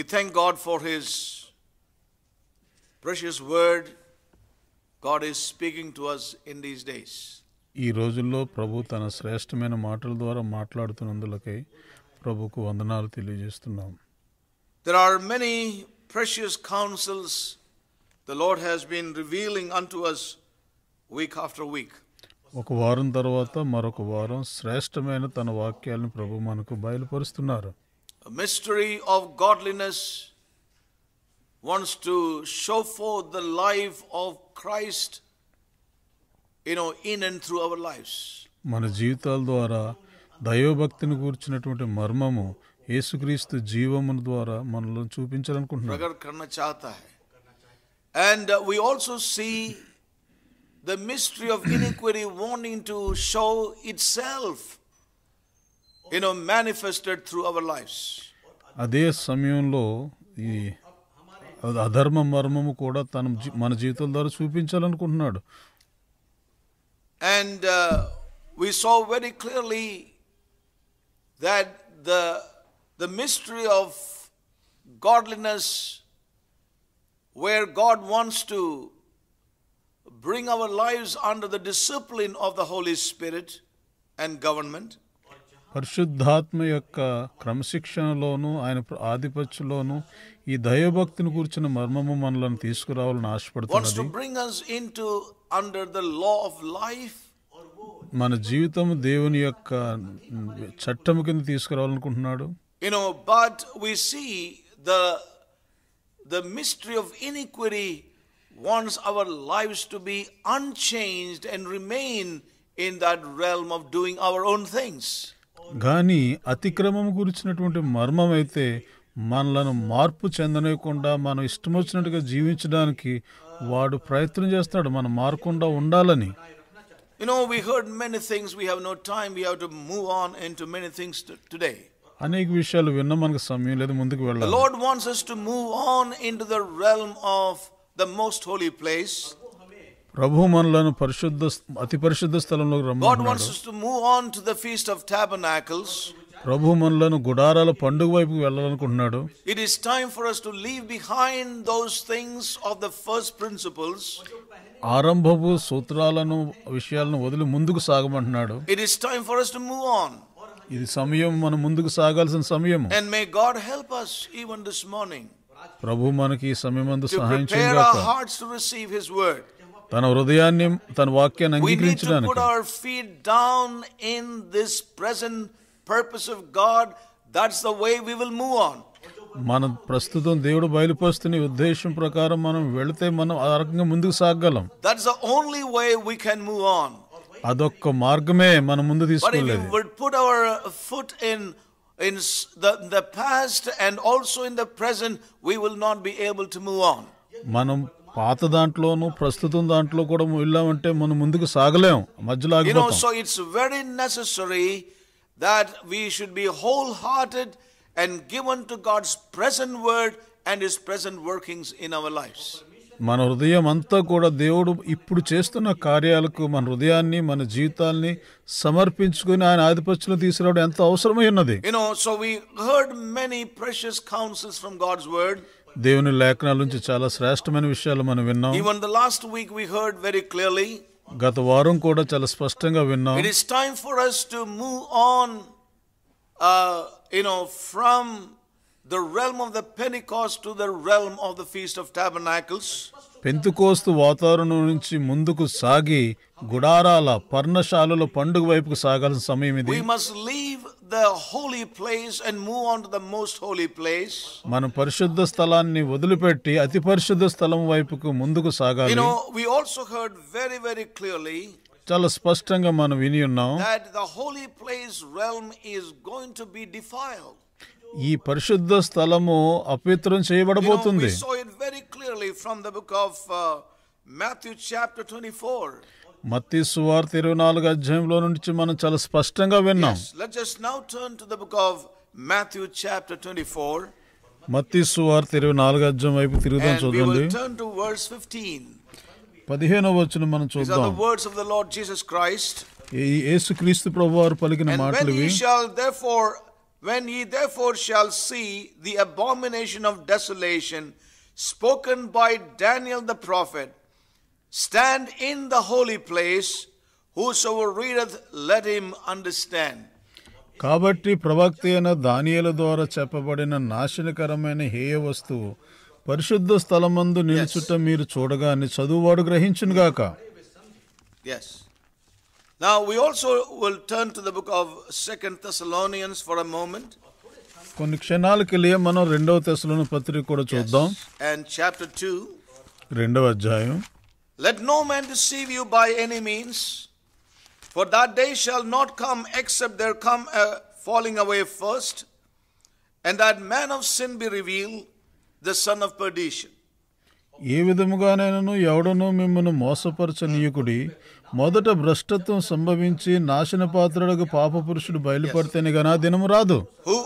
We thank God for His precious word. God is speaking to us in these days. ఈ రోజుల్లో ప్రభు తన శ్రేష్టమైన మాటల ద్వారా మాట్లాడుతున్నందులకై ప్రభుకు వందనాలు తెలియజేస్తున్నాం There are many precious counsels the Lord has been revealing unto us week after week. ఒక వారం తర్వాత మరొక వారం శ్రేష్టమైన తన వాక్యాలను ప్రభు మనకు బయలుపరుస్తున్నారు a mystery of godliness wants to show forth the life of Christ, you know, in and through our lives. మన జీవితాల ద్వారా దైవభక్తిని కూర్చున్నటువంటి మర్మము యేసుక్రీస్తు జీవమును ద్వారా మనలో చూపించాలనుకుంటున్నాం And we also see the mystery of iniquity wanting to show itself you know, manifested through our lives. And uh, we saw very clearly that the, the mystery of godliness, where God wants to bring our lives under the discipline of the Holy Spirit and government. పరిశుద్ధాత్మ యొక్క క్రమశిక్షణలోను ఆయన ఆధిపత్యలోను ఈ దైవభక్తిని కూర్చున్న మర్మము మనలను తీసుకురావాలని ఆశపడుతుంది మన జీవితం దేవుని యొక్క చట్టం కింద తీసుకురావాలనుకుంటున్నాడు you know but we see the the mystery of inquiry wants our lives to be unchanged and remain in that realm of doing our own things కానీ అతిక్రమం గురించినటువంటి మర్మం అయితే మనలను మార్పు చెందనేకుండా మనం ఇష్టం వచ్చినట్టుగా జీవించడానికి వాడు ప్రయత్నం చేస్తాడు మనం మారకుండా ఉండాలని అనేక విషయాలు విన్న మనకు సమయం లేదు ముందుకు వెళ్ళాలి Lord wants us to move on in the realm of the most holy place ప్రభు మనలను పరిశుద్ధ అతి పరిశుద్ధ స్థలంలోకి రమ్మన్నాడు ప్రభు మనలను గుడారాల పండుగ వైపు వెళ్ళాలనుకుంటున్నాడు it is time for us to leave behind those things of the first principles ఆరంభపు సూత్రాలను విషయాలను వదిలి ముందుకు సాగమంటున్నాడు it is time for us to move on ఇది సమయం మనం ముందుకు సాగాల్సిన సమయం and may God help us even this morning ప్రభు మనకి ఈ సమయమందు సహాయం చేయండి hearts to receive his word తన హృదయాన్ని తన వాక్యాన్ని అంగీకరించడానికి మన ప్రస్తుతం దేవుడు బయలుపరుస్తున్న ఉద్దేశం ప్రకారం మనం వెళితే మనం ఆ రకంగా ముందుకు సాగలం that's the only way we can move on అదొక్క మార్గమే మనం ముందు తీసుకెళ్ళేది would put our foot in in the, the past and also in the present we will not be able to move on మనం పాత దాంట్లోనూ ప్రస్తుతం దాంట్లో కూడా వెళ్ళామంటే మనం ముందుకు సాగలేం మధ్యలో so it's very necessary that we should be whole hearted and given to God's present word and his present workings in our lives మన హృదయం అంతా కూడా దేవుడు ఇప్పుడు చేస్తున్న కార్యాలకు మన హృదయాన్ని మన జీవితాల్ని సమర్పించుకుని ఆయన ఆధిపత్యం తీసుకురావడం ఎంతో అవసరమై ఉన్నది you know so we heard many precious counsels from God's word దేవుని లేఖనాల నుంచి చాలా శ్రేష్టమైన విషయాలు మనం విన్నాం even the last week we heard very clearly గత వారం కూడా చాలా స్పష్టంగా విన్నాం it is time for us to move on you know from the realm of the Pentecost to the realm of the feast of Tabernacles పెంతుకోస్తు వాతావరణం నుంచి ముందుకు సాగి గుడారాల పర్ణశాలల పండుగ వైపుకు సాగాల్సిన సమయం ఇది మన పరిశుద్ధ స్థలాన్ని వదిలిపెట్టి అతి పరిశుద్ధ స్థలం వైపుకు ముందుకు సాగాలి చాలా స్పష్టంగా మనం విని ఉన్నాం ఈ పరిశుద్ధ స్థలము అపవిత్రం చేయబడబోతుంది from the book of chapter 24 మత్తి సువార్త ఇరవై నాలుగు అధ్యాయంలో నుంచి మనం చాలా స్పష్టంగా విన్నాం let just now turn to the book of Matthew chapter 24 మత్తి సువార్త ఇరవై నాలుగు అధ్యాయం వైపు తిరుగుదాం చూడండి టర్న్ టు వర్స్ 15 పదిహేనవ వచనం మనం చూద్దాం the words of the Lord Jesus Christ యేసుక్రీస్తు ప్రభువారు పలికిన మాటలు ఇవి shall therefore when ye therefore shall see the abomination of desolation spoken by Daniel the prophet, Stand in the holy place, whosoever readeth, let him understand. కాబట్టి ప్రవక్త అయిన దానియల ద్వారా చెప్పబడిన నాశనకరమైన హేయ వస్తువు పరిశుద్ధ స్థలమందు నిలుచుట మీరు చూడగా చదువువాడు చదువువాడు గ్రహించునుగాక Yes. Now we also will turn to the book of Second Thessalonians for a moment. కొన్ని క్షణాలకి లే మనం రెండవ తెశలోని పత్రిక కూడా చూద్దాం అండ్ చాప్టర్ 2 రెండవ అధ్యాయం Let no man deceive you by any means, for that day shall not come except there come a falling away first, and that man of sin be revealed, the son of perdition. ఈ విధముగానైనను ఎవడను మిమ్మను మోసపరచనీయకుడి మొదట భ్రష్టత్వం సంభవించి నాశన పాప పురుషుడు బయలుపడితేనే గనా దినము రాదు who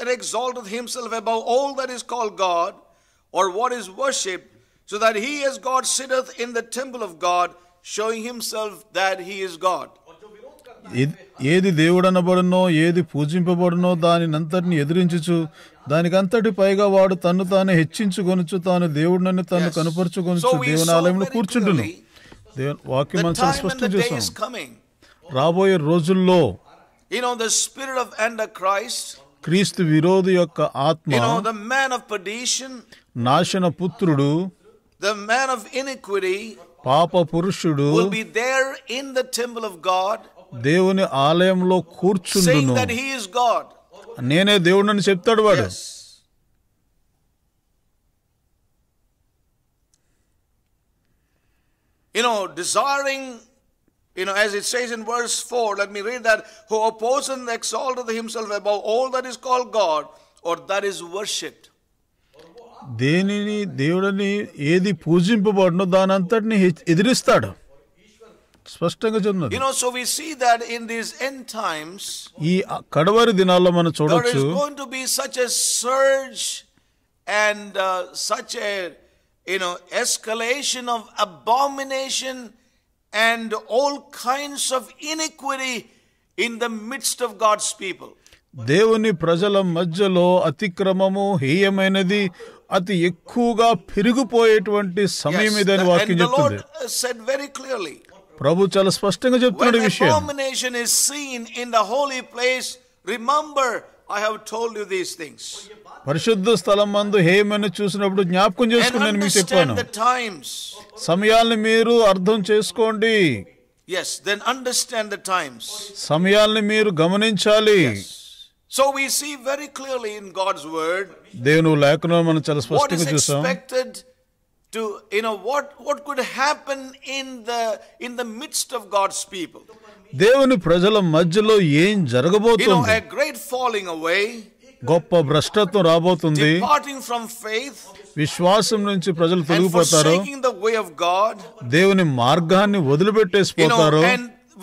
and exalteth himself above all that is called God or what is worshipped so that he as God sitteth in the temple of God, showing himself that he is God. ఏది దేవుడనబడునో ఏది పూజింపబడునో దానినంతటిని ఎదిరించుచు దానికంతటి పైగా వాడు తను తాను హెచ్చించుకొనుచు తాను దేవుడిని తను కనుపరుచుకొనుచు ఆలయంలో కూర్చుంటును వాక్యం మనం స్పష్టం చేస్తాం రాబోయే రోజుల్లో క్రీస్తు విరోధి యొక్క ఆత్మ నాశన పుత్రుడు the man of iniquity పురుషుడు will be there in the temple of god దేవుని ఆలయంలో కూర్చుండును that he is god నేనే దేవుడని చెప్తాడు వాడు you know desiring you know, as it says in verse 4, let me read that. Who opposes and exalted himself above all that is called God or that is worshipped. దేనిని దేవుడిని ఏది పూజింపబడినో దాని అంతటిని ఎదిరిస్తాడు స్పష్టంగా చెప్తున్నారు you know so we see that in times ఈ కడవరి దినాల్లో మనం చూడొచ్చు there is going to be such a surge and such a you know escalation of abomination and all kinds of iniquity in the midst of God's people దేవుని ప్రజల మధ్యలో అతిక్రమము హేయమైనది అతి ఎక్కువగా పెరిగిపోయేటువంటి సమయం ఇదని వాక్యం చెప్తుంది uh, ప్రభు చాలా స్పష్టంగా చెప్తున్నాడు విషయం abomination is seen in the holy place remember i have told పరిశుద్ధ స్థలం మందు హేమను చూసినప్పుడు జ్ఞాపకం చేసుకున్నాను మీకు చెప్పాను సమయాలను మీరు అర్థం చేసుకోండి yes then understand the times సమయాలను మీరు గమనించాలి So we see very clearly in God's word what is expected to you know what what could happen in the in the midst of God's people దేవుని ప్రజల మధ్యలో ఏం జరగబోతుంది you know a great falling away గొప్ప భ్రష్టత్వం రాబోతుంది విశ్వాసం నుంచి ప్రజలు తొలగిపోతారు దేవుని మార్గాన్ని వదిలిపెట్టేసిపోతారు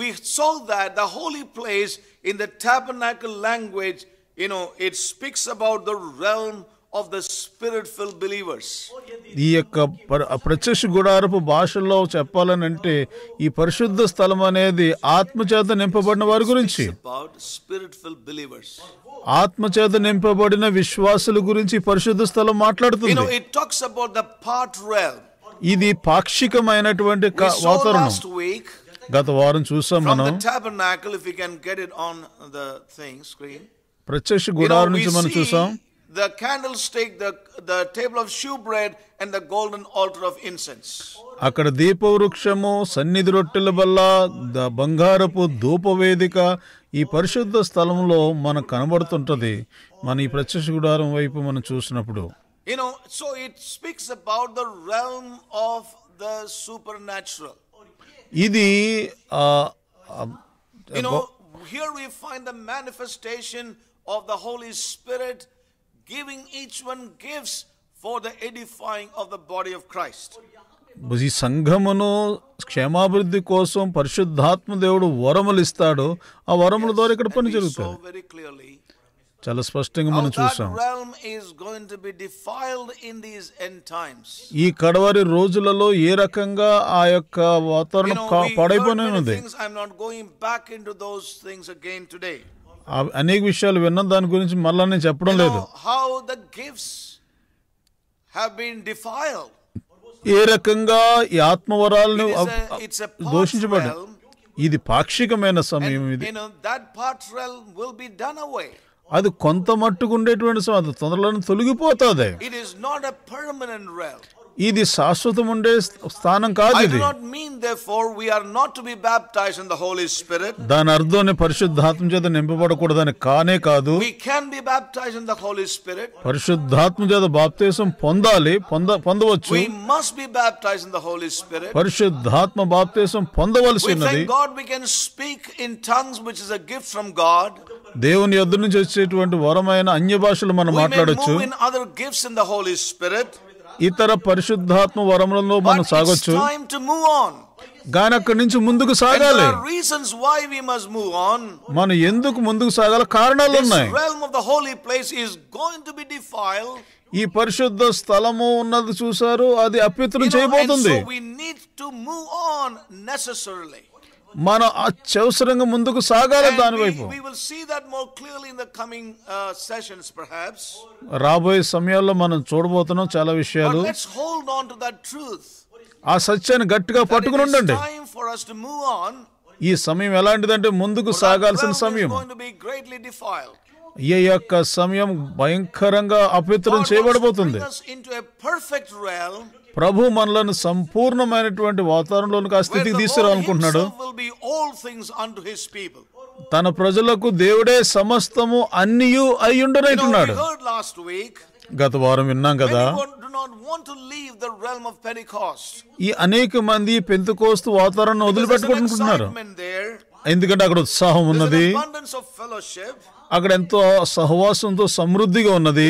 we saw that the holy place In the tabernacle language, you know, it speaks about the realm of the spirit fill believers ఈ యొక్క ప్రత్యక్ష గుడారపు భాషల్లో చెప్పాలని అంటే ఈ పరిశుద్ధ స్థలం అనేది ఆత్మచేత నింపబడిన వారి గురించి స్పిరిట్ ఫిల్ బelievers ఆత్మచేత నింపబడిన విశ్వాసుల గురించి పరిశుద్ధ స్థలం మాట్లాడుతుంది you talks about the part ఇది పాక్షికమైనటువంటి వాతావరణం గత వారం చూసాం మనం tabernacle if we can get it on the thing screen ప్రత్యక్ష గుడారం నుంచి మనం చూసాం the candlestick the the table of shewbread and the golden altar of incense అక్కడ దీపవృక్షము సన్నిధి రొట్టెల వల్ల బంగారపు ధూపవేదిక ఈ పరిశుద్ధ స్థలంలో మనకు కనబడుతుంటది మన ఈ ప్రత్యక్ష గుడారం వైపు మనం చూసినప్పుడు you know so it speaks about the realm of the supernatural ఇది here we find the manifestation of the Holy Spirit giving each one gifts for the edifying of the body of Christ ఈ సంఘమును క్షేమాభివృద్ధి కోసం పరిశుద్ధాత్మ దేవుడు వరములు ఇస్తాడు ఆ వరముల ద్వారా ఇక్కడ పని జరుగుతుంది చాలా స్పష్టంగా మనం చూసాం ఈ కడవరి రోజులలో ఏ రకంగా ఆ యొక్క వాతావరణం పడైపోయినది అనేక విషయాలు విన్న దాని గురించి మళ్ళా నేను చెప్పడం లేదు ఏ రకంగా ఈ ఆత్మవరాలను దోషించబడ్డాయి ఇది పాక్షికమైన సమయం ఇది అది కొంత మట్టుకు ఉండేటువంటి అది తొందరలోనే తొలగిపోతుంది ఇది శాశ్వతం ఉండే స్థానం కాదు దాని అర్థం పరిశుద్ధాత్మ చేత నింపబడకూడదని కానే కాదు పరిశుద్ధాత్మ చేత బాప్తీసం పొందాలి పొంద పొందవచ్చు పరిశుద్ధాత్మ బాప్తీసం పొందవలసి ఉన్నది దేవుని యొద్ద నుంచి వచ్చేటువంటి వరమైన అన్య భాషలు మనం మాట్లాడొచ్చు ఇతర పరిశుద్ధాత్మ వరములలో మనం సాగొచ్చు కానీ అక్కడి నుంచి ముందుకు సాగాలి మనం ఎందుకు ముందుకు సాగాల కారణాలు ఉన్నాయి ఈ పరిశుద్ధ స్థలము ఉన్నది చూసారు అది అప్యుత్తులు చేయబోతుంది మన అత్యవసరంగా ముందుకు సాగాలి దానివైపు uh, రాబోయే సమయాల్లో మనం చూడబోతున్నాం చాలా విషయాలు ఆ సత్యాన్ని గట్టిగా పట్టుకుని ఉండండి ఈ సమయం ఎలాంటిదంటే ముందుకు సాగాల్సిన సమయం ఈ యొక్క సమయం భయంకరంగా అపవిత్రం చేయబడబోతుంది ప్రభు మనలను సంపూర్ణమైనటువంటి వాతావరణంలోనికి ఆ స్థితికి తీసుకురావాలనుకుంటున్నాడు తన ప్రజలకు దేవుడే సమస్తము అన్నియు అయి ఉండనైతున్నాడు గత వారం విన్నాం కదా ఈ అనేక మంది పెంతుకోస్తు వాతావరణం వదిలిపెట్టుకుంటున్నారు ఎందుకంటే అక్కడ ఉత్సాహం ఉన్నది అక్కడ ఎంతో సహవాసంతో సమృద్ధిగా ఉన్నది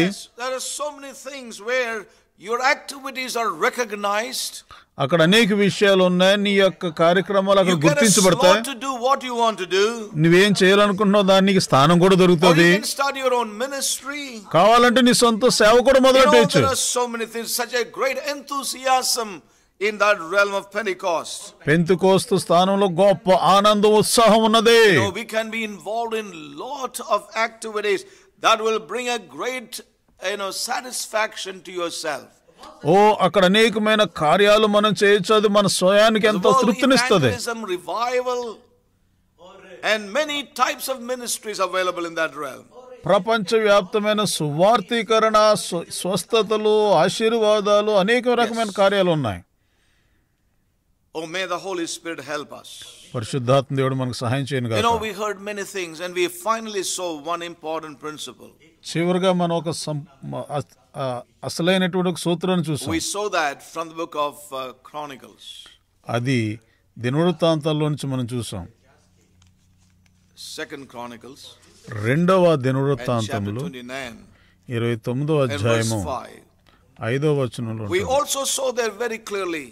your activities are recognized అక్కడ అనేక విషయాలు ఉన్నాయి నీ యొక్క కార్యక్రమాలు అక్కడ గుర్తించబడతాయి to do what you want to do నువ్వేం చేయాలనుకుంటున్నావు దానికి స్థానం కూడా దొరుకుతుంది స్టార్ట్ యువర్ ఓన్ మినిస్ట్రీ కావాలంటే నీ సొంత సేవ కూడా మొదలెట్టేయచ్చు so many things such a great enthusiasm in that realm of Pentecost Pentecost స్థానంలో గొప్ప ఆనందం ఉత్సాహం ఉన్నది we can be involved in lot of activities that will bring a great you know satisfaction to your self oh అక్కడ అనేకమైన కార్యాలు మనం చేయొచ్చు అది మన స్వయానికి ఎంతో తృప్తినిస్తుంది revival and many types of ministries available in that realm ప్రపంచవ్యాప్తమైన సువార్తీకరణ స్వస్థతలు ఆశీర్వాదాలు అనేక రకమైన కార్యాలు ఉన్నాయి ఓ may the Holy Spirit help us పరిశుద్ధాత్మ దేవుడు మనకు సహాయం చేయను కదా we heard many things and we finally so one important principle చివరగా మనం ఒక అసలైనటువంటి ఒక సూత్రాన్ని చూసాం we saw that from the book of Chronicles అది దినవృత్తాంతాల్లో నుంచి మనం చూసాం సెకండ్ క్రానికల్స్ రెండవ దినవృత్తాంతంలో ఇరవై తొమ్మిదో అధ్యాయము ఐదో వచనంలో we also saw there very clearly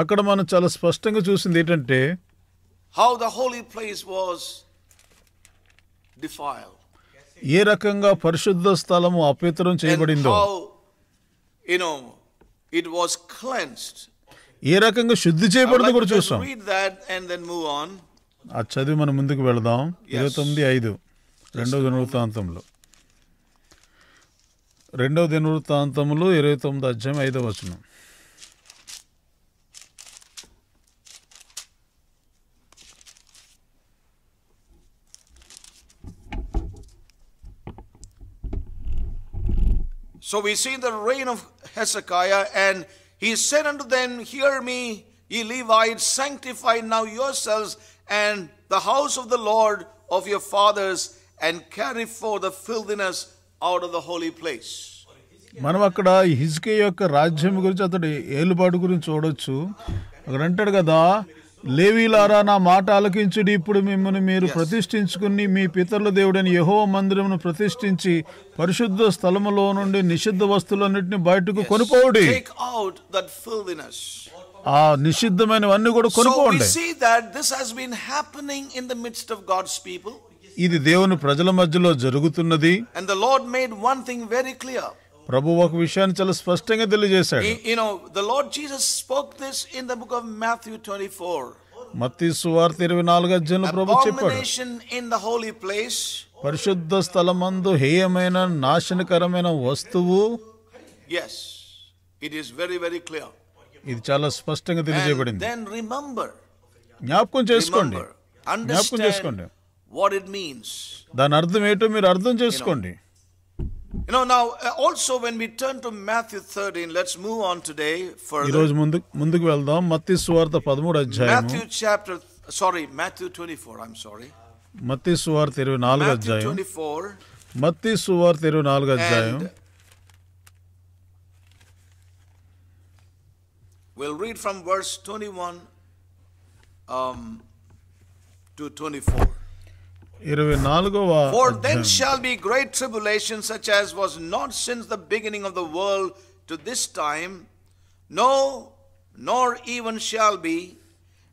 అక్కడ మనం చాలా స్పష్టంగా చూసింది ఏంటంటే how the holy place was defiled. ఏ రకంగా పరిశుద్ధ స్థలము అపవిత్రం చేయబడిందో ఇట్ వాస్ క్లెన్స్డ్ ఏ రకంగా శుద్ధి చేయబడిందో కూడా చూస్తాం ఆ చదివి మనం ముందుకు వెళదాం ఇరవై తొమ్మిది ఐదు రెండవ దినవృత్తాంతంలో రెండవ దినవృత్తాంతంలో ఇరవై తొమ్మిది అధ్యాయం ఐదవ వచనం So we see the reign of Hezekiah, and he said unto them, Hear me, ye Levites, sanctify now yourselves and the house of the Lord of your fathers, and carry forth the filthiness out of the holy place. మనం అక్కడ హిజ్కే యొక్క రాజ్యం గురించి అతడి ఏలుబాటు గురించి చూడొచ్చు అక్కడ అంటాడు కదా లేవీలారా నా మాట ఆలకించుడి ఇప్పుడు మిమ్మల్ని మీరు ప్రతిష్ఠించుకుని మీ పితరుల దేవుడని యహో మందిరమును ప్రతిష్ఠించి పరిశుద్ధ స్థలములో నుండి నిషిద్ధ వస్తువులన్నింటినీ బయటకు కొనుకోండి ఆ నిషిద్ధమైనవన్నీ కూడా కొనుక్కోండి ఇది దేవుని ప్రజల మధ్యలో జరుగుతున్నది and the Lord made one thing very clear ప్రభు ఒక విషయాన్ని చాలా స్పష్టంగా తెలియజేశాడు you know the Lord Jesus spoke this in the book of Matthew 24 మత్తి సువార్త 24 అధ్యాయం ప్రభు చెప్పాడు ఇన్ ద హోలీ ప్లేస్ పరిశుద్ధ స్థలమందు హేయమైన నాశనకరమైన వస్తువు yes it is very very clear ఇది చాలా స్పష్టంగా తెలియజేయబడింది దెన్ రిమెంబర్ జ్ఞాపకం చేసుకోండి జ్ఞాపకం చేసుకోండి వాట్ ఇట్ మీన్స్ దాని అర్థం ఏంటో మీరు అర్థం చేసుకోండి You know, now uh, also when we turn to Matthew 13, let's move on today further. Matthew chapter sorry, Matthew 24, I'm sorry. Matthew 24 Matthew 24 మత్తయి 24 అధ్యాయం We'll read from verse 21 um, to 24. For then shall be great tribulation such as was not since the beginning of the world to this time, no, nor even shall be,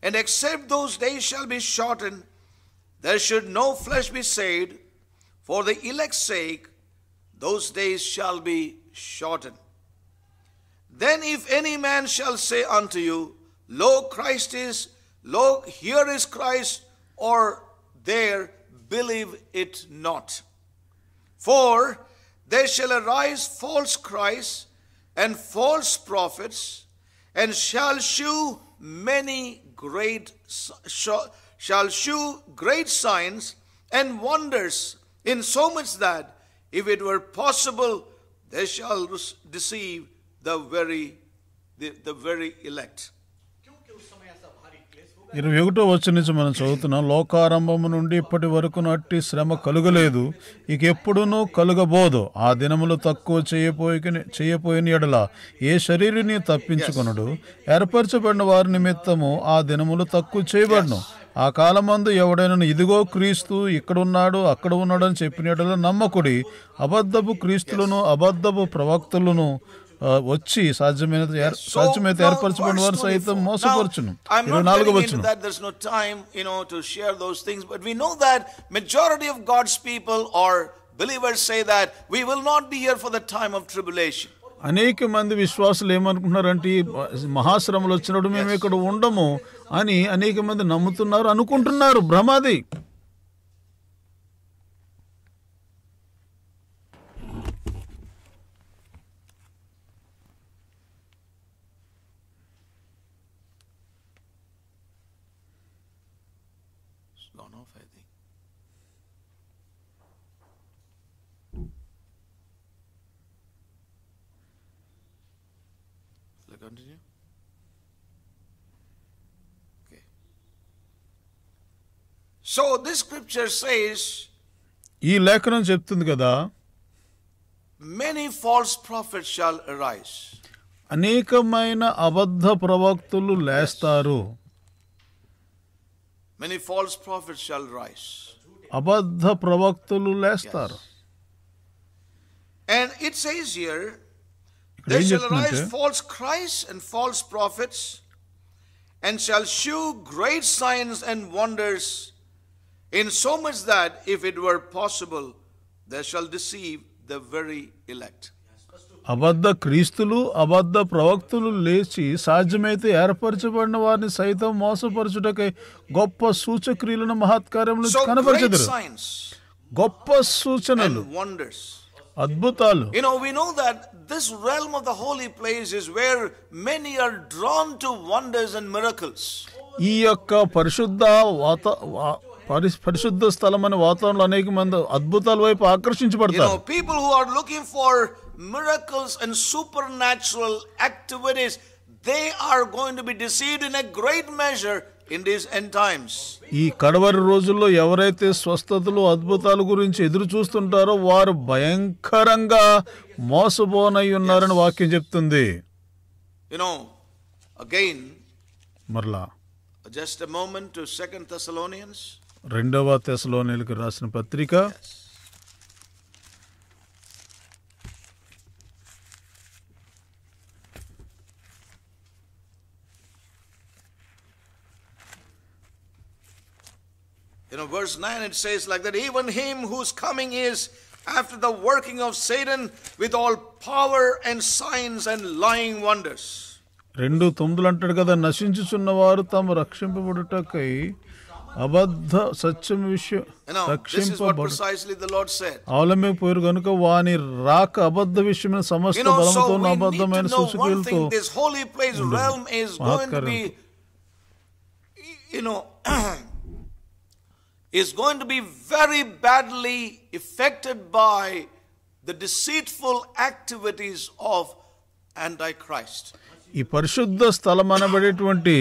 and except those days shall be shortened, there should no flesh be saved, for the elect's sake, those days shall be shortened. Then if any man shall say unto you, Lo, Christ is, lo, here is Christ, or there, believe it not. For there shall arise false Christs and false prophets, and shall shew many great shall shew great signs and wonders, in so much that if it were possible, they shall deceive the very the, the very elect. ఇరవై ఒకటో వచ్చిన నుంచి మనం చదువుతున్నాం లోకారంభము నుండి ఇప్పటి వరకు నట్టి శ్రమ కలుగలేదు ఇక ఎప్పుడునూ కలుగబోదు ఆ దినములు తక్కువ చేయపోయి చేయపోయిన ఎడల ఏ శరీరిని తప్పించుకొనుడు ఏర్పరచబడిన వారి నిమిత్తము ఆ దినములు తక్కువ చేయబడను ఆ కాలమందు ఎవడైనా ఇదిగో క్రీస్తు ఉన్నాడు అక్కడ ఉన్నాడు అని చెప్పిన నమ్మకుడి అబద్ధపు క్రీస్తులను అబద్ధపు ప్రవక్తలను వచ్చి సాధ్యమైన సాధ్యమైతే ఏర్పరచబడిన వారు సైతం మోసపరచును అనేక మంది విశ్వాసులు ఏమనుకుంటున్నారంటే మహాశ్రమలు వచ్చినప్పుడు మేము ఇక్కడ ఉండము అని అనేక మంది నమ్ముతున్నారు అనుకుంటున్నారు భ్రమది So this scripture says many false prophets shall arise అనేకమైన అబద్ధ ప్రవక్తలు లేస్తారు many false prophets shall rise అబద్ధ ప్రవక్తలు లేస్తారు and it says here there shall arise false christs and false prophets and shall shew great signs and wonders in so much that if it were possible, they shall deceive the very elect. అబద్ధ క్రీస్తులు అబద్ధ ప్రవక్తులు లేచి సాధ్యమైతే ఏర్పరచబడిన వారిని సైతం మోసపరచుటకై గొప్ప సూచక్రియలను మహత్కార్యములు కనపరచదు గొప్ప సూచనలు అద్భుతాలు you know we know that this realm of the holy place is where many are drawn to wonders and miracles ఈ యొక్క పరిశుద్ధ పరి పరిశుద్ధ స్థలమైన వాతావరణంలో అనేక మంది అద్భుతాల వైపు ఆకర్షించబడతారు people who are looking for miracles and supernatural activities they are going to be deceived in a great measure in this end times ఈ కడవరి రోజుల్లో ఎవరైతే స్వస్థతలు అద్భుతాల గురించి ఎదురు చూస్తుంటారో వారు భయంకరంగా మోసపోనై ఉన్నారని వాక్యం చెప్తుంది యునో అగైన్ మరలా just a moment to second Thessalonians రెండవ తెశలోనిలకు రాసిన పత్రిక You know, verse 9 it says like that even him whose coming is after the working of Satan with all power and signs and lying wonders. రెండు తొమ్మిదిలు అంటాడు కదా నశించుచున్నవారు తాము రక్షింపబడుటకై అబద్ధ సత్యం విషయం అవలమే పోయారు కనుక వాని రాక అబద్ధ విషయమైన సమస్త బలముతో అబద్ధమైన సూచకులతో You know, is going to be very badly affected by the deceitful activities of Antichrist. ఈ పరిశుద్ధ స్థలం అనబడేటువంటి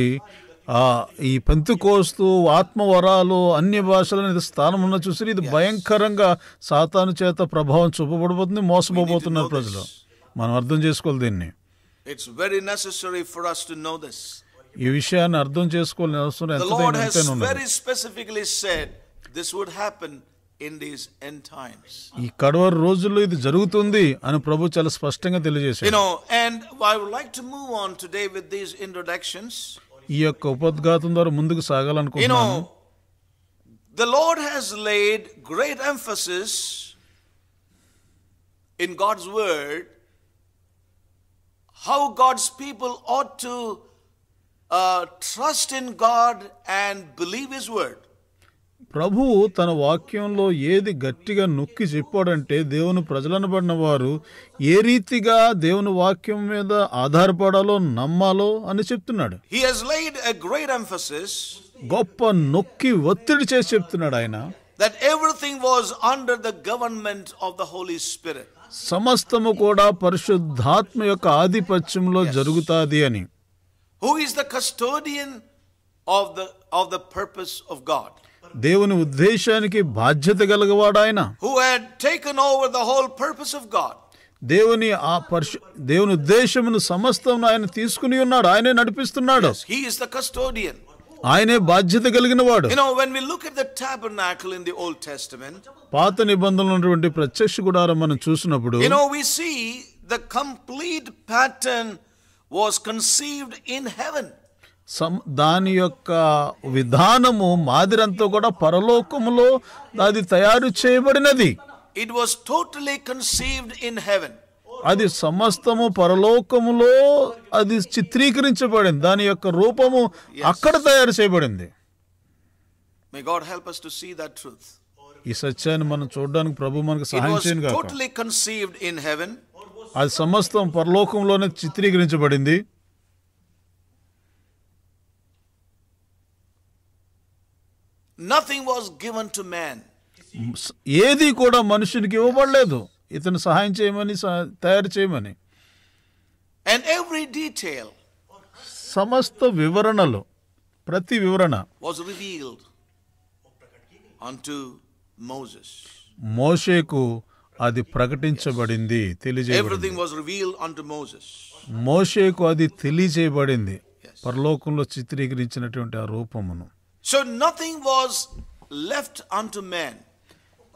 ఈ పెంతు పెంతుకోస్తు ఆత్మవరాలు అన్ని భాషలను స్థానం ఉన్న చూసి ఇది భయంకరంగా సాతాను చేత ప్రభావం చూపబడిపోతుంది మోసపోబోతున్నారు ప్రజలు మనం అర్థం చేసుకోవాలి దీన్ని it's very necessary for us to know this ఈ విషయాన్ని అర్థం చేసుకోవాలని అవసరం ఎంత very specifically said this would happen in these end times ఈ కడవరి రోజుల్లో ఇది జరుగుతుంది అని ప్రభు చాలా స్పష్టంగా తెలియజేశారు you know and I would like to move on today with these introductions ఈ యొక్క ఉపద్ఘాతం ద్వారా ముందుకు సాగాలనుకుంటున్నాను the Lord has laid great emphasis in God's word how God's people ought to trust in God and believe His word. ప్రభువు తన వాక్యంలో ఏది గట్టిగా నొక్కి చెప్పాడంటే దేవుని ప్రజలను పడిన వారు ఏ రీతిగా దేవుని వాక్యం మీద ఆధారపడాలో నమ్మాలో అని చెప్తున్నాడు గొప్ప నొక్కి ఒత్తిడి చేసి చెప్తున్నాడు ఆయన that everything was under the government of the Holy Spirit సమస్తము కూడా పరిశుద్ధాత్మ యొక్క ఆధిపత్యంలో జరుగుతాది అని who is the custodian of the of the purpose of God దేవుని ఉద్దేశానికి బాధ్యత గలగవాడాయన who had over the whole purpose of God దేవుని ఆ పర్శు దేవుని ఉద్దేశమును సమస్తం ఆయన తీసుకుని ఉన్నాడు ఆయనే నడిపిస్తున్నాడు కస్టోడియన్ ఆయనే బాధ్యత కలిగిన వాడు పాత నిబంధనలు ఉన్నటువంటి ప్రత్యక్ష గుడారం మనం చూసినప్పుడు the complete pattern was conceived in heaven దాని యొక్క విధానము మాదిరంతా కూడా పరలోకములో అది తయారు చేయబడినది it was totally conceived in heaven అది సమస్తము పరలోకములో అది చిత్రీకరించబడింది దాని యొక్క రూపము అక్కడ తయారు చేయబడింది may God help us to see that truth ఈ సత్యాన్ని మనం చూడడానికి ప్రభు మనకు సహాయం చేయను గాక టోటలీ కన్సీవ్డ్ ఇన్ హెవెన్ అది సమస్తం పరలోకంలోనే చిత్రీకరించబడింది nothing was given to man ఏది కూడా మనుషునికి ఇవ్వబడలేదు ఇతను సహాయం చేయమని తయారు చేయమని అండ్ ఎవ్రీ డీటెయిల్ సమస్త వివరణలు ప్రతి వివరణ వాజ్ రివీల్డ్ అంటు మోసెస్ మోషేకు అది ప్రకటించబడింది everything was reveal unto Moses మోషేకు అది తెలియజేయబడింది పరలోకంలో చిత్రీకరించినటువంటి ఆ రూపమును so nothing was left unto man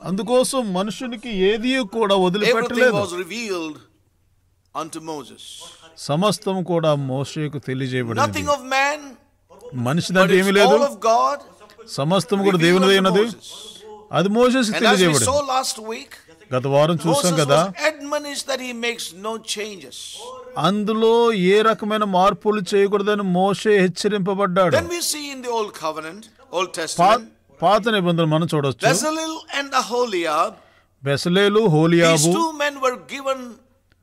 అందుకోసం మనుషునికి ఏది కూడా వదిలిపెట్టలేదు సమస్తం కూడా మోషేకు తెలియజేయబడింది నథింగ్ ఆఫ్ మ్యాన్ మనిషి దాంట్లో ఏమీ లేదు సమస్తం కూడా దేవునిదే ఉన్నది అది మోసెస్ తెలియజేయబడింది గత వారం చూసాం కదా admonish that he makes no changes అందులో ఏ రకమైన మార్పులు చేయకూడదని మోషే హెచ్చరింపబడ్డాడు see in the old old పాత నిబంధన మనం చూడొచ్చు and Aholiab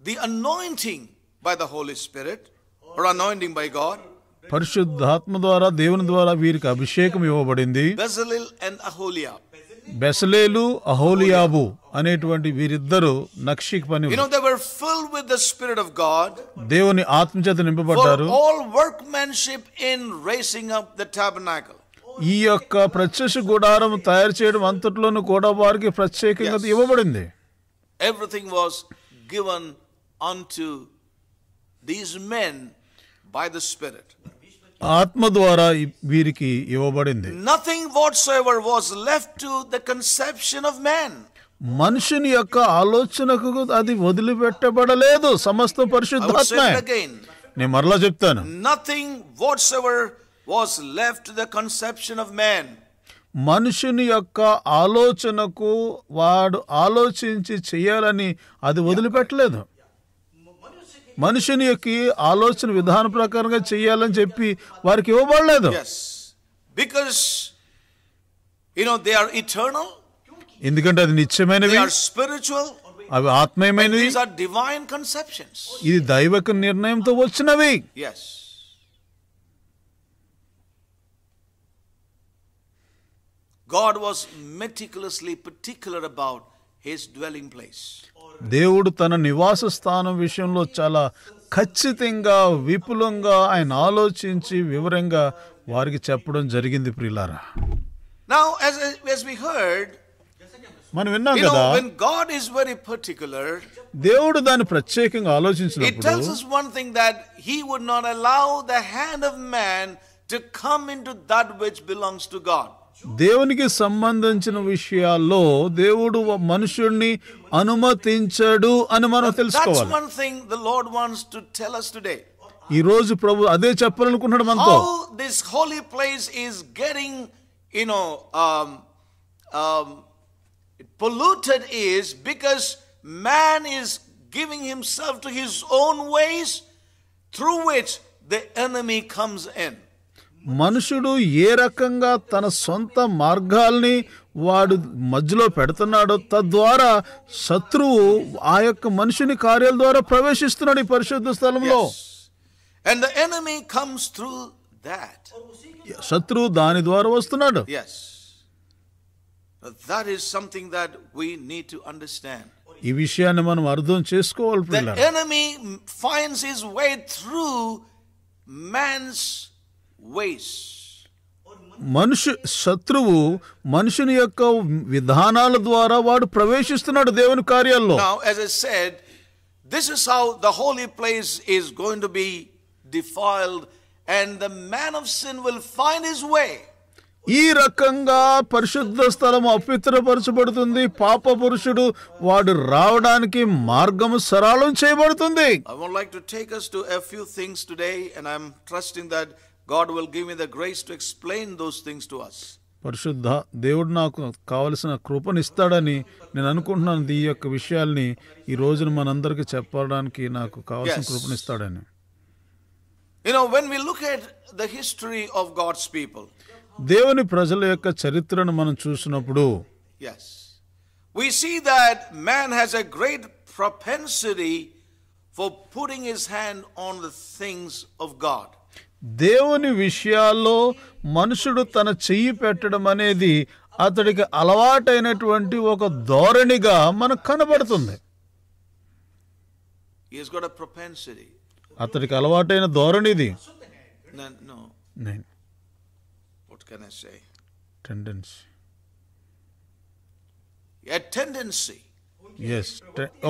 the by the by పరిశుద్ధాత్మ ద్వారా దేవుని ద్వారా వీరికి అభిషేకం ఇవ్వబడింది అండ్ బెసలేలు అహోలియాబు అనేటువంటి వీరిద్దరు నక్షిక్ పని దేవుని చేత నింపబడ్డారు ఈ యొక్క ప్రత్యక్ష గుడారం తయారు చేయడం అంతట్లోనూ కూడా వారికి ప్రత్యేకంగా ఇవ్వబడింది everything was given on to these men by the spirit ఆత్మ ద్వారా వీరికి ఇవ్వబడింది nothing whatsoever was left to the conception of man మనుషుని యొక్క ఆలోచనకు అది వదిలిపెట్టబడలేదు సమస్త పరిశుద్ధాత్మ నేను మరలా చెప్తాను nothing whatsoever was left the conception of man మనుషుని యొక్క ఆలోచనకు వాడు ఆలోచించి చేయాలని అది వదిలిపెట్టలేదు మనుషుని యొక్క ఆలోచన విధాన ప్రకారంగా చేయాలని చెప్పి వారికి ఇవ్వబడలేదు because no they are eternal ఎందుకంటే అది నిత్యమైనవి స్పిరిచువల్ అవి ఆత్మీయమైనవి ఆర్ డివైన్ కన్సెప్షన్స్ ఇది దైవక నిర్ణయంతో వచ్చినవి yes God was meticulously particular about his dwelling place. దేవుడు తన నివాస స్థానం విషయంలో చాలా ఖచ్చితంగా విపులంగా ఆయన ఆలోచించి వివరంగా వారికి చెప్పడం జరిగింది ప్రియులారా మనం విన్నాం కదా గాడ్ ఇస్ వెరీ పర్టికులర్ దేవుడు దాన్ని ప్రత్యేకంగా ఆలోచించినప్పుడు ఇట్ టెల్స్ us దేవునికి సంబంధించిన విషయాల్లో దేవుడు మనుషుణ్ణి అనుమతించడు అని మనం తెలుసుకోవాలి one thing the Lord wants to tell us today. ఈ రోజు ప్రభు అదే చెప్పాలనుకుంటున్నాడు మనతో How this holy place is getting, you know, um, um, polluted is because man is giving himself to his own ways through which the enemy comes in. మనుషుడు ఏ రకంగా తన సొంత మార్గాల్ని వాడు మధ్యలో పెడుతున్నాడో తద్వారా శత్రువు ఆ యొక్క మనుషుని కార్యాల ద్వారా ప్రవేశిస్తున్నాడు ఈ పరిశుద్ధ స్థలంలో అండ్ ద కమ్స్ శత్రువు దాని ద్వారా వస్తున్నాడు yes that is something that we to understand ఈ విషయాన్ని మనం అర్థం చేసుకోవాలి enemy finds his way through man's మనుషు శత్రువు మనుషుని యొక్క విధానాల ద్వారా వాడు ప్రవేశిస్తున్నాడు దేవుని కార్యాల్లో this is how the holy place is going to be defiled and the man of sin will find his way ఈ రకంగా పరిశుద్ధ స్థలం అపిత్రపరచబడుతుంది పాప పురుషుడు వాడు రావడానికి మార్గము సరళం చేయబడుతుంది I would like to take us to a few things today and I am trusting that God will give me the grace to explain those things to us. పరిశుద్ధ దేవుడు నాకు కావలసిన కృపనిస్తాడని నేను అనుకుంటున్నాను ఈ యొక్క విషయాల్ని ఈ రోజున మనందరికీ చెప్పడానికి నాకు కావలసిన కృపనిస్తాడని You know, when we look at the history of God's people, దేవుని ప్రజల యొక్క చరిత్రను మనం చూసినప్పుడు yes, we see that man has a great propensity for putting his hand on the things of God. దేవుని విషయాల్లో మనుషుడు తన చెయ్యి పెట్టడం అనేది అతడికి అలవాటైనటువంటి ఒక ధోరణిగా మనకు కనబడుతుంది అతడికి అలవాటైన ధోరణి ఇది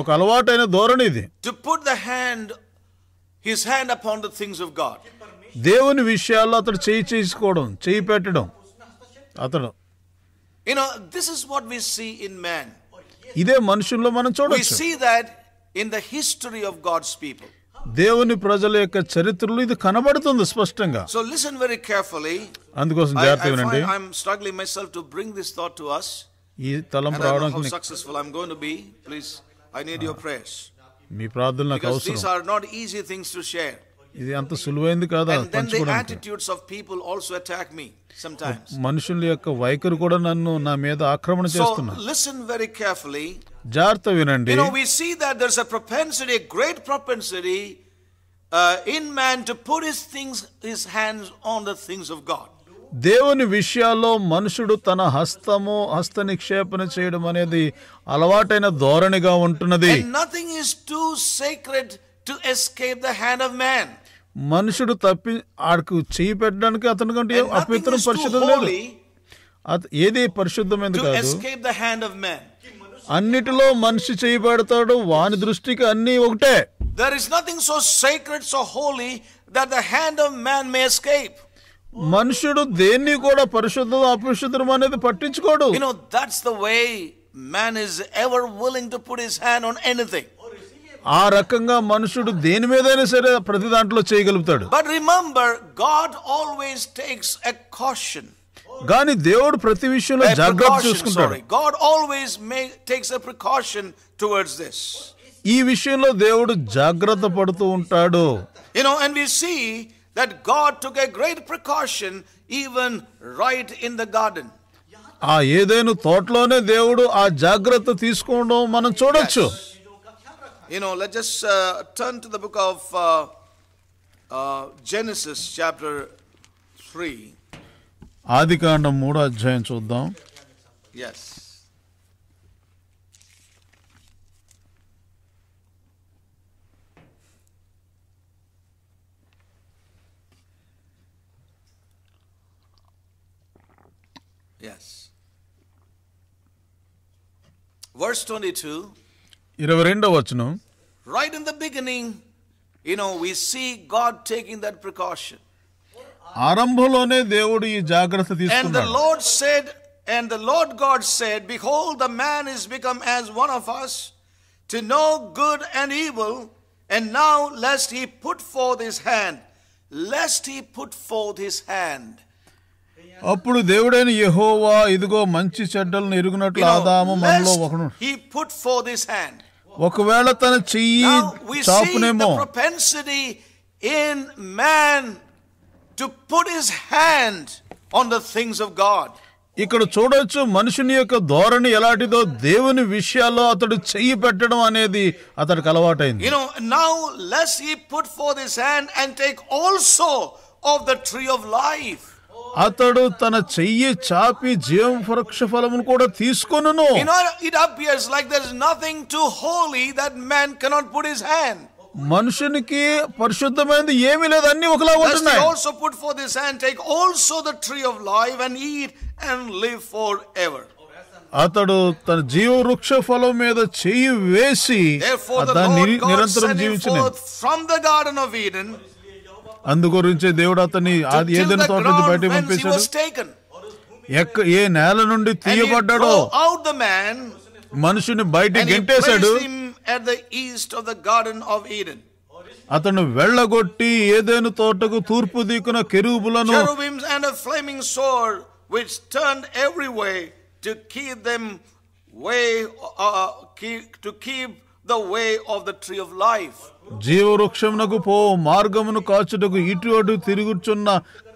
ఒక అలవాటైన ధోరణి ఇది to put the hand his hand upon the things of God దేవుని విషయాల్లో అతడు చేయి చేసుకోవడం చేయి పెట్టడం అతడు what we see in man ఇదే మనుషుల్లో మనం చూడొచ్చు we in the of God's people దేవుని ప్రజల యొక్క చరిత్రలో ఇది కనబడుతుంది స్పష్టంగా సో లిసన్ వెరీ కేర్ఫుల్లీ అందుకోసం జాగ్రత్తగా ఉండండి bring this thought successful I be please I need your prayers easy things ఇది అంత సులువైంది కాదా యాటిట్యూడ్స్ ఆఫ్ పీపుల్ ఆల్సో మనుషుల యొక్క వైఖరి కూడా నన్ను నా మీద ఆక్రమణ చేస్తున్నారు లిసన్ వెరీ కేర్ఫుల్లీ జాగ్రత్త వినండి you know we see that there is a propensity great propensity in man to put his things his hands on the things of God దేవుని విషయాల్లో మనుషుడు తన హస్తము హస్త నిక్షేపణ చేయడం అనేది అలవాటైన ధోరణిగా ఉంటున్నది nothing is to secret to escape the hand of man మనుషుడు తప్పి ఆడకు చేయి పెట్టడానికి అతని కంటే అపవిత్రం పరిశుద్ధం లేదు ఏది పరిశుద్ధమైనది కాదు అన్నిటిలో మనిషి చేయబడతాడు వాని దృష్టికి అన్ని ఒకటే there is nothing so secret so holy that the hand of man may escape మనుషుడు దేన్ని కూడా పరిశుద్ధం అపరిశుద్ధం అనేది పట్టించుకోడు you know that's the way man is ever willing to put his hand on anything ఆ రకంగా మనుషుడు దేని మీదైనా సరే ప్రతి దాంట్లో చేయగలుగుతాడు but remember God always takes a caution కానీ దేవుడు ప్రతి విషయంలో జాగ్రత్త చూసుకుంటాడు God always make takes a precaution towards this ఈ విషయంలో దేవుడు జాగ్రత్త పడుతూ ఉంటాడు you know and we see that God took a great precaution even right in the garden ఆ ఏదైనా తోటలోనే దేవుడు ఆ జాగ్రత్త తీసుకోవడం మనం చూడొచ్చు You know, let's just uh, turn to the book of uh, uh, Genesis chapter 3. Yes. కాండం మూడో అధ్యాయం ఇరవై రెండవ వచనం right in the beginning you know we see God taking that precaution ఆరంభంలోనే దేవుడు ఈ జాగ్రత్త తీసుకున్నాడు and the Lord said and the Lord God said behold the man is become as one of us to know good and evil and now lest he put forth his hand lest he put forth his hand అప్పుడు దేవుడైన యెహోవా ఇదిగో మంచి చెడ్డలను ఎరుగునట్లు ఆదాము మనలో ఒకడు he put forth his hand ఒకవేళ తన చెయ్యి చాపునేమో propensity in man to put his hand on the things of God. ఇక్కడ చూడొచ్చు మనుషుని యొక్క ధోరణి ఎలాంటిదో దేవుని విషయాల్లో అతడు చెయ్యి పెట్టడం అనేది అతడికి అలవాటైంది you know now let's he put forth this hand and take also of the tree of life అతడు తన చెయ్యి చాపి జీవం వృక్ష ఫలమును కూడా తీసుకొనును it appears like there is nothing to holy that man cannot put his hand మనుషునికి పరిశుద్ధమైనది ఏమి లేదు అన్ని ఒకలా ఉంటున్నాయి also put forth this hand take also the tree of life and eat and live forever అతడు తన జీవ వృక్ష ఫలం మీద చెయ్యి వేసి దాన్ని నిరంతరం జీవించిన from the garden of Eden అందుగురించి దేవుడు అతన్ని ఏదైనా తోట నుంచి బయటకు పంపించాడు ఎక్క ఏ నేల నుండి తీయబడ్డాడో మనుషుని బయటికి గెంటేశాడు అతను వెళ్ళగొట్టి ఏదేను తోటకు తూర్పు దీకున కెరూబులను which turned every way to keep them uh, uh, to keep the way of the tree of life జీవవృక్షమునకు పో మార్గమును కాచుటకు ఇటు అటు తిరుగుచున్న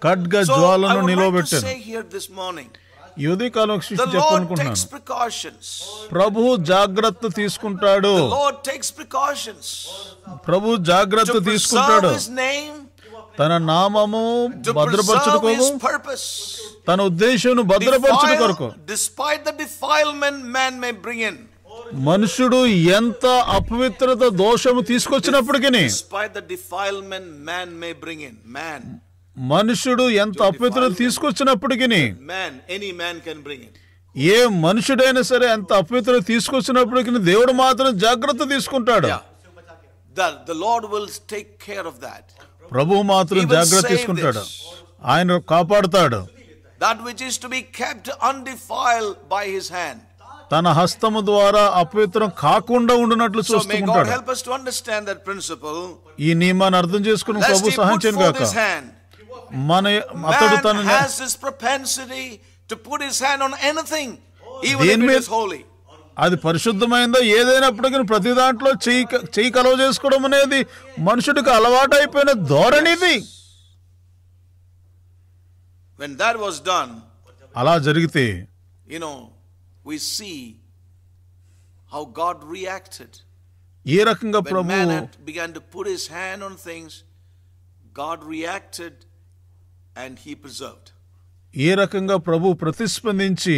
ఖడ్గ జ్వాలను నిలవబెట్టాను ఈ ఉదయకాలం ప్రభు జాగ్రత్త తీసుకుంటాడు ప్రభు జాగ్రత్త తీసుకుంటాడు తన నామము భద్రపరచుడు కొరకు తన ఉద్దేశం భద్రపరచుడు కొరకు despite the defilement man may bring in మనుషుడు ఎంత అపవిత్రత దోషము తీసుకొచ్చినప్పటికీ మనుషుడు ఎంత అపవిత్రత తీసుకొచ్చినప్పటికి ఏ మనుషుడైనా సరే ఎంత అపవిత్ర తీసుకొచ్చినప్పటికీ దేవుడు మాత్రం జాగ్రత్త తీసుకుంటాడు ప్రభు మాత్రం జాగ్రత్త తీసుకుంటాడు ఆయన కాపాడుతాడు that which is to be kept undefiled by his hand తన హస్తము ద్వారా అపవిత్రం కాకుండా ఉండినట్లు చూస్తుంటాడు ఈ నియమాన్ని అర్థం చేసుకుని ప్రభు సహాయం చేయను మన అతడు తన అది పరిశుద్ధమైందో ఏదైనప్పటికీ ప్రతి దాంట్లో చేయి చేయి కలవ చేసుకోవడం అనేది మనుషుడికి అలవాటు అయిపోయిన ధోరణిది అలా జరిగితే you know we see how God reacted. When Manat began to put his hand on things, God reacted and he preserved. ఏ రకంగా ప్రభు ప్రతిస్పందించి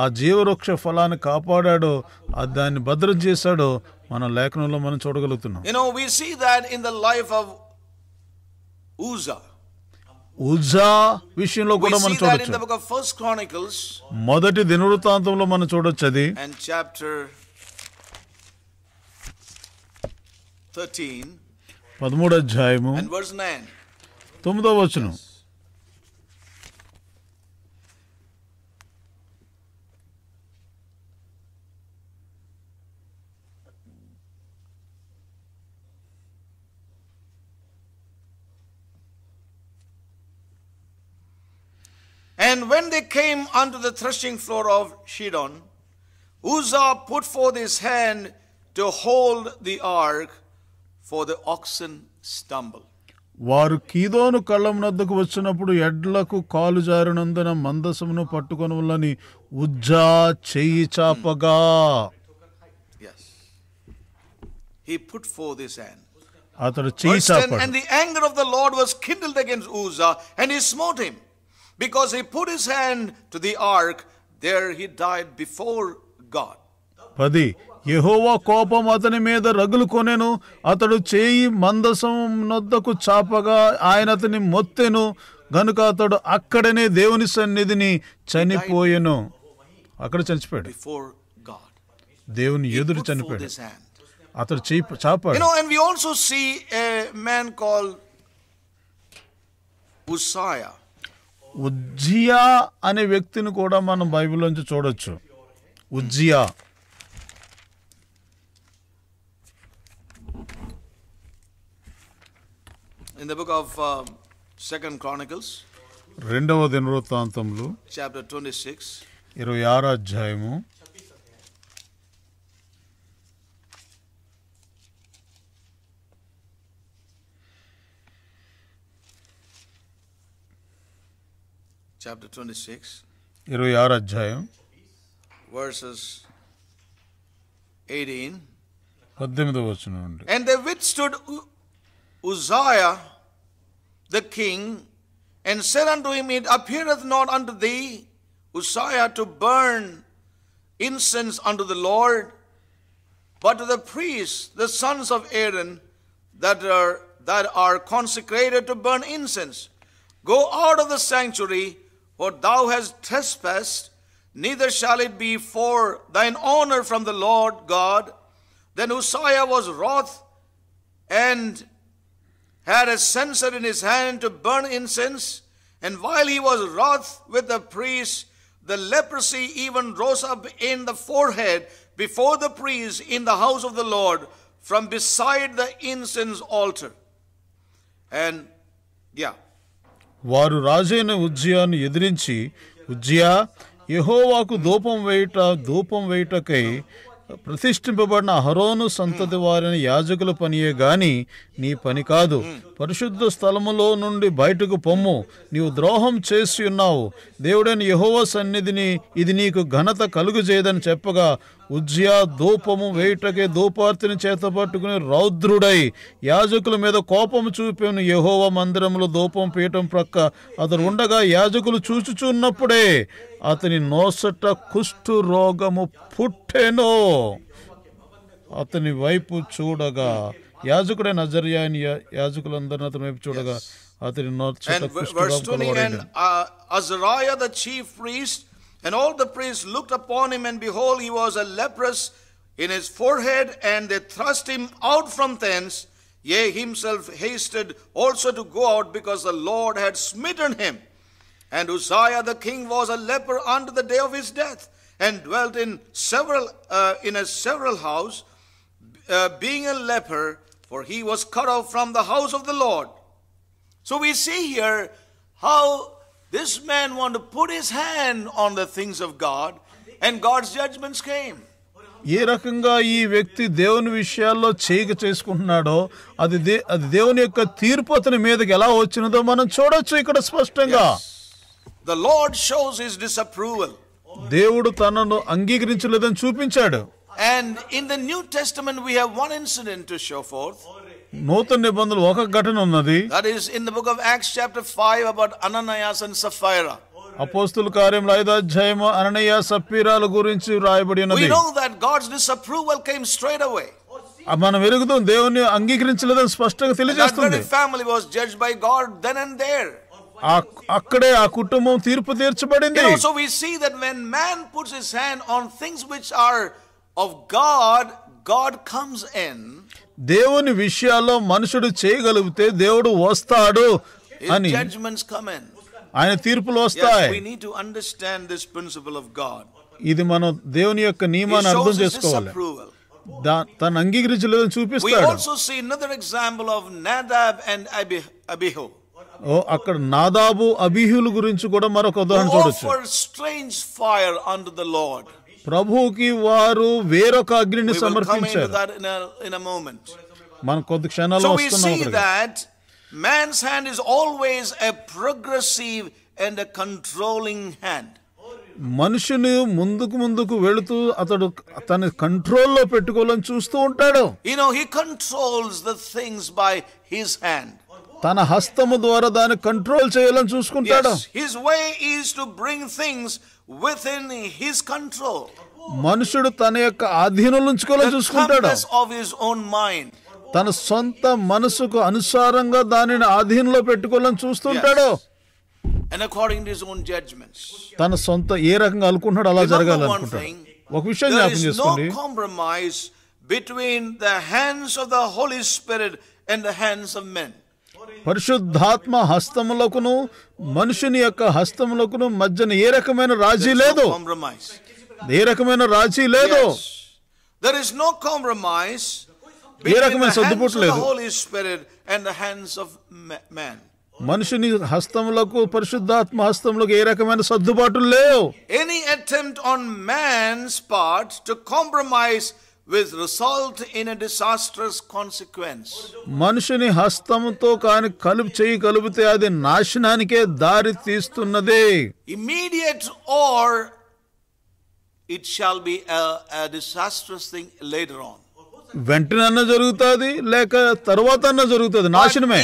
ఆ జీవవృక్ష ఫలాన్ని కాపాడాడో దాన్ని భద్రం చేశాడో మన లేఖనంలో మనం చూడగలుగుతున్నాం you know we see that in the life of Uzzah విషయంలో కూడా మనం చూడొచ్చు మొదటి దినవృత్తాంతంలో మనం చూడొచ్చు అది పదమూడు అధ్యాయము తొమ్మిదో వచనం When they came unto the threshing floor of Shidon, Uzzah put forth his hand to hold the ark, for the oxen stumbled. వారు కీదోను కళ్ళం నద్దకు వచ్చినప్పుడు ఎడ్లకు కాలు జారినందున మందసమును పట్టుకొనులని ఉజ్జా చెయ్యి చాపగా he put forth his hand. అతడు చాపాడు. And the anger of the Lord was kindled against Uzzah and he smote him because he put his hand to the ark. There he died before God. పది యహోవా కోపం అతని మీద రగులు కొనెను అతడు చేయి మందసం నొద్దకు చాపగా ఆయన అతని మొత్తెను గనుక అతడు అక్కడనే దేవుని సన్నిధిని చనిపోయెను అక్కడ చనిపోయాడు దేవుని ఎదురు చనిపోయాడు అతడు చేయి చాపాడు and we also see a man called Uzziah. Uzziah అనే వ్యక్తిని కూడా మనం బైబిల్లోంచి చూడొచ్చు Uzziah in the book of second Chronicles రెండవ దినవృత్తాంతంలో చాప్టర్ ట్వంటీ సిక్స్ ఇరవై ఆరు అధ్యాయము Chapter twenty-six. సిక్స్ ఇరవై ఆరు అధ్యాయం వర్సెస్ ఎయిటీన్ పద్దెనిమిదో వచ్చిన నుండి And the withstood Uzziah the and said unto him, It appeareth not unto thee, Uzziah, to burn incense unto the Lord, but to the priests, the sons of Aaron, that are, that are consecrated to burn incense. Go out of the sanctuary, what thou hast trespassed, neither shall it be for thine honor from the Lord God. Then Uzziah was wroth and had a censer in his hand to burn incense. And while he was wroth with the priest, the leprosy even rose up in the forehead before the priest in the house of the Lord from beside the incense altar. And yeah, వారు రాజైన ఉజ్జయాన్ని ఎదిరించి Uzziah యహోవాకు దూపం వేయుట ధూపం వేయుటకై ప్రతిష్ఠింపబడిన హరోను సంతతి వారిని యాజకుల పనియే గాని నీ పని కాదు పరిశుద్ధ స్థలములో నుండి బయటకు పొమ్ము నీవు ద్రోహం చేసి ఉన్నావు దేవుడైన యహోవ సన్నిధిని ఇది నీకు ఘనత కలుగు చేయదని చెప్పగా ఉజ్జయ ధూపము వేయుటకే ధూపార్తిని పట్టుకుని రౌద్రుడై యాజకుల మీద కోపము చూపిన యహోవ మందిరంలో ధూపం పీఠం ప్రక్క అతడు ఉండగా యాజకులు చూచుచున్నప్పుడే అతని నోసట కుష్టు రోగము పుట్టెనో అతని వైపు చూడగా యాజకుడే నజరియా అని యాజకులందరిని అతని వైపు చూడగా అతని నోచట కుష్ఠరోగం And all the priests looked upon him, and behold, he was a leprous in his forehead, and they thrust him out from thence. Yea, himself hasted also to go out, because the Lord had smitten him. And Uzziah the king was a leper unto the day of his death, and dwelt in several uh, in a several house, uh, being a leper, for he was cut off from the house of the Lord. So we see here how this man wanted to put his hand on the things of God, and God's judgments came. ఏ రకంగా ఈ వ్యక్తి దేవుని విషయాల్లో చేయక చేసుకుంటున్నాడో అది అది దేవుని యొక్క తీర్పు అతని మీదకి ఎలా వచ్చినదో మనం చూడవచ్చు ఇక్కడ స్పష్టంగా the Lord shows his disapproval దేవుడు తనను అంగీకరించలేదని చూపించాడు and in the new Testament we have one incident to నూతన నిబంధనలు ఒక ఘటన ఉన్నది that is in the book of Acts chapter 5 about Ananias and Sapphira అపోస్తుల కార్యములు ఐదో అధ్యాయము అననయ సఫీరాల గురించి రాయబడి ఉన్నది we know that God's disapproval came straight away మనం ఎరుగుతాం దేవుని అంగీకరించలేదని స్పష్టంగా తెలియజేస్తుంది family was judge by God then and there అక్కడే ఆ కుటుంబం తీర్పు తీర్చబడింది so we see that when man puts his hand on things which are of God God comes in దేవుని విషయాల్లో మనుషుడు చేయగలిగితే దేవుడు వస్తాడు అని ఆయన తీర్పులు వస్తాయి ఇది మనం దేవుని యొక్క నియమాన్ని అర్థం చేసుకోవాలి తను అంగీకరించలేదని చూపిస్తాడు ఓ అక్కడ నాదాబు అభిహులు గురించి కూడా మరొక ఉదాహరణ చూడొచ్చు ప్రభువుకి వారు వేరొక అగ్నిని సమర్పించారు మనం కొద్ది క్షణాల్లో man's hand is always a progressive and a controlling hand మనుషుని ముందుకు ముందుకు వెళుతూ అతడు తన కంట్రోల్లో పెట్టుకోవాలని చూస్తూ ఉంటాడు no he controls the things by his hand తన హస్తము ద్వారా దాన్ని కంట్రోల్ చేయాలని చూసుకుంటాడు his way is to bring things within his control మనుషుడు తన యొక్క ఆధీనంలో ఉంచుకోలే చూసుకుంటాడు ఆఫ్ హిస్ ఓన్ మైండ్ తన సొంత మనసుకు అనుసారంగా దానిని ఆధీనంలో పెట్టుకోవాలని చూస్తుంటాడు and according to his own judgments తన సొంత ఏ రకంగా అనుకుంటున్నాడు అలా జరగాలనుకుంటాడు ఒక విషయం జ్ఞాపకం చేసుకోండి compromise between the hands of the Holy Spirit and the hands of men పరిశుద్ధాత్మ హస్తములకును మనుషుని యొక్క హస్తములకును మధ్యన ఏ రకమైన రాజీ లేదు ఏ రకమైన రాజీ లేదు దర్ ఇస్ నో కాంప్రమైజ్ ఏ రకమైన సర్దుబాటు లేదు మనుషుని హస్తములకు పరిశుద్ధాత్మ హస్తములకు ఏ రకమైన సర్దుబాటు లేవు any attempt on man's part to compromise will result in a disastrous consequence. మనిషిని హస్తముతో కాని కలుపు చేయి కలుపుతే అది నాశనానికే దారి తీస్తున్నది. Immediate or it shall be a, a disastrous thing later on. వెంటనన్న జరుగుతుంది లేక తర్వాత అన్న జరుగుతుంది నాశనమే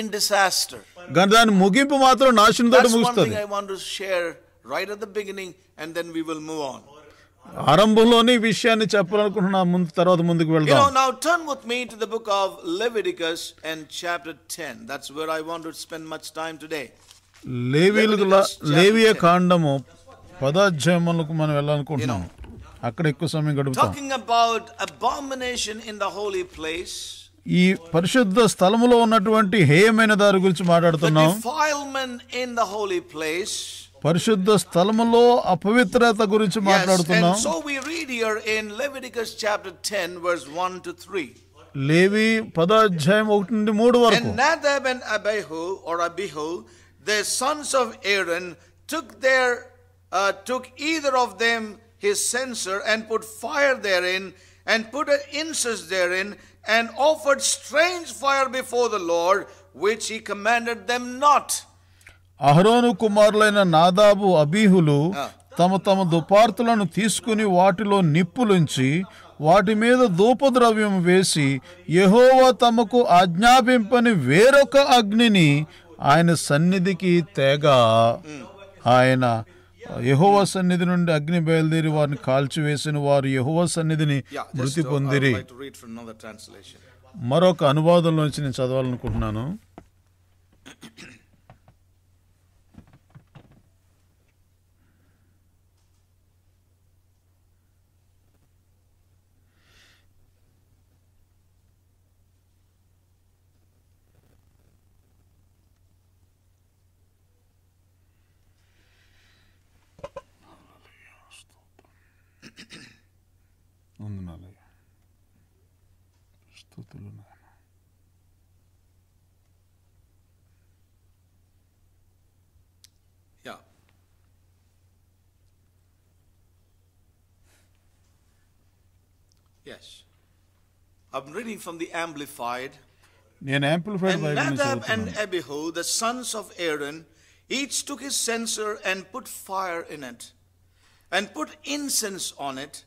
ఇన్ డిసాస్టర్ కానీ దాని ముగింపు మాత్రం నాశనంతో ముగుస్తుంది I want to share right at the beginning and then we will move on ఆరంభంలోని విషయాన్ని చెప్పాలనుకుంటున్నా ముందు తర్వాత ముందుకు వెళ్దాం you now turn with me to the book of Leviticus and chapter 10 that's where I want to spend much time today లేవీయుల లేవీయ కాండము పదాధ్యాయములకు మనం వెళ్ళాలనుకుంటున్నాం అక్కడ ఎక్కువ సమయం గడుపుతాం talking about abomination in the holy place ఈ పరిశుద్ధ స్థలములో ఉన్నటువంటి హేయమైన దారి గురించి మాట్లాడుతున్నాం defilement in the holy place పరిశుద్ధ స్థలములో అపవిత్రత గురించి మాట్లాడుతున్నాం so we read here in Leviticus chapter 10 verse 1 to 3 లేవి పదాధ్యాయం ఒకటి నుండి మూడు వరకు Nadab and Abihu or Abihu the sons of Aaron took their took either of them his censer and put fire therein and put an incense therein and offered strange fire before the Lord, which he commanded them not. అహరోను కుమారులైన నాదాబు అబీహులు తమ తమ దుపార్తులను తీసుకుని వాటిలో నిప్పులుంచి వాటి మీద ధూపద్రవ్యం వేసి యహోవా తమకు ఆజ్ఞాపింపని వేరొక అగ్నిని ఆయన సన్నిధికి తేగ ఆయన యహోవ సన్నిధి నుండి అగ్ని బయలుదేరి వారిని కాల్చివేసిన వారు యహోవ సన్నిధిని uh, మృతి పొందిరి మరొక అనువాదంలోంచి నేను చదవాలనుకుంటున్నాను ¿Dónde me había? Что ты лунаем? Ja. Yes. I'm reading from the Amplified. and Nadab and Abihu, the sons of Aaron, each took his censer and put fire in it, and put incense on it,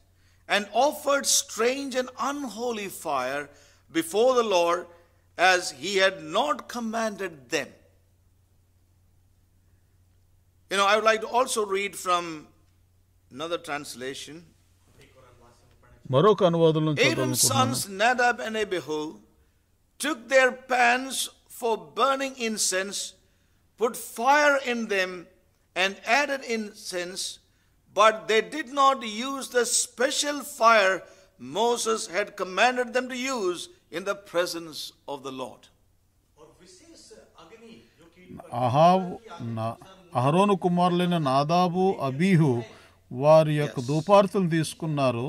and offered strange and unholy fire before the Lord as he had not commanded them. You know, I would like to also read from another translation. మరొక అనువాదంలో Abram's sons Nadab and Abihu took their pans for burning incense, put fire in them, and added incense but they did not use the special fire Moses had commanded them to use in the presence of the Lord. Ahab అహరోను కుమారులైన నాదాబు అబీహు వారి యొక్క దూపార్తులు తీసుకున్నారు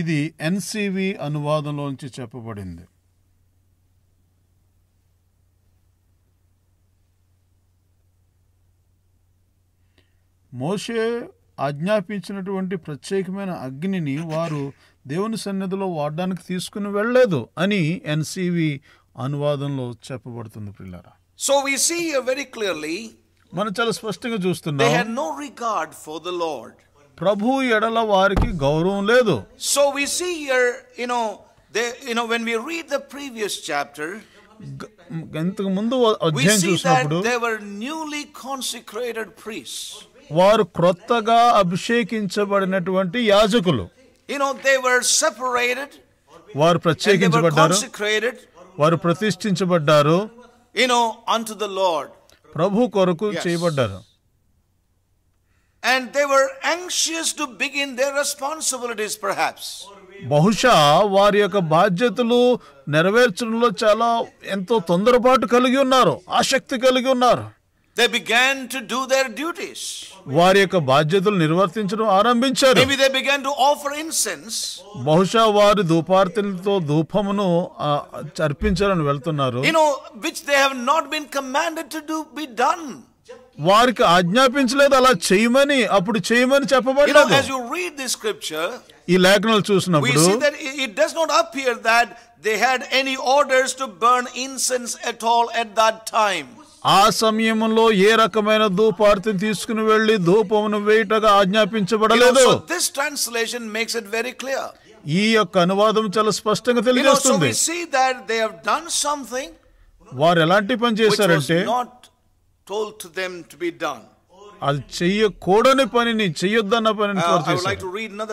ఇది ఎన్సివి అనువాదంలోంచి చెప్పబడింది మోషే ఆజ్ఞాపించినటువంటి ప్రత్యేకమైన అగ్నిని వారు దేవుని సన్నిధిలో వాడడానికి తీసుకుని వెళ్ళలేదు అని ఎన్సివి అనువాదంలో చెప్పబడుతుంది పిల్లరా so we see very clearly మనం చాలా స్పష్టంగా చూస్తున్నాం no regard for the Lord ప్రభు ఎడల వారికి గౌరవం లేదు so we see here you know they you know when we read the previous chapter ఇంతకు ముందు అధ్యాయం చూసినప్పుడు they were newly consecrated priest వారు క్రొత్తగా అభిషేకించబడినటువంటి యాజకులు you know they were వారు ప్రత్యేకించబడ్డారు వారు ప్రతిష్ఠించబడ్డారు you know unto the lord ప్రభు కొరకు చేయబడ్డారు and they were anxious to begin their responsibilities perhaps బహుశా వారి యొక్క బాధ్యతలు నెరవేర్చడంలో చాలా ఎంతో తొందరపాటు కలిగి ఉన్నారు ఆసక్తి కలిగి ఉన్నారు they began to do their duties వారి యొక్క బాధ్యతలు నిర్వర్తించడం ఆరంభించారు maybe they began to offer incense బహుశా వారు ధూపార్తులతో ధూపమును అర్పించాలని వెళ్తున్నారు you know which they have not been commanded to do be done వారికి ఆజ్ఞాపించలేదు అలా చేయమని అప్పుడు చేయమని చెప్పబడలేదు as you read this scripture ఈ లేఖనాలు చూసినప్పుడు we see that it does not appear that they had any orders to burn incense at all at that time ఆ సమయంలో ఏ రకమైన ధూపార్తిని తీసుకుని వెళ్లి ధూపమును వేయటగా ఆజ్ఞాపించబడలేదు this translation makes it very clear ఈ యొక్క అనువాదం చాలా స్పష్టంగా తెలియజేస్తుంది సంథింగ్ వారు ఎలాంటి పని చేశారంటే నాట్ అది చెయ్యకూడని పనిని చెయ్యొద్దన్న పనిని వారు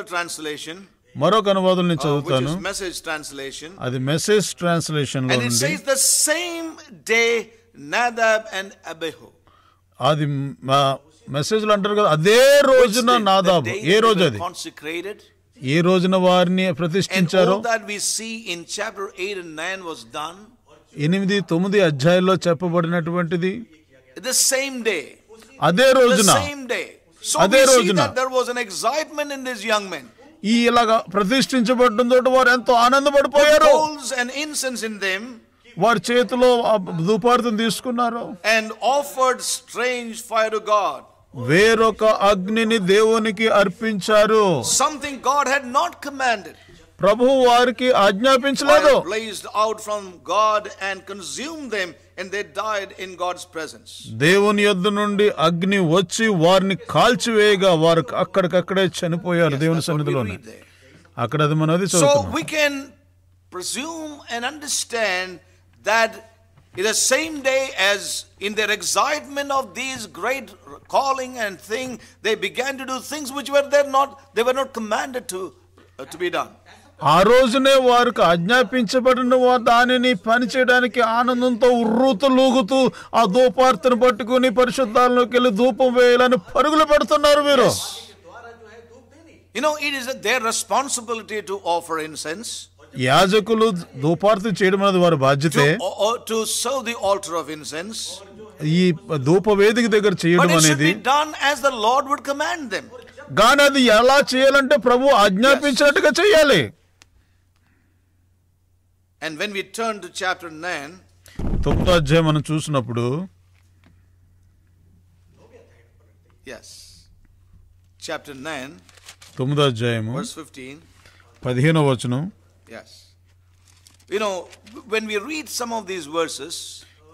uh, ట్రాన్స్లేషన్ మరొక అనువాదం నేను uh, చదువుతాను మెసేజ్ ట్రాన్స్లేషన్ అది మెసేజ్ ట్రాన్స్లేషన్ లో ఉంది same day Nadab and Abihu అది మా మెసేజ్ లో అంటారు కదా అదే రోజున నాదాబ్ ఏ రోజు అది కాన్సిక్రేటెడ్ ఏ రోజున వారిని ప్రతిష్ఠించారు that we see in chapter 8 and 9 was done 8 9 అధ్యాయంలో చెప్పబడినటువంటిది సేమ్ డే అదే రోజున సేమ్ డే అదే రోజున there was an excitement in this young men ఈ ఇలాగా ప్రతిష్ఠించబడడం తోటి వారు ఎంతో ఆనందపడిపోయారు ఇన్ దెమ్ వారి చేతిలో ధూపార్థం తీసుకున్నారు and offered strange fire God వేరొక అగ్నిని దేవునికి అర్పించారు something God had not commanded ప్రభు వారికి ఆజ్ఞాపించలేదు placed out from God and consume them and they died in God's presence దేవుని యొద్ద నుండి అగ్ని వచ్చి వారిని కాల్చివేయగా వారు అక్కడికక్కడే చనిపోయారు దేవుని సన్నిధిలో అక్కడ అది మనది so we can presume and understand that in the same day as in their excitement of these great calling and thing, they began to do things which were there not they were not commanded to uh, to be done. ఆ రోజునే వారికి ఆజ్ఞాపించబడిన దానిని పనిచేయడానికి ఆనందంతో ఉర్రూతలూగుతూ ఆ ధూపార్తను పట్టుకుని పరిశుద్ధాల్లోకి వెళ్ళి ధూపం వేయాలని పరుగులు పెడుతున్నారు వీరు You know, it is their responsibility to offer incense. యాజకులు ధూపార్తి చేయడం అనేది వారి బాధ్యతే to serve the altar of incense ఈ ధూప వేదిక దగ్గర చేయడం అనేది done as the Lord would command them గాని అది ఎలా చేయాలంటే ప్రభు ఆజ్ఞాపించినట్టుగా చేయాలి and when we turn to chapter 9 తొమ్మిదో అధ్యాయం మనం చూసినప్పుడు ఎస్ చాప్టర్ 9 తొమ్మిదో అధ్యాయము వర్స్ 15 పదిహేనో వచనం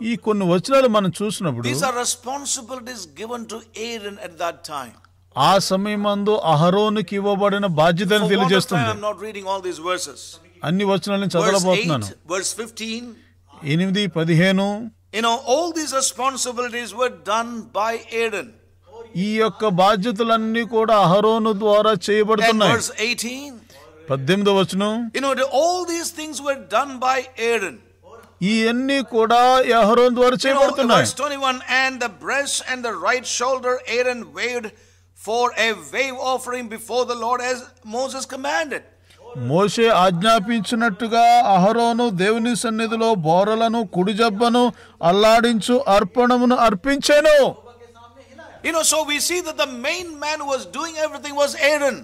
ఈ కొన్ని వచనాలు మనం చూసినప్పుడు these are responsibilities given to Aaron at that time ఆ సమయమందు అహరోనుకి ఇవ్వబడిన బాధ్యతను తెలియజేస్తుంది అన్ని వచనాలను చదవబోతున్నాను ఎనిమిది పదిహేను all these responsibilities were done by Aaron ఈ యొక్క బాధ్యతలన్నీ కూడా అహరోను ద్వారా చేయబడుతున్నాయి పద్దెనిమిదో వచనం you know all these things were done by Aaron ఇవన్నీ కూడా యహరోన్ ద్వారా చేయబడుతున్నాయి verse and the breast and the right shoulder Aaron waved for a wave offering before the Lord as Moses commanded మోషే ఆజ్ఞాపించినట్టుగా అహరోను దేవుని సన్నిధిలో బోరలను కుడి జబ్బను అల్లాడించు అర్పణమును అర్పించాను You know, so we see that the main man who was doing everything was Aaron.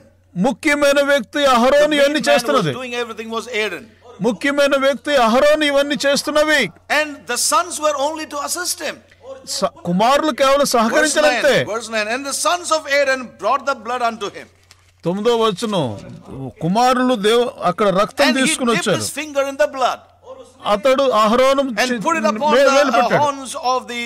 ముఖ్యమైన వ్యక్తి అహరోన్ ఇవన్నీ చేస్తున్నది ముఖ్యమైన వ్యక్తి అహరోన్ ఇవన్నీ చేస్తున్నవి and the sons were only to assist him కుమారులు కేవలం సహకరించడంతే and the sons of Aaron brought the blood on to him తొమ్మిదో వచ్చిన కుమారులు దేవు అక్కడ రక్తం తీసుకుని వచ్చారు ఫింగర్ ఇన్ ద బ్లడ్ అతడు అహరోను of the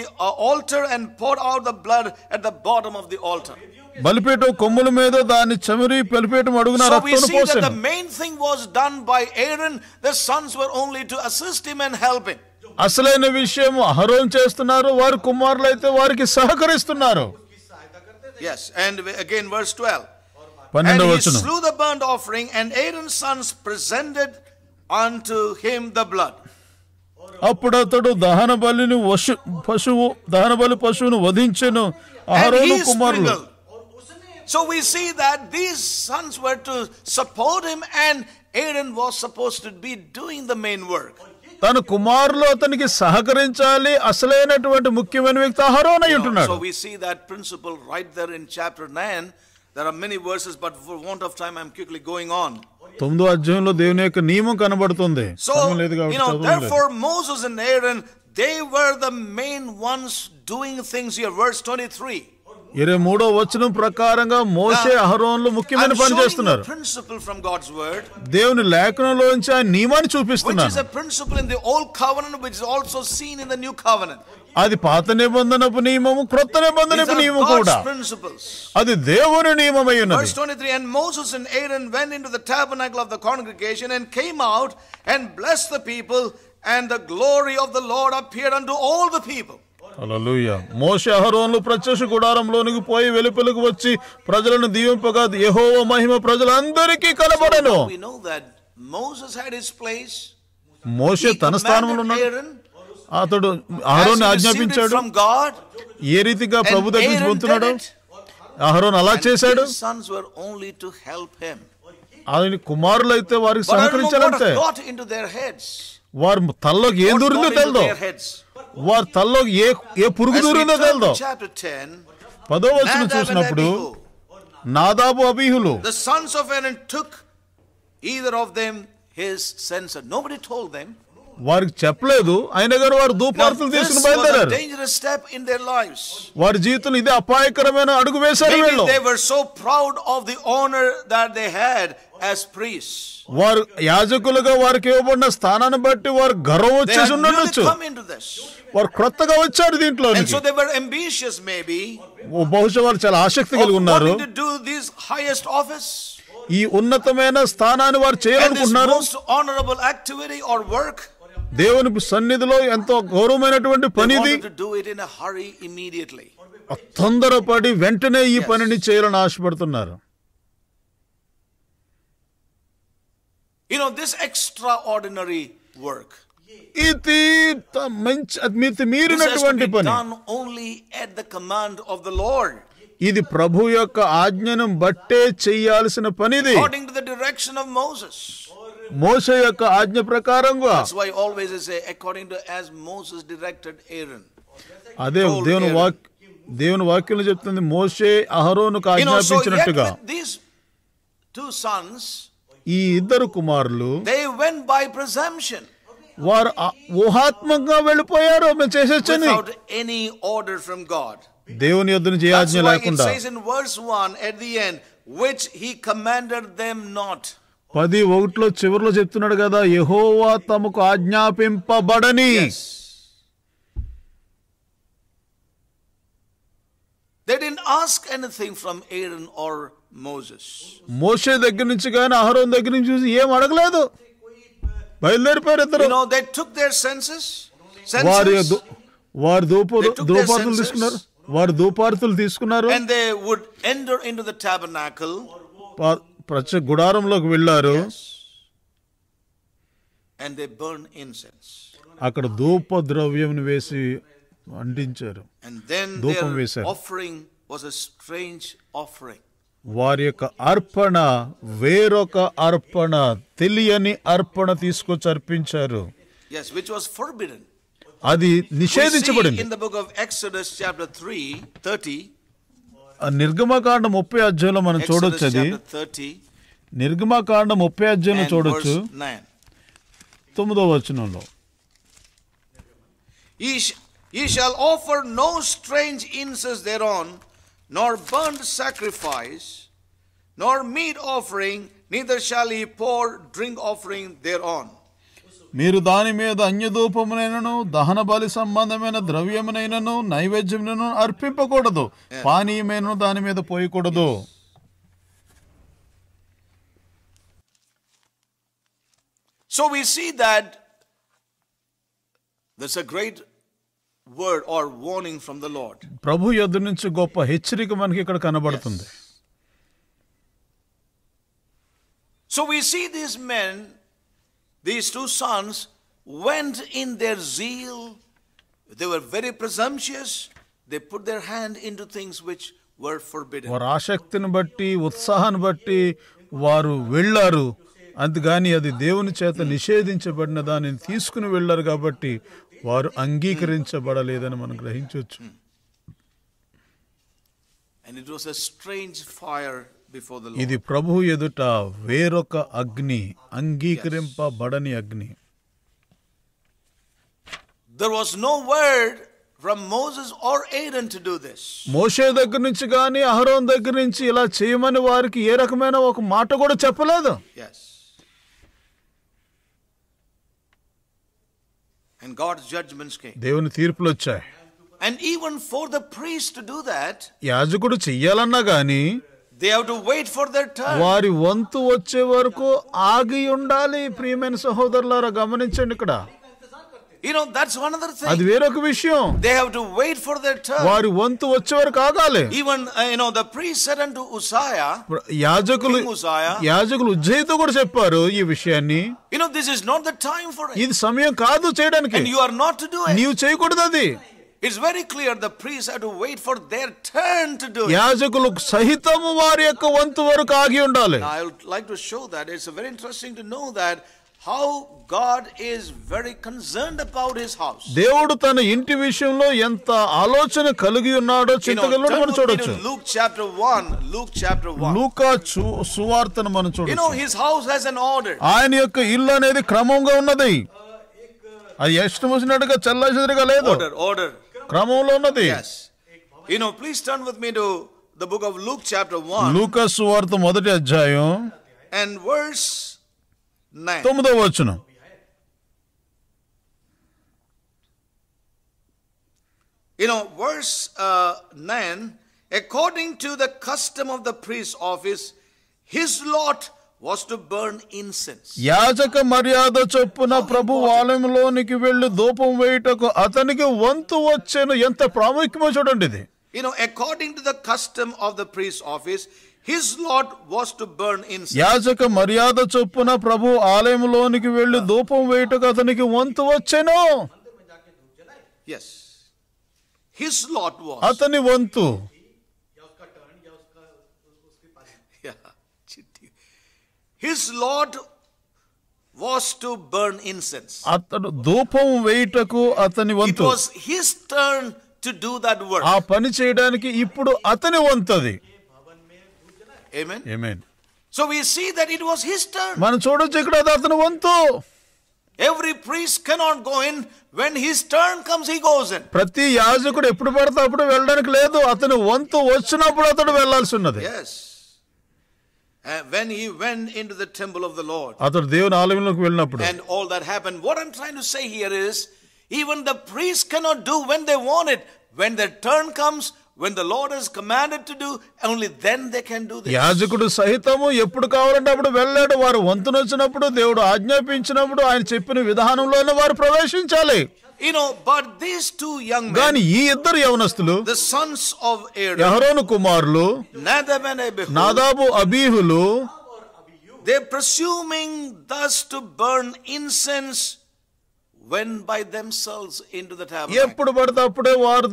altar and pour out the blood at the bottom of the altar బలిపీఠం కొమ్ముల మీద దాని చమిరి బలిపీఠం అడుగున రక్తం పోసి the main thing was done by Aaron the sons were only to assist him and help him అసలైన విషయం అహరోన్ చేస్తున్నారు వారి కుమారులు అయితే వారికి సహకరిస్తున్నారు yes and again verse 12 and he slew the burnt offering and Aaron's sons presented unto him the blood అప్పుడు అతడు దహన బలిని పశువు దహన బలి పశువును వధించెను అహరోను కుమారులు so we see that these sons were to support him and Aaron was supposed to be doing the main work. తను కుమారులు అతనికి సహకరించాలి అసలైనటువంటి ముఖ్యమైన వ్యక్తి అహరోన్ అయి ఉంటున్నాడు so we see that principle right there in chapter 9 there are many verses but for want of time I am quickly going on తొమ్మిదో అధ్యాయంలో దేవుని యొక్క నియమం కనబడుతుంది సమయం లేదు కాబట్టి చదవలేదు for Moses and Aaron they were the main ones doing things here verse 23 ఇరవై మూడో వచనం ప్రకారంగా మోసే అహరోన్లు ముఖ్యమైన పని చేస్తున్నారు దేవుని లేఖనంలోంచి ఆయన నియమాన్ని చూపిస్తున్నారు అది పాత నిబంధనపు నియమము క్రొత్త నిబంధనపు నియమం కూడా అది దేవుని నియమమై ఉన్నది verse 23 and Moses and Aaron went into the tabernacle of the congregation and came out and blessed the people and the glory of the Lord appeared unto all the people అలలుయ మోష అహరోన్లు ప్రత్యక్ష గుడారంలోనికి పోయి వెలుపలకు వచ్చి ప్రజలను దీవింపగా ఏహో మహిమ ప్రజలందరికీ కనబడను మోషే తన స్థానంలో అతడు అహరోన్ ఆజ్ఞాపించాడు ఏ రీతిగా ప్రభు దగ్గర పొందుతున్నాడు అహరోన్ అలా చేశాడు ఆయన కుమారులైతే వారికి సహకరించాలంటే వారు తల్లోకి ఏం దూరిందో తెలుదు వారు తల్లోకి ఏ ఏ పురుగు దూరిందో తెలుదు పదో వచ్చిన చూసినప్పుడు నాదాబు అబీహులు వారికి చెప్పలేదు అయినా గారు వారు దూపార్తలు తీసుకుని బయలుదేరారు వారి జీవితంలో ఇదే అపాయకరమైన అడుగు వేశారు వీళ్ళు they were so proud of the honour that they had వారు యాజకులుగా వారికి ఇవ్వబడిన స్థానాన్ని బట్టి వారు గర్వం వచ్చేసి ఉండొచ్చు వారు క్రొత్తగా వచ్చారు దీంట్లో బహుశా వారు చాలా ఆసక్తి కలిగి ఉన్నారు ఈ ఉన్నతమైన స్థానాన్ని వారు చేయాలనుకుంటున్నారు దేవుని సన్నిధిలో ఎంతో గౌరవమైనటువంటి పనిది తొందరపడి వెంటనే ఈ పనిని చేయాలని ఆశపడుతున్నారు You know, this extraordinary work. ఇది మంచి మితి మీరినటువంటి పని only at the command of the Lord ఇది ప్రభు యొక్క ఆజ్ఞను బట్టే చేయాల్సిన పని ఇది according to the direction of Moses మోష యొక్క ఆజ్ఞ ప్రకారంగా that's why always is according to as Moses directed Aaron అదే దేవుని వాక్ దేవుని వాక్యంలో చెప్తుంది మోషే అహరోనుకు ఆజ్ఞాపించినట్టుగా దీస్ టు సన్స్ ఈ ఇద్దరు కుమారులు వారు ఊహాత్మకంగా వెళ్ళిపోయారు చేసేచ్చని ఎనీ ఆర్డర్ ఫ్రమ్ గాడ్ దేవుని యొద్ద నుంచి లేకుండా విచ్ కమాండెడ్ నాట్ పది ఒకటిలో చివరిలో చెప్తున్నాడు కదా యహోవా తమకు ఆజ్ఞాపింపబడని They didn't ask anything from Aaron or మోసే దగ్గర నుంచి కానీ ఆహారం దగ్గర నుంచి చూసి ఏం అడగలేదు బయలుదేరిపోయారు ఇద్దరు వారి వారు దూప తీసుకున్నారు వారి దూపార్తులు తీసుకున్నారు and ప్రత్యేక గుడారంలోకి వెళ్ళారు అక్కడ ధూప ద్రవ్యం వేసి అంటించారు and then ధూపం వేశారు offering was వారి యొక్క అర్పణ వేరొక అర్పణ తెలియని అర్పణ తీసుకొచ్చి అర్పించారు అది నిషేధించబడింది నిర్గమకాండ ముప్పై అధ్యాయంలో మనం చూడొచ్చు అది నిర్గమకాండ ముప్పై అధ్యాయంలో చూడొచ్చు తొమ్మిదో వచనంలో ye shall offer no strange incense thereon nor burnt sacrifice, nor meat offering, neither shall he pour drink offering thereon. మీరు దాని మీద అన్యధూపమునైనను దహన బలి సంబంధమైన ద్రవ్యమునైనను నైవేద్యమునను అర్పింపకూడదు పానీయమైనను దాని మీద పోయకూడదు So we see that there's a great word or warning from the Lord ప్రభు యొద్ద నుంచి గొప్ప హెచ్చరిక మనకి ఇక్కడ కనబడుతుంది so we see these men these two sons went in their zeal. They were very presumptuous. They put their hand into things which were forbidden. వారు ఆసక్తిని బట్టి ఉత్సాహాన్ని బట్టి వారు వెళ్ళారు అంతేగాని అది దేవుని చేత నిషేధించబడిన దానిని తీసుకుని వెళ్ళారు కాబట్టి వారు అంగీకరించబడలేదని మనం గ్రహించవచ్చు ఇది ప్రభు ఎదుట వేరొక అగ్ని అంగీకరింపబడని అగ్ని there was no word from Moses or Aaron to do this మోషే దగ్గర నుంచి కానీ అహరోన్ దగ్గర నుంచి ఇలా చేయమని వారికి ఏ రకమైన ఒక మాట కూడా చెప్పలేదు and God's judgments came. దేవుని తీర్పులు వచ్చాయి. And even for the priest to do that, యాజకుడు చెయ్యాలన్నా గాని they have to wait for their turn. వారి వంతు వచ్చే వరకు ఆగి ఉండాలి ప్రియమైన సహోదరులారా గమనించండి ఇక్కడ. You know that's one other thing అది వేరొక విషయం they have to wait for that turn వారి వంతు వచ్చే వరకు ఆగాలి even you know the priest said and to Uzziah యాజకులు యాజకులు ఉజ్జయితో కూడా చెప్పారు ఈ విషయాన్ని you know this is not the time for ఇది సమయం కాదు చేయడానికి and you are not to do it నీవు చేయకూడదు అది it's very clear the priests have to wait for their turn to do యాజకులు సహితము వారి యొక్క వంతు వరకు ఆగి ఉండాలి I would like to show that it's very interesting to know that how God is very concerned about his house దేవుడు తన ఇంటి విషయంలో ఎంత ఆలోచన కలిగి ఉన్నాడో చింతగలను మనం చూడొచ్చు లూక్ చాప్టర్ 1 లూక్ చాప్టర్ 1 లూకా సువార్తను మనం చూడొచ్చు you know his house has an order ఆయన యొక్క ఇల్లు అనేది క్రమంగా ఉన్నది అది ఇష్టం వచ్చినట్టుగా చల్లాచెదురుగా లేదు ఆర్డర్ ఆర్డర్ క్రమంలో ఉన్నది you know please turn with me to the book of Luke chapter 1 లూకా సువార్త మొదటి అధ్యాయం అండ్ వర్స్ తొమ్మిదో వచ్చును you know verse according to the custom of the priest's office his lot was to burn in యాజక మర్యాద చొప్పున ప్రభు ఆలయంలోనికి వెళ్ళి దూపం వేయటకు అతనికి వంతు వచ్చేను ఎంత ప్రాముఖ్యమో చూడండి ఇది you know according to the custom of the priest's office his lot was to burn in యాజక మర్యాద చొప్పున ప్రభు ఆలయంలోనికి వెళ్ళి ధూపం వేయటకు అతనికి వంతు వచ్చెను ఎస్ హిస్ లాట్ వాస్ అతని వంతు his lot was to burn incense అతడు ధూపం వేయుటకు అతని వంతు his turn to do that work ఆ పని చేయడానికి ఇప్పుడు అతని వంతది Amen. Amen. So we see that it was his turn. Every priest cannot go in. When his turn comes, he goes in. Turn comes he ప్రతి యాజకుడు ఎప్పుడు పడితే అప్పుడు వెళ్ళడానికి లేదు అతను వంతు వచ్చినప్పుడు అతడు వెళ్ళాల్సి ఉన్నది yes uh, when he went into the temple of the lord అతడు దేవుని ఆలయంలోకి వెళ్ళినప్పుడు and all that happened what i'm trying to say here is even the priest cannot do when they want it when their turn comes when the Lord has commanded to do only then they can do this యాజకుడు సహితము ఎప్పుడు కావాలంటే అప్పుడు వెళ్ళాడు వారు వంతున వచ్చినప్పుడు దేవుడు ఆజ్ఞాపించినప్పుడు ఆయన చెప్పిన విధానంలోనే వారు ప్రవేశించాలి you know but these two young గాని ఈ ఇద్దరు యవనస్తులు ద సన్స్ ఆఫ్ ఎహరోను కుమారులు నాదాబు అబీహులు they presuming thus to burn incense Went by themselves into the tabernacle ఎప్పుడు పడితే అప్పుడే వారు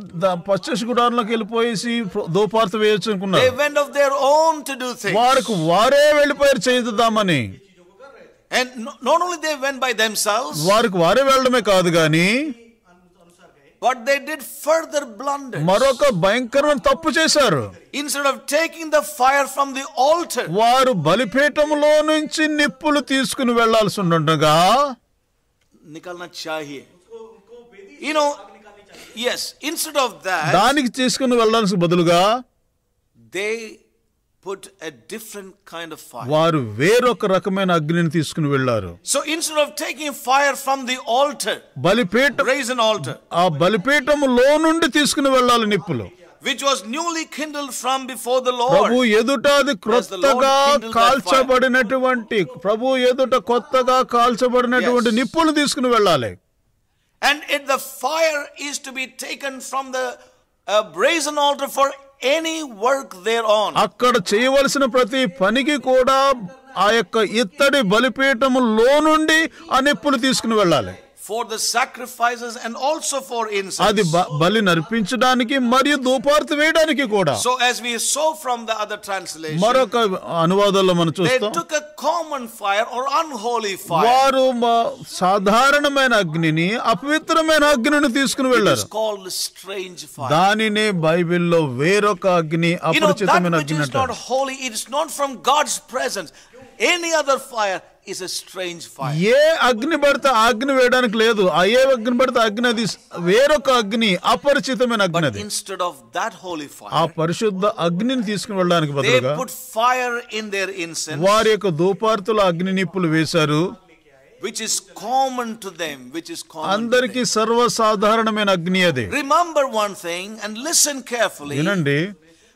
పశ్చేష గుడారంలోకి వెళ్ళిపోయేసి దోపార్త వేయొచ్చు they went of their own to do things వారికి వారే వెళ్ళిపోయారు చేద్దామని and not only they went by themselves వారికి వారే వెళ్ళడమే కాదు గాని But they did further blunder. మరొక భయంకరమైన తప్పు చేశారు. Instead of taking the fire from the altar. వారు బలిపీఠములో నుంచి నిప్పులు తీసుకుని వెళ్ళాల్సి నికల్నా చాహియే you know yes instead of that దానికి చేసుకుని వెళ్ళడానికి బదులుగా they put a different kind of fire వారు వేరొక రకమైన అగ్నిని తీసుకుని వెళ్ళారు so instead of taking fire from the altar బలిపీఠ రైజ్ ఆల్టర్ ఆ బలిపీఠము లో నుండి తీసుకుని వెళ్ళాలి నిప్పులు which was newly kindle from before the Lord ప్రభు ఎదుట అది క్రొత్తగా కాల్చబడినటువంటి ప్రభు ఎదుట కొత్తగా కాల్చబడినటువంటి నిప్పులు తీసుకుని వెళ్ళాలి and it the fire is to be taken from the brazen altar for any work thereon అక్కడ చేయవలసిన ప్రతి పనికి కూడా ఆ యొక్క ఇత్తడి బలిపీఠము లో నుండి ఆ నిప్పులు తీసుకుని వెళ్ళాలి for the sacrifices and also for incense. అది బలి నర్పించడానికి మరియు ధూపార్తి వేయడానికి కూడా. So as we saw from the other translation. మరొక అనువాదంలో మనం చూస్తాం. They took a common fire or unholy fire. వారు సాధారణమైన అగ్నిని అపవిత్రమైన అగ్నిని తీసుకుని వెళ్ళారు. It is called strange fire. దానినే బైబిల్లో వేరొక అగ్ని అపరిచితమైన అగ్ని అంటారు. You know that which is not holy it is not from God's presence. Any other fire is a strange fire ఏ అగ్ని పడితే అగ్ని వేయడానికి లేదు ఆ ఏ అగ్ని పడితే అగ్ని అది వేరొక అగ్ని అపరిచితమైన అగ్ని అది instead of that holy fire ఆ పరిశుద్ధ అగ్నిని తీసుకుని వెళ్ళడానికి బదులుగా put fire in their incense వారి యొక్క ధూపార్తుల అగ్ని నిప్పులు వేశారు which is common to them which is common అందరికీ సర్వసాధారణమైన అగ్ని అది remember one thing and listen carefully వినండి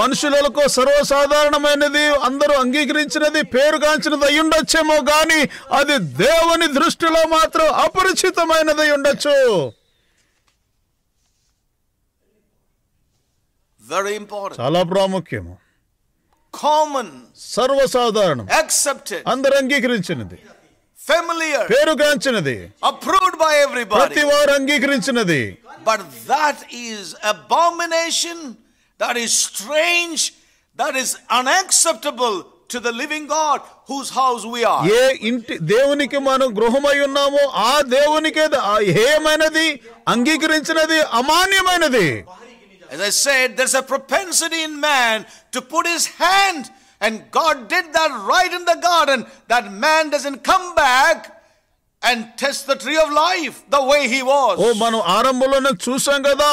మనుషులకు సర్వసాధారణమైనది అందరూ అంగీకరించినది పేరుగాంచినది ఉండొచ్చేమో గాని అది దేవుని దృష్టిలో మాత్రం అపరిచితమైనది ఉండొచ్చు వెరీ ఇంపార్టెంట్ చాలా ప్రాముఖ్యము కామన్ సర్వసాధారణం యాక్సెప్టెడ్ అందరూ అంగీకరించినది ఫెమిలియర్ పేరుగాంచినది అప్రూవ్డ్ బై ఎవ్రీబడి ప్రతి వారు అంగీకరించినది but that is abomination that is strange, that is unacceptable to the living God whose house we are. ఏ ఇంటి దేవునికి మనం గృహమై ఉన్నామో ఆ దేవునికి హేయమైనది అంగీకరించినది అమాన్యమైనది As I said, there's a propensity in man to put his hand, and God did that right in the garden, that man doesn't come back and test the tree of life the way he was ఓ మనం ఆరంభంలోనే చూసాం కదా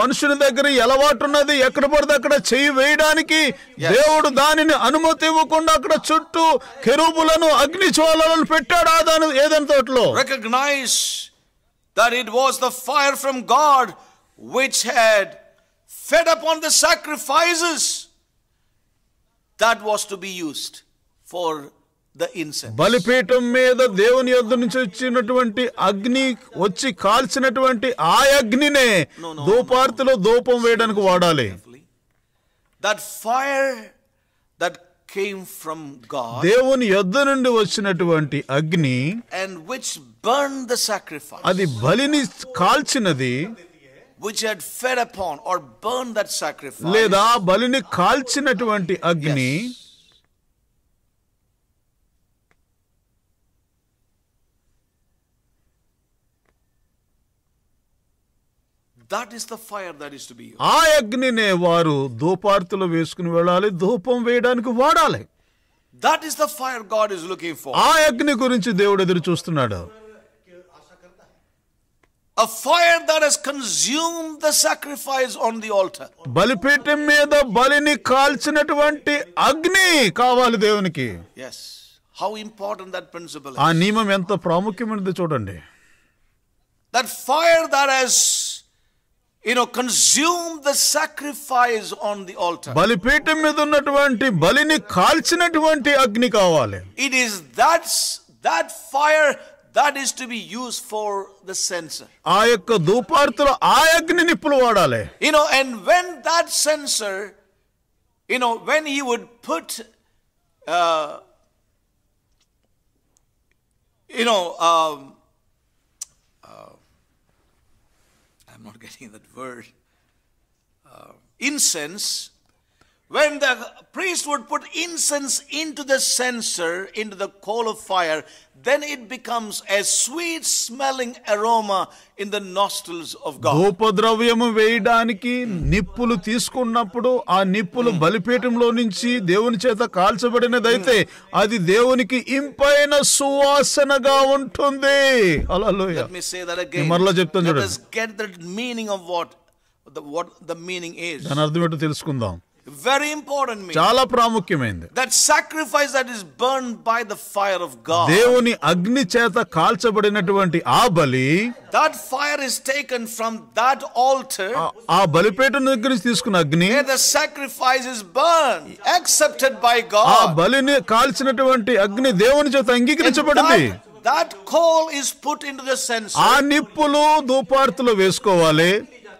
మనుషుని దగ్గర అలవాటు ఉన్నది ఎక్కడ పడితే అక్కడ చేయి వేయడానికి దేవుడు దానిని అనుమతి ఇవ్వకుండా అక్కడ చుట్టూ కెరూబులను అగ్ని జ్వాలలు పెట్టాడు ఆ దాని ఏదైనా తోటలో recognize that it was the fire from God which had fed upon the sacrifices that was to be used for the బలిపీఠం మీద దేవుని యొద్ నుంచి వచ్చినటువంటి అగ్ని వచ్చి కాల్చినటువంటి ఆ అగ్నినే దూపార్తిలో దూపం వేయడానికి వాడాలి that fire that came from God దేవుని యొద్ద నుండి వచ్చినటువంటి అగ్ని and which burn the sacrifice అది బలిని కాల్చినది which had fed upon or burned that sacrifice లేదా బలిని కాల్చినటువంటి అగ్ని that is the fire that is to be ఆ అగ్నినే వారు ధూపార్తులు వేసుకుని వెళ్ళాలి ధూపం వేయడానికి వాడాలి that is the fire God is looking for ఆ అగ్ని గురించి దేవుడు ఎదురు చూస్తున్నాడు A fire that has consumed the sacrifice on the altar. బలిపీఠం మీద బలిని కాల్చినటువంటి అగ్ని కావాలి దేవునికి. Yes. How important that principle is. ఆ నియమం ఎంత ప్రాముఖ్యమైనది చూడండి. That fire that has you know, consume the sacrifice on the altar. బలిపీఠం మీద ఉన్నటువంటి బలిని కాల్చినటువంటి అగ్ని కావాలి. It is that's that fire that is to be used for the censer. ఆ యొక్క ధూపార్తులు ఆ అగ్ని నిప్పులు వాడాలి. You know, and when that censer, you know, when he would put, uh, you know, um, I'm not getting that word. Uh, incense when the priest would put incense into the censer, into the coal of fire, then it becomes a sweet smelling aroma in the nostrils of God. ధూపద్రవ్యము వేయడానికి నిప్పులు తీసుకున్నప్పుడు ఆ నిప్పులు బలిపీఠంలో నుంచి దేవుని చేత కాల్చబడినదైతే అది దేవునికి ఇంపైన సువాసనగా ఉంటుంది హల్లెలూయా let me say that again మరలా చెప్తాను చూడండి let us get the meaning of what the what the meaning is దాని అర్థం ఏంటో తెలుసుకుందాం వెరీ ఇంపార్టెంట్ చాలా ప్రాముఖ్యమైనది that sacrifice that is burn by the fire of God దేవుని అగ్ని చేత కాల్చబడినటువంటి ఆ బలి that fire is taken from that altar ఆ బలిపీఠం దగ్గర నుంచి తీసుకున్న అగ్ని the sacrifice is burn accepted by God ఆ బలిని కాల్చినటువంటి అగ్ని దేవుని చేత అంగీకరించబడింది that coal is put in the censer ఆ నిప్పులు దూపార్తులు వేసుకోవాలి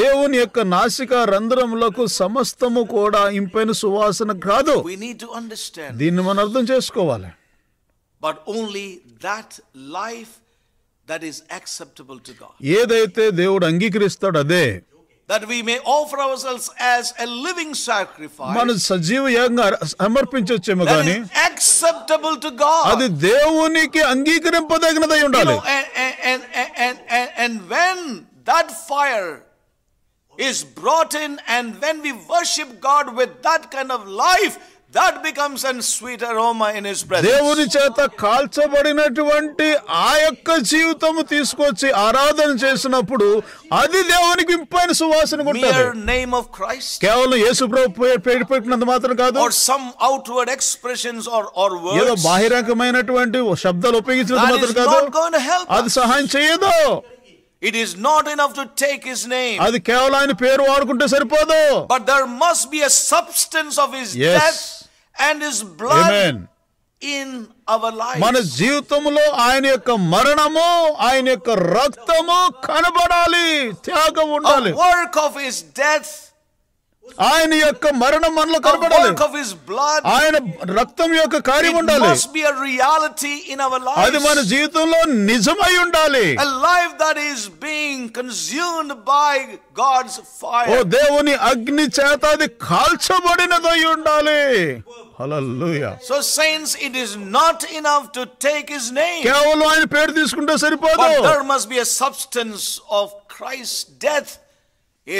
దేవుని యొక్క నాసిక రంధ్రములకు సమస్తము కూడా ఇంపైన సువాసన కాదు దీన్ని మనం అర్థం చేసుకోవాలి but only that life that is acceptable to God ఏదైతే దేవుడు అంగీకరిస్తాడు అదే that we may offer ourselves as a living sacrifice that is acceptable to God. You know, and, and, and, and when that fire is brought in and when we worship God with that kind of life, that becomes and sweet aroma in his presence దేవుని చేత కాల్చబడినటువంటి ఆ యొక్క జీవితము తీసుకొచ్చి ఆరాధన చేసినప్పుడు అది దేవునికి ఇంపైన సువాసన ఉంటుంది నేమ్ ఆఫ్ క్రైస్ట్ కేవలం యేసు ప్రభు పేరు పెట్టినంత మాత్రం కాదు or some outward expressions or or words ఏదో బాహిరంగమైనటువంటి శబ్దాలు ఉపయోగించినంత మాత్రం కాదు అది సహాయం చేయదు it is not enough to take his name అది కేవలం ఆయన పేరు వాడుకుంటే సరిపోదు but there must be a substance of his death and his blood in our life మన జీవితంలో ఆయన యొక్క మరణము ఆయన యొక్క రక్తము కనబడాలి త్యాగం ఉండాలి వర్క్ ఆఫ్ హిస్ డెత్ ఆయన యొక్క మరణం మనలో కనబడాలి ఆయన రక్తం యొక్క కార్యం ఉండాలి అది మన జీవితంలో నిజమై ఉండాలి life that is being consumed by God's fire ఓ దేవుని అగ్ని చేత అది కాల్చబడినదై ఉండాలి hallelujah so saints it is not enough to take his name కేవలం ఆయన పేరు తీసుకుంటే సరిపోదు there must be substance of Christ death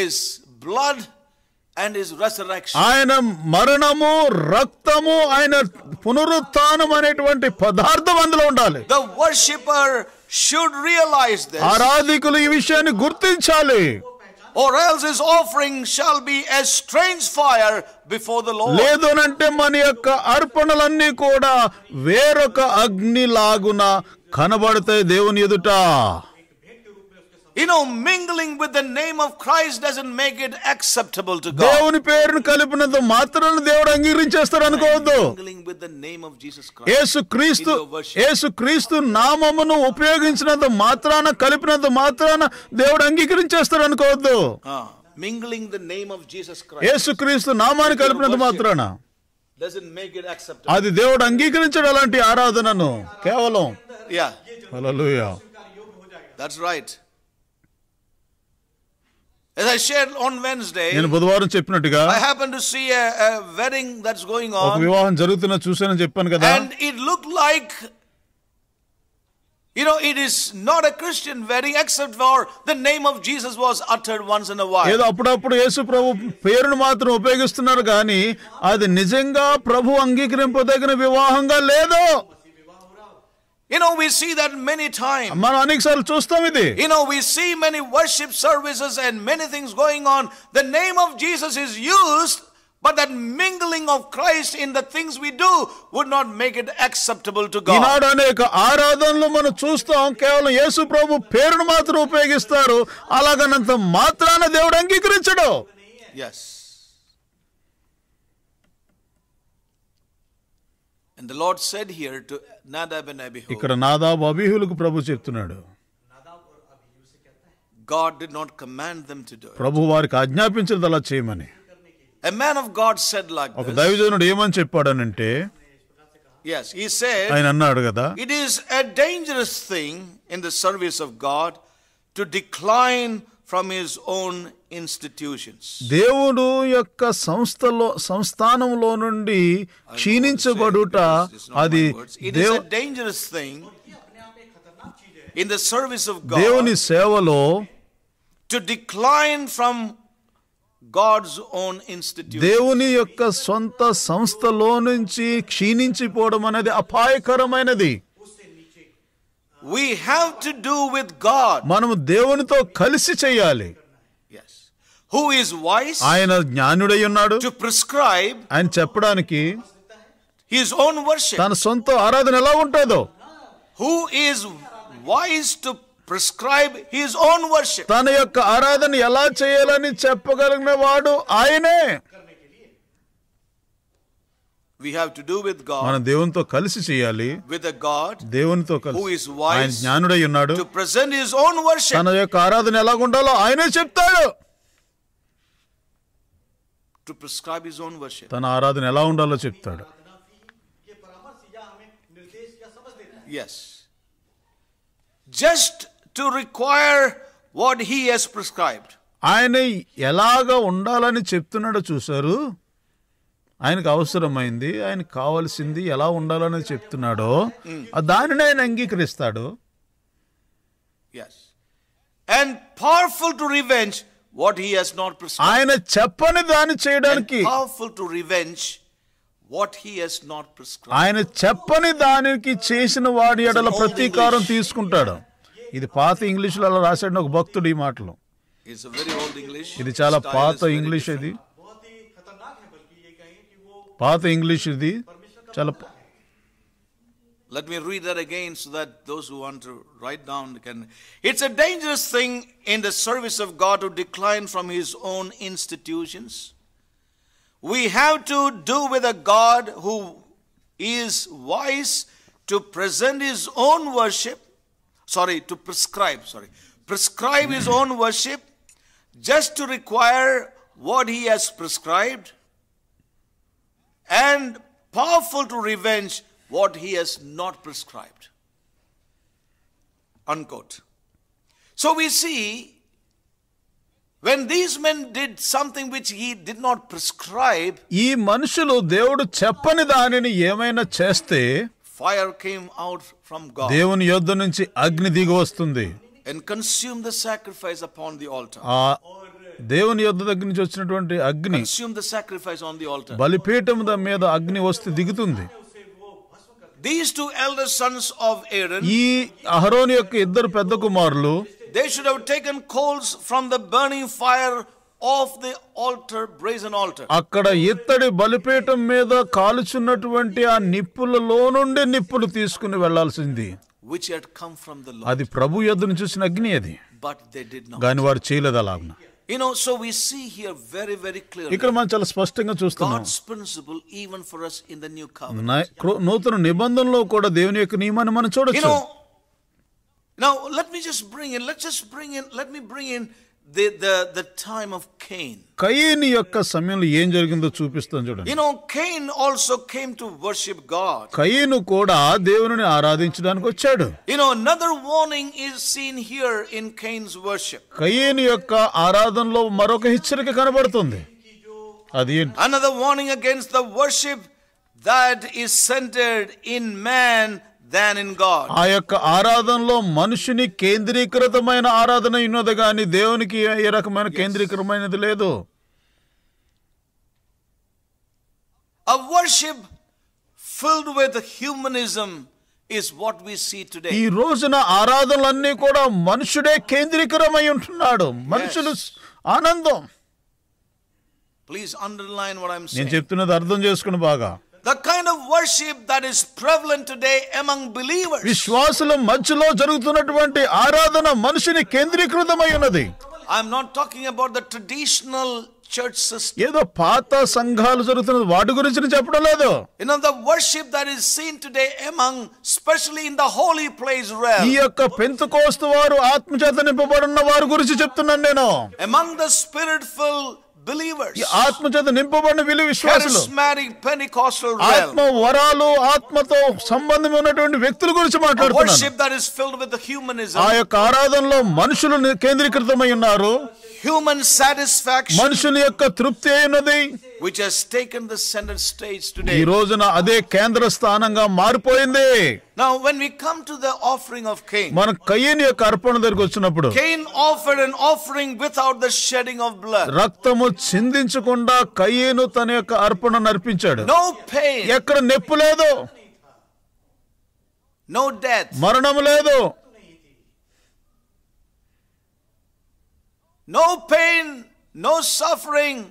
his blood and his resurrection ఆయన మరణము రక్తము ఆయన పునరుత్థానం అనేటువంటి పదార్థం అందులో ఉండాలి the worshipper should realise this ఆరాధికులు ఈ విషయాన్ని గుర్తించాలి or else his offering shall be as strange fire before the Lord. లేదనంటే మన యొక్క అర్పణలన్నీ కూడా వేరొక అగ్ని లాగున కనబడతాయి దేవుని ఎదుట you know mingling with the name of Christ doesn't make it acceptable to God దేవుని పేరును కలిపినంత మాత్రాన దేవుడు అంగీకరించేస్తాడు అనుకోవద్దు mingling with the name of Jesus Christ యేసుక్రీస్తు యేసుక్రీస్తు నామమును ఉపయోగించినంత మాత్రాన కలిపినంత మాత్రాన దేవుడు అంగీకరించేస్తాడు అనుకోవద్దు mingling the name of Jesus Christ యేసుక్రీస్తు నామాన్ని కలిపినంత మాత్రాన అది దేవుడు అంగీకరించడు అలాంటి ఆరాధనను కేవలం yeah hallelujah that's right As I shared on Wednesday, I happened to see a, a wedding that's going on. And it looked like you know, it is not a Christian wedding except for the name of Jesus was uttered once in a while. ఏదో అప్పుడప్పుడు యేసు ప్రభు పేరును మాత్రం you know, we see that many times. You know, we see many worship services and many things going on. The name of Jesus is used, but that mingling of Christ in the things we do would not make it acceptable to God. Eenadu Yes. And the Lord said here to Nadab and Abihu. ఇక్కడ నాదాబ్ అబీహులకు ప్రభు చెప్తున్నాడు. God did not command them to do ప్రభు వారికి ఆజ్ఞాపించలేదు అలా చేయమని. A man of God said like this. ఒక దైవజనుడు ఏమని చెప్పాడనంటే Yes, he said. ఆయన అన్నాడు కదా. It is a dangerous thing in the service of God to decline from his own institutions దేవుడు యొక్క సంస్థలో సంస్థానంలో నుండి క్షీణించబడుట అది dangerous thing in the service of దేవుని సేవలో to decline from God's own institute దేవుని యొక్క సొంత సంస్థలో నుంచి క్షీణించిపోవడం అనేది అపాయకరమైనది we have to do with God మనం దేవునితో కలిసి చేయాలి హూ ఈస్ వైస్ ఆయన జ్ఞానుడై ఉన్నాడు టు ప్రిస్క్రైబ్ ఆయన చెప్పడానికి హిస్ ఓన్ వర్షిప్ తన సొంత ఆరాధన ఎలా ఉంటుందో who is wise to prescribe his own worship తన యొక్క ఆరాధన ఎలా చేయాలని చెప్పగలిగిన వాడు ఆయనే we have to do with god మన దేవునితో కలిసి చేయాలి విత్ a god దేవునితో కలిసి who ఇస్ wise ఆయన జ్ఞానుడై ఉన్నాడు to present his own worship తన యొక్క ఆరాధన ఎలా ఉండాలో ఆయనే చెప్తాడు తన ఆరాధన ఎలా ఉండాలో చెప్తాడు as just to require what he has prescribed ఆయన ఎలాగ ఉండాలని చెప్తున్నాడో చూశారు ఆయనకు అవసరమైంది ఆయన కావలసింది ఎలా ఉండాలని చెప్తున్నాడో దానిని ఆయన అంగీకరిస్తాడు and powerful to revenge what he has not ఆయన చెప్పని దాన్ని చేయడానికి powerful to revenge what he has not prescribe ఆయన చెప్పని దానికి చేసిన వాడి ఎడల ప్రతీకారం తీసుకుంటాడు ఇది పాత ఇంగ్లీష్లో అలా రాశాడు ఒక భక్తుడు ఈ మాటలు ఇది చాలా పాత ఇంగ్లీష్ ఇది పాత ఇంగ్లీష్ ఇది చాలా Let me read that again so that those who want to write down can. It's a dangerous thing in the service of God to decline from His own institutions. We have to do with a God who is wise to present His own worship, sorry, to prescribe, sorry, prescribe His own worship just to require what He has prescribed and powerful to revenge what he has not prescribed. Unquote. So we see when these men did something which he did not prescribe, ఈ మనుషులు దేవుడు చెప్పని దానిని ఏమైనా చేస్తే fire came out from God. దేవుని యొద్ద నుంచి అగ్ని దిగి వస్తుంది and consumed the sacrifice upon the altar. ఆ దేవుని యొద్ద దగ్గర నుంచి వచ్చినటువంటి అగ్ని the sacrifice on the altar. బలిపీఠం మీద అగ్ని వస్తే దిగుతుంది these two elder sons of ఏడెన్ ఈ అహరోన్ యొక్క ఇద్దరు పెద్ద కుమారులు they should have taken coals from the burning fire of the altar brazen altar అక్కడ ఇత్తడి బలిపీఠం మీద కాలుచున్నటువంటి ఆ నిప్పులలో నుండి నిప్పులు తీసుకుని వెళ్ళాల్సింది which had come from the అది ప్రభు యొద్ద నుంచి చూసిన అగ్ని అది బట్ దే డిడ్ నాట్ కానీ వారు చేయలేదు అలాగ You know, so we see here very, very clearly. God's principle even for us in the new covenant. You know, now let me just bring in, let's just bring in, let me bring in the, the, the time of Cain. కయీని యొక్క సమయంలో ఏం జరిగిందో చూపిస్తాను చూడండి You know, Cain also came to worship God. కయీను కూడా దేవుని ఆరాధించడానికి వచ్చాడు You know, another warning is seen here in Cain's worship. కయీను యొక్క ఆరాధనలో మరొక హెచ్చరిక కనబడుతుంది అది ఏంటి? Another warning against the worship that is centered in man than in ఆ యొక్క ఆరాధనలో మనుషుని కేంద్రీకృతమైన ఆరాధన ఉన్నది కానీ దేవునికి ఏ రకమైన కేంద్రీకృతమైనది లేదు A worship filled with humanism is what we see today. ఈ రోజున ఆరాధనలన్నీ కూడా మనుషుడే కేంద్రీకరమై ఉంటున్నాడు మనుషులు ఆనందం please underline what I am saying నేను చెప్తున్నది అర్థం చేసుకుని బాగా the kind of worship that is prevalent today among believers విశ్వాసుల మధ్యలో జరుగుతున్నటువంటి ఆరాధన మనిషిని కేంద్రీకృతమై ఉన్నది I'm not talking about the traditional church system ఏదో పాత సంఘాలు జరుగుతున్నది వాటి గురించి చెప్పడం లేదు in the worship that is seen today among specially in the holy place ఈ యొక్క పెంతుకోస్తు వారు ఆత్మచేత నింపబడిన వారి గురించి చెప్తున్నాను నేను among the spirit full believers. ఆత్మ చేత నింపబడిన వీళ్ళు విశ్వాసులు. Charismatic Pentecostal realm. ఆత్మ వరాలు ఆత్మతో సంబంధం ఉన్నటువంటి వ్యక్తుల గురించి మాట్లాడుతున్నాను. Worship that is filled with the humanism. ఆ యొక్క ఆరాధనలో మనుషులు కేంద్రీకృతమై ఉన్నారు. హ్యూమన్ సాటిస్ఫాక్షన్ మనుషుని యొక్క తృప్తి అయినది which has taken the centre stage today ఈ రోజున అదే కేంద్ర స్థానంగా మారిపోయింది now when we come to the offering of Cain మన కయీన్ యొక్క అర్పణ దగ్గరికి వచ్చినప్పుడు Cain offered an offering without the shedding of blood రక్తము చిందించకుండా కయీను తన యొక్క అర్పణను అర్పించాడు నో pain ఎక్కడ నొప్పి లేదు నో డెత్ మరణము లేదు no pain no suffering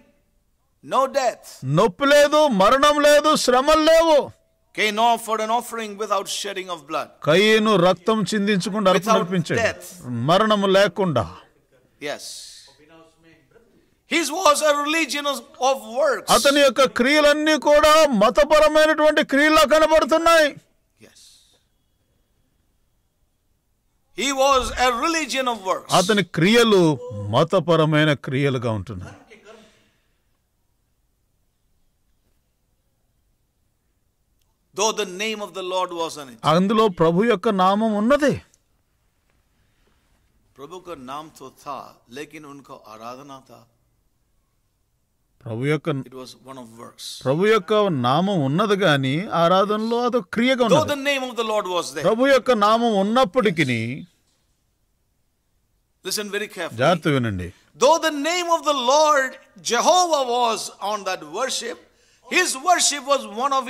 no death నొప్పి లేదు మరణం లేదు శ్రమం లేవు Cain offered an offering without shedding of blood కయ్యను రక్తం చిందించకుండా అర్పణ అర్పించాడు మరణం లేకుండా. Yes. His was a religion of works. అతని యొక్క క్రియలన్నీ కూడా మతపరమైనటువంటి క్రియలా కనబడుతున్నాయి. He was a religion of works అతని క్రియలు మతపరమైన క్రియలుగా ఉంటున్నాయి though the name of the Lord was అని అందులో ప్రభు యొక్క నామం ఉన్నది ప్రభు యొక్క నామ్ తో థా లేకిన్ ఉన్కో ఆరాధన థా ప్రభు యొక్క ప్రభు యొక్క నామం ఉన్నది గాని ఆరాధనలో అదొక క్రియగా ఉన్నది ప్రభు యొక్క నామం ఉన్నప్పటికీ లిసన్ వెరీ కేర్ఫుల్ జాగ్రత్త వినండి though the name of the Lord Jehovah was on that worship his worship was one of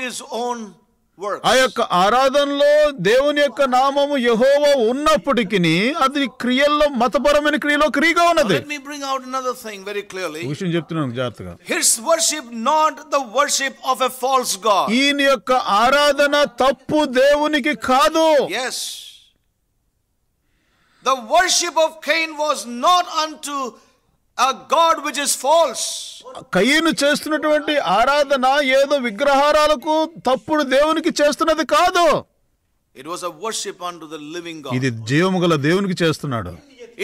ఆ యొక్క ఆరాధనలో దేవుని యొక్క నామము యహోవ ఉన్నప్పటికీ అది క్రియల్లో మతపరమైన క్రియలో క్రియగా ఉన్నది me bring out another thing very clearly విషయం చెప్తున్నాను జాగ్రత్తగా his worship not the worship of a false god ఈయన యొక్క ఆరాధన తప్పు దేవునికి కాదు as the worship of Cain was not unto to a god which false కయ్యను చేస్తున్నటువంటి ఆరాధన ఏదో విగ్రహారాలకు తప్పుడు దేవునికి చేస్తున్నది కాదు it was a worship unto the living God ఇది జీవము గల దేవునికి చేస్తున్నాడు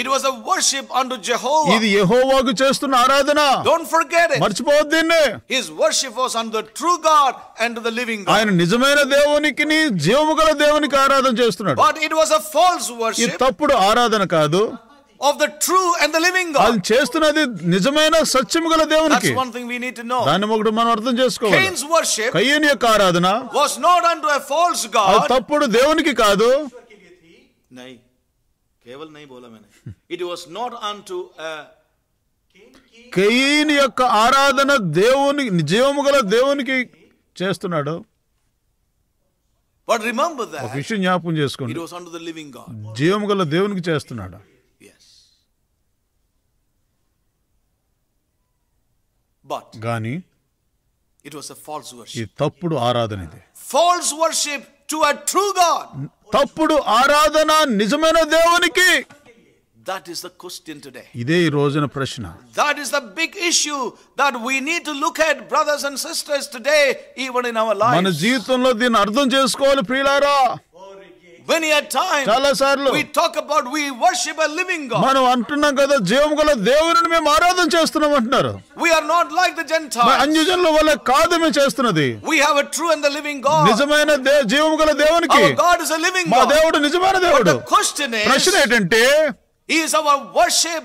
it was a worship unto Jehovah ఇది యెహోవాకు చేస్తున్న ఆరాధన డోంట్ ఫర్గెట్ ఇట్ మర్చిపోవద్దు దీన్ని his worship was unto the true God and the living God ఆయన నిజమైన దేవునికి జీవముగల దేవునికి ఆరాధన చేస్తున్నాడు but it was a false worship ఇది తప్పుడు ఆరాధన కాదు of the true and the living God వాళ్ళు చేస్తున్నది నిజమైన సత్యం గల దేవునికి that's one thing we need to know దాన్ని ఒకటి మనం అర్థం చేసుకోవాలి కైన్స్ వర్షిప్ కయ్యని యొక్క ఆరాధన was not unto a false god అది తప్పుడు దేవునికి కాదు నై కేవల్ నై బోలా మేనే it was not unto a కయ్యని యొక్క ఆరాధన దేవుని జీవము గల దేవునికి చేస్తున్నాడు బట్ రిమెంబర్ దట్ విషయం జ్ఞాపకం చేసుకోండి జీవం గల దేవునికి చేస్తున్నాడు బట్ కానీ ఇట్ వాస్ ఫాల్స్ వర్షిప్ ఈ తప్పుడు ఆరాధన ఇది false worship to a true God తప్పుడు ఆరాధన నిజమైన దేవునికి that is the question today ఇదే ఈ రోజున ప్రశ్న that is the big issue that we need to look at brothers and sisters today even in our life మన జీవితంలో దీన్ని అర్థం చేసుకోవాలి ప్రియులారా Many a time chala sarlu we talk about we worship a living God. manu antunnam kada జీవం గల దేవుని మేము ఆరాధన చేస్తున్నాం అంటున్నారు. We are not like the Gentiles. anjujanlo vala kaadu మేము chestunadi We have a true and the living God. నిజమైన జీవం గల devuniki Our God is a living God. ma devudu nijamaina devudu the question is ప్రశ్న ఏంటంటే is our worship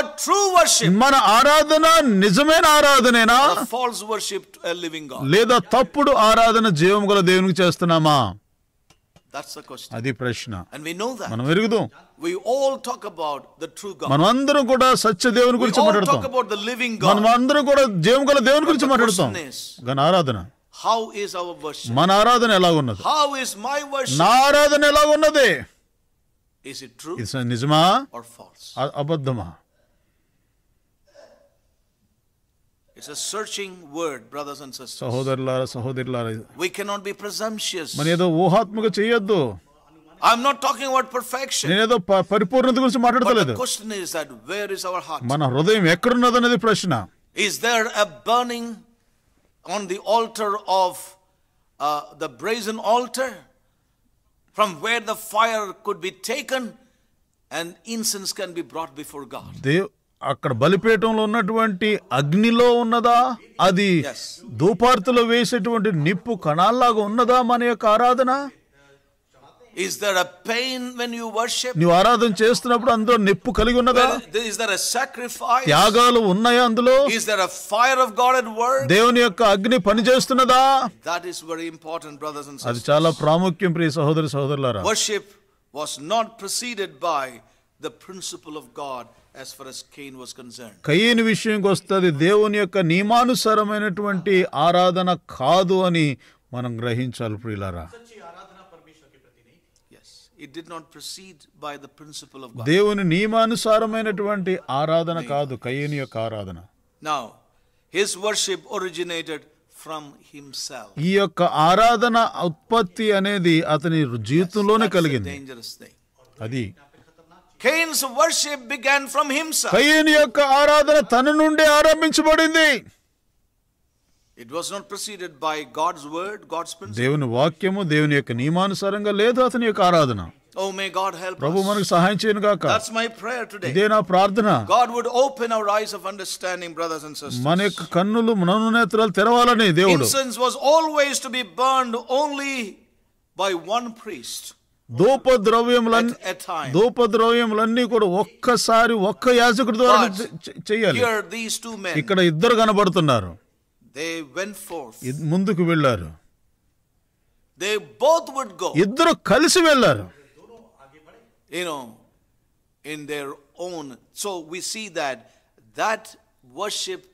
a true worship మన ఆరాధన నిజమైన ఆరాధనేనా false worship a living god లేదా తప్పుడు ఆరాధన జీవం గల దేవునికి చేస్తున్నామా That's the question. అది ప్రశ్న And we know that. మనం ఎరుగుదాం We all talk about the true God. మనం అందరం కూడా సత్య దేవుని We గురించి all మాట్లాడతాం talk about the living God. మనం అందరం కూడా జీవం గల దేవుని గురించి మాట్లాడతాం question is, కానీ ఆరాధన how is our worship? మన ఆరాధన ఎలా ఉన్నది How is my worship? నా ఆరాధన ఎలా ఉన్నది Is it true ఇది నిజమా or false? అ- అబద్ధమా it's a searching word brothers and sisters సహోదరులారా సహోదరులారా వి కెనాట్ బి ప్రెజంప్షియస్ మన ఏదో ఊహాత్మక చేయొద్దు I'm not talking about perfection నేనేదో పరిపూర్ణత గురించి మాట్లాడతలేదు question is that where is our heart మన హృదయం ఎక్కడ ఉన్నది అనేది ప్రశ్న is there a burning on the altar of the brazen altar from where the fire could be taken and incense can be brought before God దేవ్ అక్కడ బలిపీఠంలో ఉన్నటువంటి అగ్నిలో ఉన్నదా అది దూపార్తలో వేసేటువంటి నిప్పు కణాల్లాగా ఉన్నదా మన యొక్క ఆరాధన Is there a pain when you worship? నీవు ఆరాధన చేస్తున్నప్పుడు అందులో నొప్పి కలిగి ఉన్నదా? Is there a sacrifice? త్యాగాలు ఉన్నాయా అందులో? Is there a fire of God at work? దేవుని యొక్క అగ్ని పని చేస్తున్నదా? That is very important brothers and sisters. అది చాలా ప్రాముఖ్యం ప్రియ సహోదర సహోదరులారా. Worship was not preceded by the principle of God. కయీన్ విషయంకి వస్తుంది దేవుని యొక్క నియమానుసారమైనటువంటి ఆరాధన కాదు అని మనం గ్రహించాలి ప్రియులారా దేవుని నియమానుసారమైనటువంటి ఆరాధన కాదు కయ్యని యొక్క ఆరాధన now his worship originated from himself ఈ యొక్క ఆరాధన ఉత్పత్తి అనేది అతని జీవితంలోనే కలిగింది అది Cain's worship began from himself. కయీన్ యొక్క ఆరాధన తన నుండి ఆరంభించబడింది It was not preceded by God's word, God's principle. దేవుని వాక్యము దేవుని యొక్క నియమానుసారంగా లేదు అతని యొక్క ఆరాధన Oh, may God help ప్రభు us. మనకు సహాయం చేయను గాక That's my prayer today. ఇదే నా ప్రార్థన God would open our eyes of understanding, brothers and sisters. మన యొక్క కన్నులు మనను నేత్రాలు తెరవాలని దేవుడు Incense was always to be burned only by one priest. ధూపద్రవ్యములన్నీ ధూపద్రవ్యములన్నీ కూడా ఒక్కసారి ఒక్క యాజకుడి ద్వారా చేయాలి ఇక్కడ ఇద్దరు కనబడుతున్నారు ముందుకు వెళ్ళారు ఇద్దరు కలిసి వెళ్ళారు in their own so we see that that worship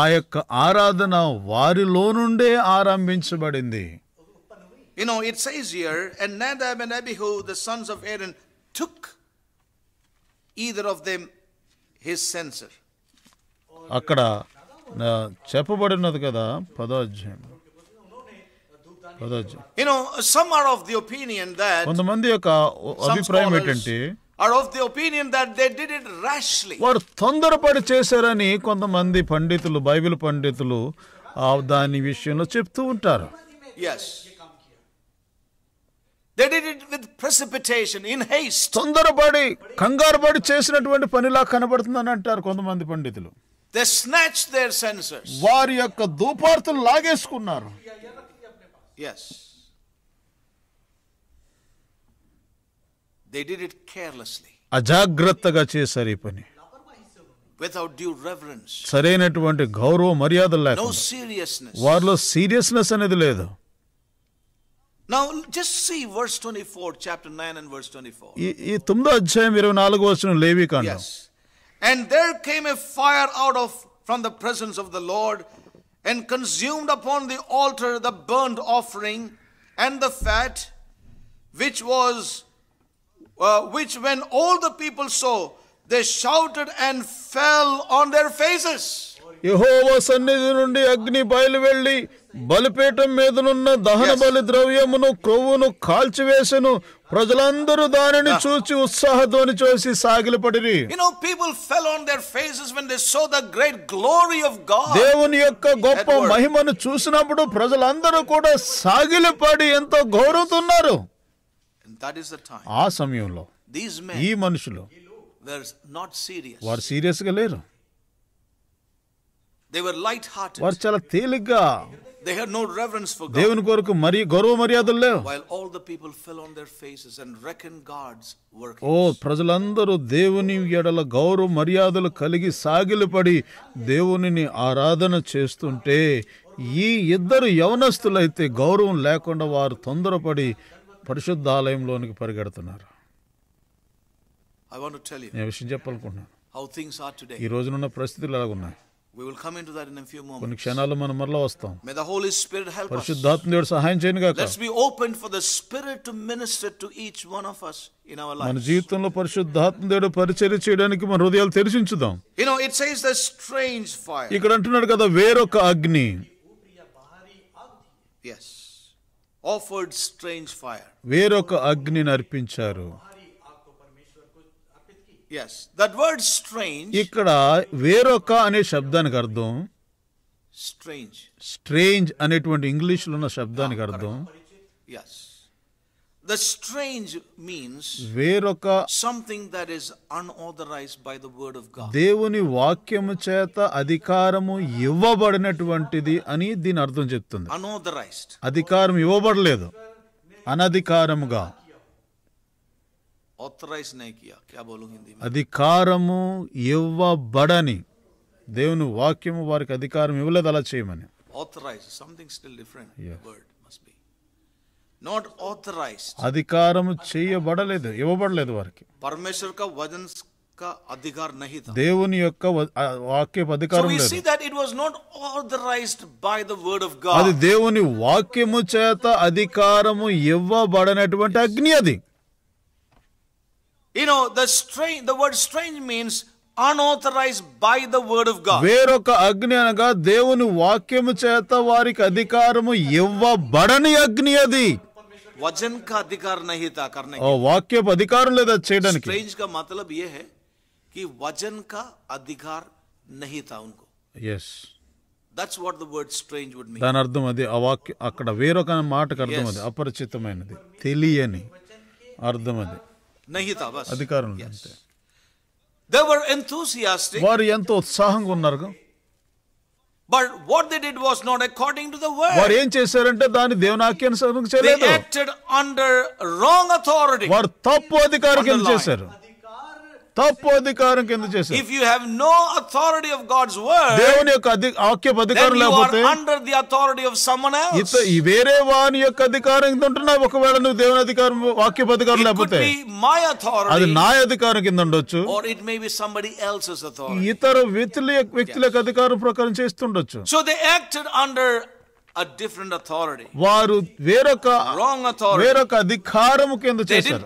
ఆ యొక్క ఆరాధన వారిలో నుండే ఆరంభించబడింది You know, it says here, and Nadab and Abihu, the sons of Aaron, took either of them his censer. అక్కడ చెప్పబడినది కదా పదోధ్యాయం You know, some are of the opinion that కొంతమంది యొక్క అభిప్రాయం ఏంటంటే are of the opinion that they did it rashly. వారు తొందరపడి చేశారని కొంతమంది పండితులు బైబిల్ పండితులు దాని విషయంలో చెప్తూ ఉంటారు yes They did it with precipitation, in haste. తొందరపడి కంగారుపడి చేసినటువంటి పనిలా కనబడుతుందని అంటారు కొంతమంది పండితులు They snatched their censers. వారి యొక్క దూపార్తులు లాగేసుకున్నారు Yes. They did it carelessly, అజాగ్రత్తగా చేశారు ఈ పని without due reverence, సరైనటువంటి గౌరవ మర్యాదలు no seriousness. వారిలో సీరియస్నెస్ అనేది లేదు Now, just see verse 24, chapter 9 and verse 24. Yes. And there came a fire out of from the presence of the Lord and consumed upon the altar the burnt offering and the fat, which was, uh, which when all the people saw, they shouted and fell on their faces. యహోవ సన్నిధి నుండి అగ్ని బయలువెళ్లి బలిపీఠం మీదనున్న దహన బలి ద్రవ్యమును క్రొవ్వును కాల్చివేసెను ప్రజలందరూ దానిని ah. చూచి ఉత్సాహధ్వని చూసి సాగిలపడిరి people fell on their faces when they saw the great glory of God దేవుని యొక్క గొప్ప మహిమను చూసినప్పుడు ప్రజలందరూ కూడా సాగిలపడి ఎంతో గౌరవుతున్నారు దట్ ఇస్ ద టైం ఆ సమయంలో ఈ మనుషులు నాట్ సీరియస్ వారు సీరియస్ గా లేరు వారు చాలా తేలిగ్గా they had no reverence for దేవుని కొరకు మరి గౌరవ మర్యాదలు లేవు. While all the people fell on their faces and reckoned God's work. ఓ ప్రజలందరూ దేవుని ఎడల గౌరవ మర్యాదలు కలిగి సాగిలపడి దేవునిని ఆరాధన చేస్తుంటే ఈ ఇద్దరు యవనస్తులైతే గౌరవం లేకుండా వారు తొందరపడి పరిశుద్ధాలయంలోనికి పరిగెడుతున్నారు ఐ నేను విషయం చెప్పాలనుకుంటున్నాను ఈ రోజునున్న పరిస్థితులు ఎలాగున్నాయి కొన్ని క్షణాలు మనం మరలా వస్తాం పరిశుద్ధాత్మ దేవుడు సహాయం చేయను గాక మన జీవితంలో పరిశుద్ధాత్మ దేవుడు పరిచర్య చేయడానికి మన హృదయాలు తెరిచించుదాం ఇక్కడ అంటున్నాడు కదా వేరొక అగ్ని వేరొక అగ్నిని అర్పించారు ఇక్కడ వేరొక అనే శబ్దానికి అర్థం స్ట్రేంజ్ స్ట్రేంజ్ అనేటువంటి ఇంగ్లీష్లో ఉన్న శబ్దానికి ah, అర్థం ద స్ట్రేంజ్ మీన్స్ వేరొక something that is unauthorised by the word of god దేవుని వాక్యము చేత అధికారము ఇవ్వబడినటువంటిది అని దీని అర్థం చెప్తుంది unauthorized అధికారం ఇవ్వబడలేదు అనధికారముగా అధికారము ఇవ్వబడని దేవుని వాక్యము వారికి అధికారం ఇవ్వలేదు అలా చేయమని authorise something still different not authorise అధికారము చేయబడలేదు ఇవ్వబడలేదు వారికి పరమేశ్వర్ దేవుని యొక్క వాక్యపు అధికారం అది దేవుని వాక్యము చేత అధికారము ఇవ్వబడనటువంటి అగ్ని అది you know the strange the word strange means unauthorized by the word of god వేరొక అగ్ని అనగా దేవుని వాక్యము చేత వారికి అధికారము ఇవ్వబడని అగ్ని అది वजन का अधिकार नहीं था करने और वाक्य पर अधिकार लेता चेडन स्ट्रेंज का मतलब यह है कि वजन का अधिकार नहीं था उनको yes that's what the word strange would mean దాని అర్థం అది ఆ వాక్య అక్కడ వేరొక మాటకు అర్థం అది అపరిచితమైనది తెలియని అర్థం అది నహిత బస్ అధికారం అంతే దే వర్ ఎంతూసియాస్టిక్ వారు ఎంతో ఉత్సాహంగా ఉన్నారు but what they did was not according to the word వారు ఏం చేశారంటే దాని దేవునాక్యానుసారం చేయలేదు they acted under wrong authority వారు తప్పు అధికారికం చేశారు తప్పు అధికారం కింద చేసి if you have no authority of God's word దేవుని యొక్క ఆక్య అధికారం లేకపోతే under the authority of someone else ఈ వేరే వాని యొక్క అధికారం కింద ఉంటున్నావు ఒకవేళ నువ్వు దేవుని అధికారం వాక్య అధికారం లేకపోతే మై అథారిటీ అది నా అధికారం కింద ఉండొచ్చు or it may be somebody else's authority ఇతర వ్యక్తుల వ్యక్తుల అధికారం ప్రకారం చేస్తుండొచ్చు సో దే యాక్టెడ్ అండర్ వారు వేరొక వేరొక అధికారము కింద చేశారు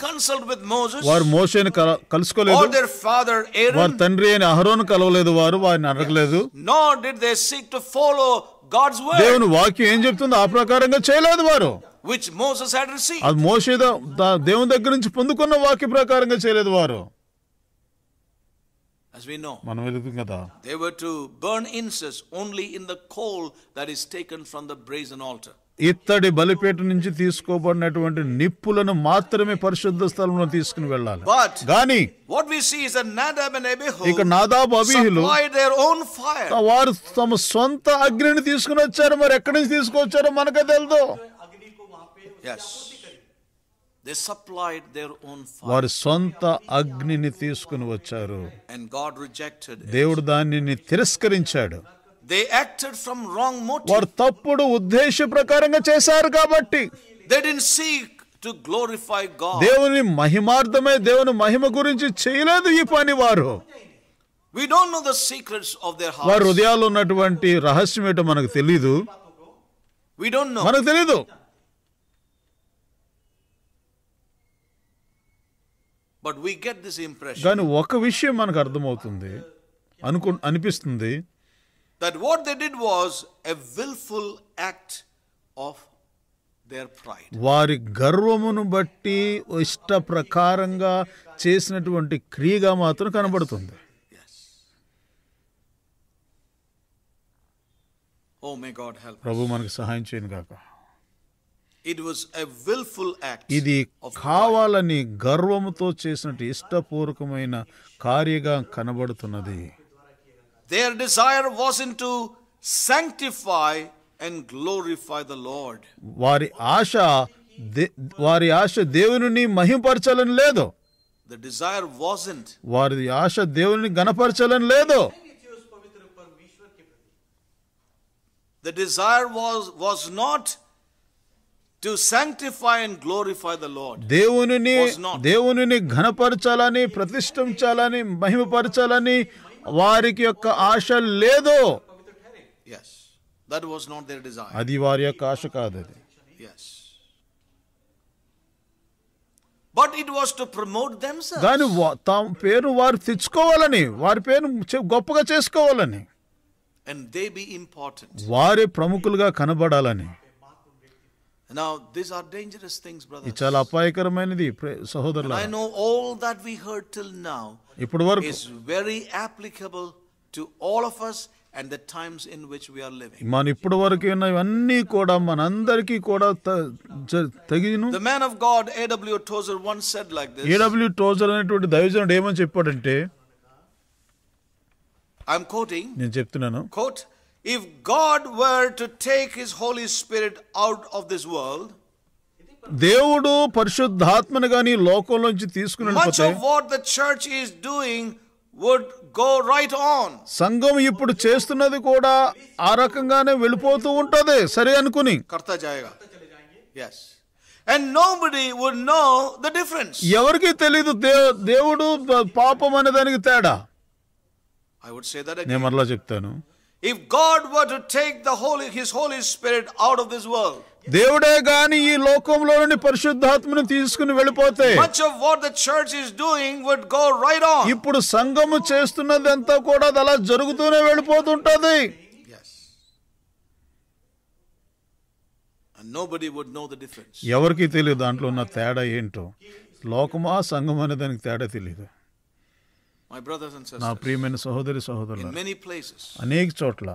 వారు మోషేని కలుసుకోలేదు వారి తండ్రి అయిన అహరోను కలవలేదు వారు వారిని అడగలేదు దేవుని వాక్యం ఏం చెప్తుందో ఆ ప్రకారంగా చేయలేదు వారు విచ్ మోసెస్ దేవుని దగ్గర నుంచి పొందుకున్న వాక్య ప్రకారంగా చేయలేదు వారు As we know, they were to burn incense only in the coal that is taken from the brazen altar. ఇత్తడి బలిపేట నుంచి తీసుకోబడినటువంటి నిప్పులను మాత్రమే పరిశుద్ధ స్థలంలో తీసుకుని వెళ్ళాలి కానీ ఇక నాదాబు అభిహులు వారు తమ సొంత అగ్నిని తీసుకుని వచ్చారు మరి ఎక్కడి నుంచి తీసుకొచ్చారో మనకే తెలుదు వారి సొంత అగ్నిని తీసుకుని వచ్చారు దేవుడు దానిని తిరస్కరించాడు వారు తప్పుడు ఉద్దేశ ప్రకారంగా చేశారు కాబట్టి దేవుని మహిమార్థమే దేవుని మహిమ గురించి చేయలేదు ఈ పని వారు వారి హృదయాల్లో ఉన్నటువంటి రహస్యం ఏంటో మనకు తెలీదు మనకు తెలీదు కానీ ఒక విషయం మనకు అర్థమవుతుంది అనుకు అనిపిస్తుంది that what they did was a wilful act of వారి గర్వమును బట్టి ఇష్ట ప్రకారంగా చేసినటువంటి క్రియగా మాత్రం కనబడుతుంది oh, ప్రభు మనకు సహాయం చేయను కాక ఇది కావాలని గర్వముతో చేసినట్టు ఇష్టపూర్వకమైన కార్యగా కనబడుతున్నది their desire was in to sanctify and glorify the Lord వారి ఆశ వారి ఆశ దేవుని మహింపరచాలని లేదు ద డిజైర్ వాస్ వారి ఆశ దేవుని గణపరచాలని లేదు the desire was was not to sanctify and glorify the Lord దేవునిని దేవునిని ఘనపరచాలని ప్రతిష్ఠించాలని మహిమపరచాలని వారికి యొక్క ఆశ లేదు as that was not their desire అది వారి యొక్క ఆశ కాదు అది as but it was to promote దెమ్స్ దాని తమ పేరు వారు తెచ్చుకోవాలని వారి పేరు గొప్పగా చేసుకోవాలని అండ్ దే బి ఇంపార్టెంట్ వారి ప్రముఖులుగా కనబడాలని Now, these are dangerous things, ఇది brothers. చాలా అపాయకరమైనది సహోదరుల I know all that we heard till now ఇప్పుడు వరకు is very applicable to all of us and the times in which we are living. మన ఇప్పుడు వరకు ఉన్నవన్నీ కూడా మనందరికీ కూడా తగిను The man of God, A.W. Tozer, once said like this A.W. Tozer, అనేటువంటి దైవజనుడు ఏమని చెప్పాడంటే I'm quoting, నేను చెప్తున్నాను quote, If God were to take His Holy Spirit out of this world, దేవుడు పరిశుద్ధాత్మను గాని లోకంలోంచి much of what the church is doing would go right on. సంఘం ఇప్పుడు చేస్తున్నది కూడా ఆ రకంగానే వెళ్ళిపోతూ ఉంటది సరే అనుకుని Karta Yes. And nobody would know the difference. ఎవరికి తెలీదు దే- దేవుడు ప- పాపం papa దానికి I would say that again. If God were to take the Holy his Holy Spirit out of this world దేవుడే గాని ఈ లోకంలో నుండి పరిశుద్ధాత్మను తీసుకుని వెళ్ళిపోతే much of what the church is doing would go right on ఇప్పుడు సంఘము చేస్తున్నదంతా కూడా అలా జరుగుతూనే వెళ్ళిపోతుంటది nobody would know the difference ఎవరికి తెలియదు దాంట్లో ఉన్న తేడా ఏంటో లోకమా సంఘం అనే దానికి తేడా తెలియదు నా ప్రియమైన సహోదరి సహోదరులు అనేక చోట్ల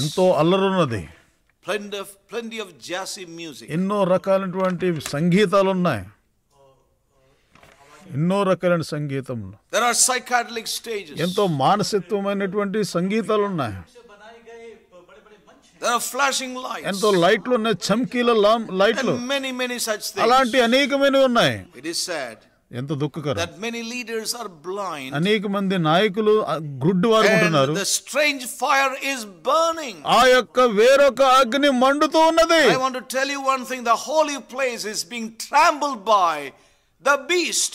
ఎంతో అల్లరున్నది ఎన్నో రకాలైనటువంటి సంగీతాలు ఉన్నాయి ఎన్నో రకాలైన సంగీతం ఎంతో మానసిత్వమైనటువంటి సంగీతాలు ఉన్నాయి ఎంతో లైట్లు ఉన్నాయి చమ్కీల లైట్లు అలాంటి అనేకమైనవి ఉన్నాయి ఎంత దుఃఖకరం that many leaders are blind అనేక మంది నాయకులు గ్రుడ్డు వారు ఉంటున్నారు the strange fire is burning ఆ యొక్క వేరొక అగ్ని మండుతూ ఉన్నది i want to tell you one thing the holy place is being trampled by the beast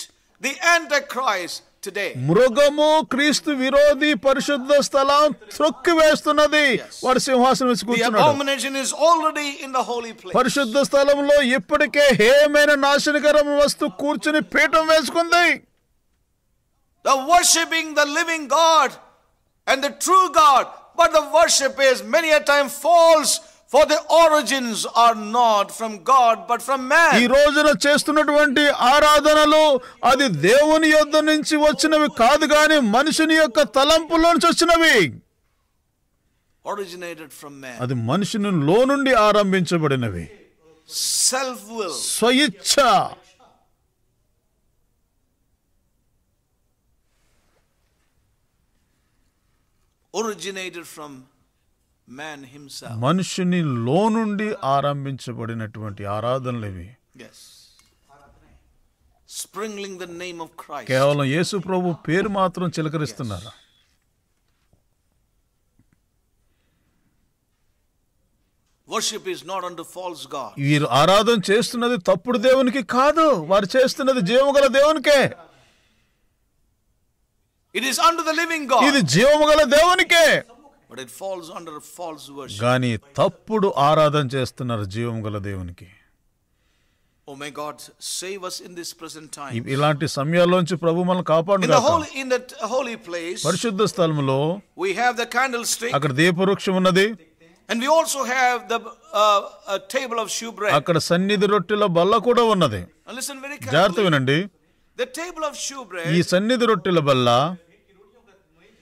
the antichrist మృగము క్రీస్తు విరోధి పరిశుద్ధ స్థలం త్రొక్కి వేస్తున్నది వాడు సింహాసనం పరిశుద్ధ స్థలంలో ఇప్పటికే హేమైన నాశనకరం వస్తు కూర్చుని పీఠం వేసుకుంది The worshiping the living God and the true God, but the worship is many a time false for the origins are not from God but from man ఈ రోజున చేస్తున్నటువంటి ఆరాధనలు అది దేవుని యొద్ద నుంచి వచ్చినవి కాదు కానీ మనిషిని యొక్క తలంపులోంచి వచ్చినవి ఆరిజినేటెడ్ ఫ్రమ్ మ్యాన్ అది మనిషిని లో నుండి ఆరంభించబడినవి సెల్ఫ్ విల్ స్వయిచ్ఛ originated from మనుషుని నుండి ఆరంభించబడినటువంటి ఆరాధనలు ఇవి స్ప్రింగ్లింగ్ ద ఆఫ్ కేవలం యేసు ప్రభు పేరు మాత్రం చిలకరిస్తున్నారు వర్షిప్ అండ్ వీరు ఆరాధన చేస్తున్నది తప్పుడు దేవునికి కాదు వారు చేస్తున్నది జీవగల దేవునికే it is and the living ఇది జీవముగల దేవునికే కానీ తప్పుడు ఆరాధన చేస్తున్నారు జీవం గల దేవునికి O my God us in this present time ఇలాంటి సమయాల్లోంచి ప్రభు మనల్ని కాపాడు గాక ఇన్ ద హోలీ ప్లేస్ పరిశుద్ధ స్థలములో వి హావ్ ద క్యాండిల్ అక్కడ దీపవృక్షం ఉన్నది and we also have the table of shew అక్కడ సన్నిధి రొట్టెల బల్ల కూడా ఉన్నది లిసన్ వెరీ జాగ్రత్త వినండి ద టేబుల్ ఆఫ్ షూ ఈ సన్నిధి రొట్టెల బల్ల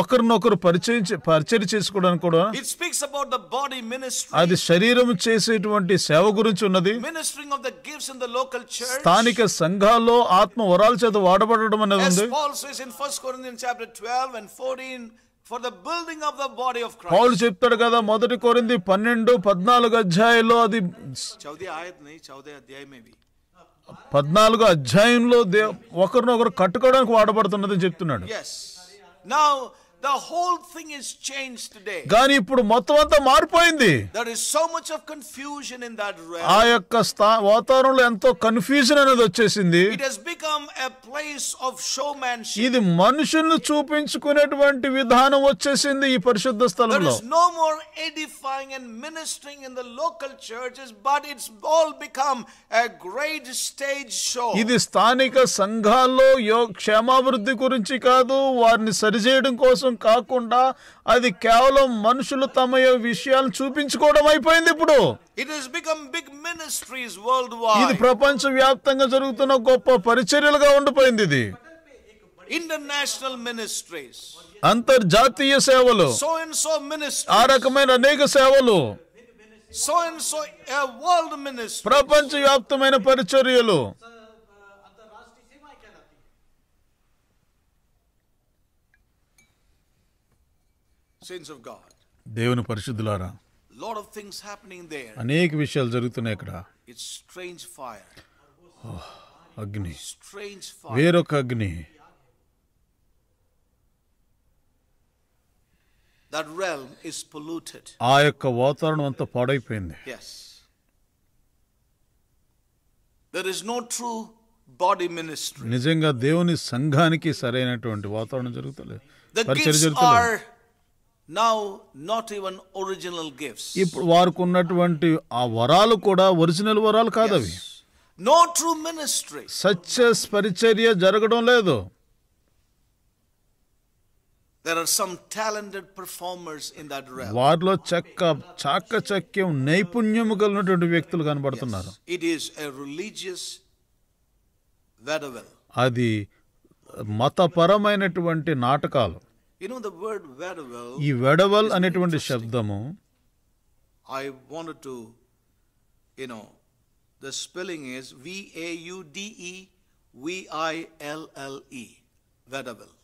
ఒకరినొకరు పరిచయం చేసుకోవడానికి కూడా it speaks about the body ministry అది శరీరం చేసేటువంటి సేవ గురించి ఉన్నది ministering of the gifts in the local స్థానిక సంఘాల్లో ఆత్మ వరాల చేత వాడబడడం అనేది ఉంది also in first Corinthian chapter 12 and 14 for the building of the body of Christ పౌలు చెప్తాడు కదా మొదటి కొరింది 12 14 అధ్యాయంలో అది 14 ఆయత్ నై పద్నాలుగు అధ్యాయంలో దే ఒకరినొకరు కట్టుకోవడానికి వాడబడుతున్నదని చెప్తున్నాడు The whole thing is changed today. కానీ ఇప్పుడు మొత్తం అంతా మారిపోయింది. There is so much of confusion in that realm. ఆ యొక్క వాతావరణంలో ఎంతో కన్ఫ్యూజన్ అనేది వచ్చేసింది. It has become a place of showmanship. ఇది మనుషుల్ని చూపించుకునేటువంటి విధానం వచ్చేసింది ఈ పరిశుద్ధ స్థలంలో. There is no more edifying and ministering in the local churches but it's all become a great stage show. ఇది స్థానిక సంఘాల్లో క్షేమాభివృద్ధి గురించి కాదు వారిని సరిచేయడం కోసం కోసం కాకుండా అది కేవలం మనుషులు తమ విషయాలు చూపించుకోవడం అయిపోయింది ఇప్పుడు it is become big ministries worldwide ఇది ప్రపంచ వ్యాప్తంగా జరుగుతున్న గొప్ప పరిచర్యలుగా ఉండిపోయింది ఇది ఇంటర్నేషనల్ మినిస్ట్రీస్ అంతర్జాతీయ సేవలు సో ఇన్ సో మినిస్ట్రీ ఆ రకమైన అనేక సేవలు so in so world ministry ప్రపంచ వ్యాప్తమైన పరిచర్యలు దేవుని పరిశుద్ధులారా అనేక విషయాలు జరుగుతున్నాయి ఫైర్ అగ్ని వేరొక అగ్ని ఆ యొక్క వాతావరణం అంతా పాడైపోయింది నిజంగా దేవుని సంఘానికి సరైనటువంటి వాతావరణం జరుగుతలేదు పరిచయం జరుగుతలేదు now not even original gifts ఇప్పుడు వారికి ఉన్నటువంటి ఆ వరాలు కూడా ఒరిజినల్ వరాలు కాదు అవి నో ట్రూ మినిస్ట్రీ సత్య పరిచర్య జరగడం లేదు There are some talented performers in that వారిలో చక్క చాక చక్యం నైపుణ్యము కలిగినటువంటి వ్యక్తులు కనబడుతున్నారు it is a religious vaudeville అది మతపరమైనటువంటి నాటకాలు ఈ వెడవల్ అనేటువంటి శబ్దము I want to you know the spelling is V A U D E V I L L E vaudeville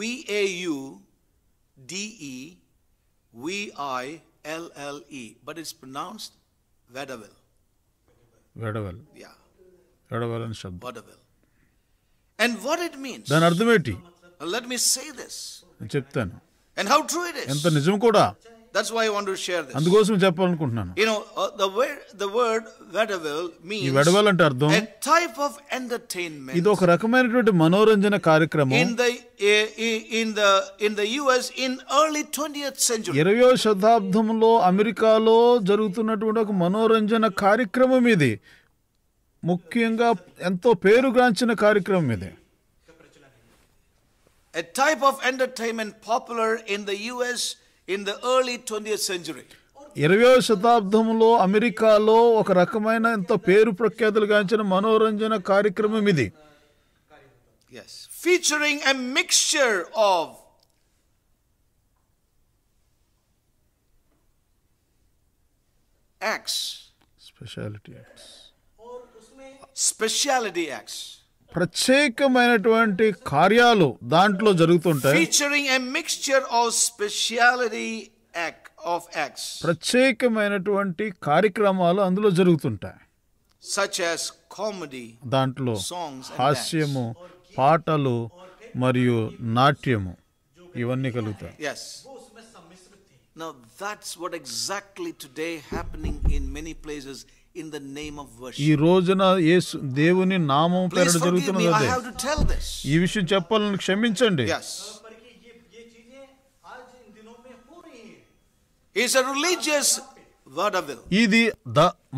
V A U D E V I L L E but it's pronounced vaudeville vaudeville yeah vaudeville అని శబ్దం vaudeville and what it means దాని అర్థం ఏంటి లెట్ మీ సే దిస్ చెప్తాను and how true it is ఎంత నిజం కూడా that's why want to share this అందుకోసం చెప్పాలనుకుంటున్నాను you know the word the word vaudeville means ఈ వెడవెల్ అంటే అర్థం ఎ టైప్ ఆఫ్ ఎంటర్టైన్మెంట్ ఇది ఒక రకమైనటువంటి మనోరంజన కార్యక్రమం in the in the in the US in early 20th century 20వ శతాబ్దంలో అమెరికాలో జరుగుతున్నటువంటి ఒక మనోరంజన కార్యక్రమం ఇది ముఖ్యంగా ఎంతో పేరు పేరుగాంచిన కార్యక్రమం ఇది a type of entertainment popular in the US in the early 20th century. ఇరవయో శతాబ్దంలో అమెరికాలో ఒక రకమైన ఎంతో పేరు ప్రఖ్యాతులు గాంచిన మనోరంజన కార్యక్రమం ఇది featuring a mixture of acts speciality acts speciality acts ప్రత్యేకమైనటువంటి కార్యాలు దాంట్లో జరుగుతుంటాయి ప్రత్యేకమైనటువంటి కార్యక్రమాలు అందులో జరుగుతుంటాయి సచ్ యాజ్ కామెడీ దాంట్లో హాస్యము పాటలు మరియు నాట్యము ఇవన్నీ కలుగుతాయి Now that's what exactly today happening in many places ఈ రోజున యేసు దేవుని నామం పేరడం జరుగుతున్నది ఈ విషయం చెప్పాలని క్షమించండి ఈస్ రిలీజియస్ ఇది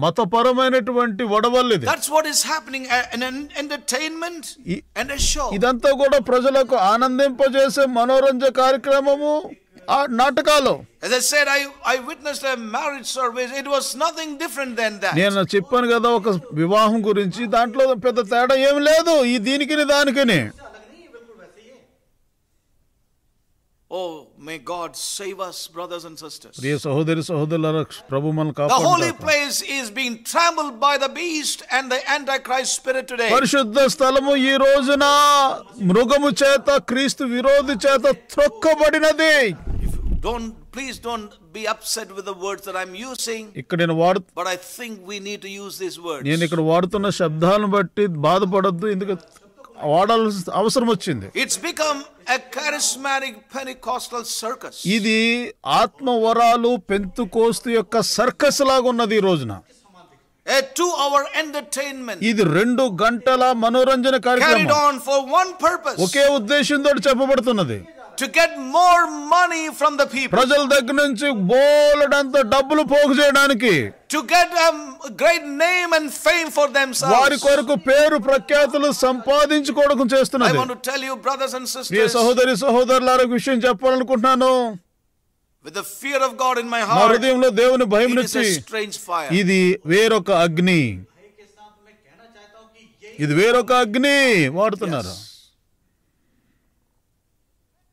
మతపరమైనటువంటి వడవల్ ఇది that's what is happening an entertainment and show ఇదంతా కూడా ప్రజలకు ఆనందింపజేసే మనోరంజ కార్యక్రమము నాటకాలు As I said, I, I witnessed a marriage service. It was nothing different than that. నేను చెప్పాను కదా ఒక వివాహం గురించి దాంట్లో పెద్ద తేడా ఏం లేదు ఈ దీనికి దానికని Oh, may God save us, brothers and sisters. ప్రియ సహోదరి సహోదరులారా ప్రభు మన The holy place is being trampled by the beast and the Antichrist spirit today. పరిశుద్ధ స్థలము ఈ రోజున మృగము చేత క్రీస్తు విరోధి చేత త్రొక్కబడినది Don't please don't be upset with words words that I'm using. ఇక్కడ నేను వాడు but I think we need to use these words. నేను ఇక్కడ వాడుతున్న శబ్దాలను బట్టి బాధపడొద్దు ఎందుకంటే వాడాల్సిన అవసరం వచ్చింది it's become a charismatic pentecostal circus ఇది ఆత్మవరాలు పెంతుకోస్తు యొక్క సర్కస్ లాగా ఉన్నది ఈ రోజున టూ అవర్ ఎంటర్టైన్మెంట్ ఇది రెండు గంటల మనోరంజన కార్యక్రమం ఒకే ఉద్దేశంతో చెప్పబడుతున్నది to get more money from the people ప్రజల దగ్గర నుంచి బోలడంత డబ్బులు పోగు చేయడానికి to get great name and fame for them వారి కొరకు పేరు ప్రఖ్యాతులు సంపాదించుకోవడం చేస్తున్నారు I want to tell you brothers and sisters ఈ సహోదరి సహోదరులారా విషయం చెప్పాలనుకుంటున్నాను with the fear of God in my heart హృదయంలో దేవుని భయం నుంచి ఇది వేరొక అగ్ని ఇది వేరొక అగ్ని వాడుతున్నారు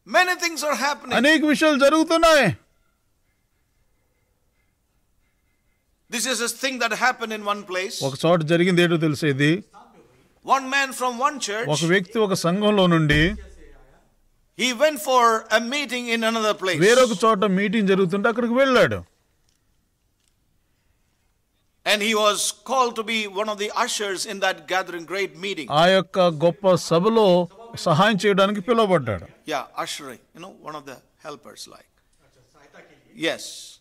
Many things are happening. अनेक विषय जरूरत है This is a thing that happened in one place. ఒక చోట జరిగింది ఏంటో తెలిసేది One man from one church, ఒక వ్యక్తి ఒక సంఘంలో నుండి he went for a meeting in another place. వేరొక చోట మీటింగ్ జరుగుతుంటే అక్కడికి వెళ్ళాడు And he was called to be one of the ushers in that gathering, great meeting. ఆ యొక్క గొప్ప సభలో సహాయం చేయడానికి పిలువబడ్డాడు yeah, ushering, you know, one of the helpers like. Yes.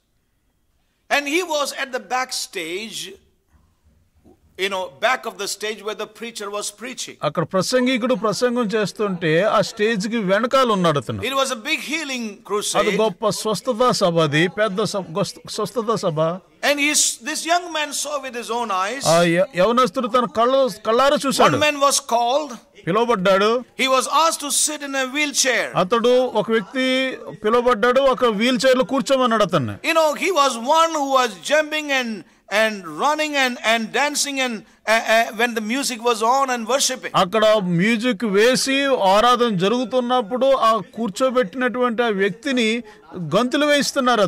And he was at the backstage you know back of the the stage preacher was preaching అక్కడ ప్రసంగికుడు ప్రసంగం చేస్తుంటే ఆ స్టేజ్ కి వెనకాల ఉన్నాడు అతను ఇట్ వాస్ బిగ్ హీలింగ్ అది గొప్ప స్వస్థత సభ అది పెద్ద స్వస్థత సభ And he, this young man saw with his own eyes. యవనస్తుడు తన కళ్ళు కళ్ళారా చూశాడు. One man was called. పిలువబడ్డాడు. He was asked to sit in a wheelchair. అతడు ఒక వ్యక్తి పిలువబడ్డాడు ఒక వీల్ చైర్ లో కూర్చోమన్నాడు అతన్ని. You know he was one who was jumping and and running and, and dancing and uh, uh, when the music was on and worshiping akada music vesi aaradham jarugutunnappudu aa kurcho pettinatuvanta vyakti ni gantulu veistunnaru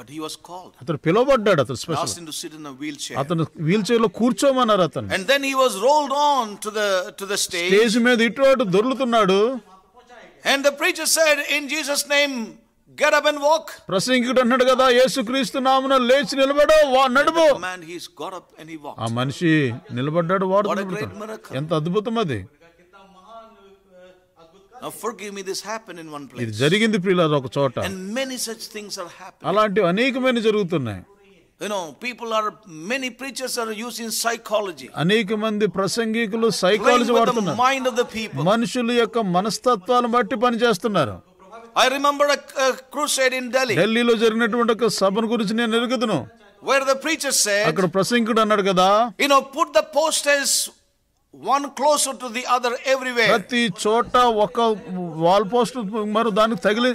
but he was called asked him to sit in a wheelchair atanu wheelchair lo kurchomanaru and then he was rolled on to the to the stage stage meedittu adu dorulutunnadu and the preacher said in jesus name Get up and walk. ప్రసంగికుడు అన్నాడు కదా యేసుక్రీస్తు నామున లేచి నిలబడు నడుము Man, he's got up and he walked. ఆ మనిషి నిలబడ్డాడు వాడు What a great miracle. నిలబడ్డాడు. ఎంత అద్భుతం అది Now forgive me, this happened in one place. ఇది జరిగింది ప్రియులారా ఒక చోట And many such things are happening. అలాంటివి అనేకమైన జరుగుతున్నాయి You know, people are, many preachers are using psychology. అనేక మంది ప్రసంగికులు Playing సైకాలజీ with the వాడుతున్నారు mind of the people. మనుషుల యొక్క మనస్తత్వాలను బట్టి పనిచేస్తున్నారు I remember crusade in Delhi ఢిల్లీలో జరిగినటువంటి ఒక సభను గురించి నేను ఎరుగుదును వేర్ ద ప్రీచర్ సెడ్ అక్కడ ప్రసంగుడు అన్నాడు కదా you know put the posters one closer to the other everywhere ప్రతి చోట ఒక వాల్ పోస్ట్ మరో దానికి తగిలి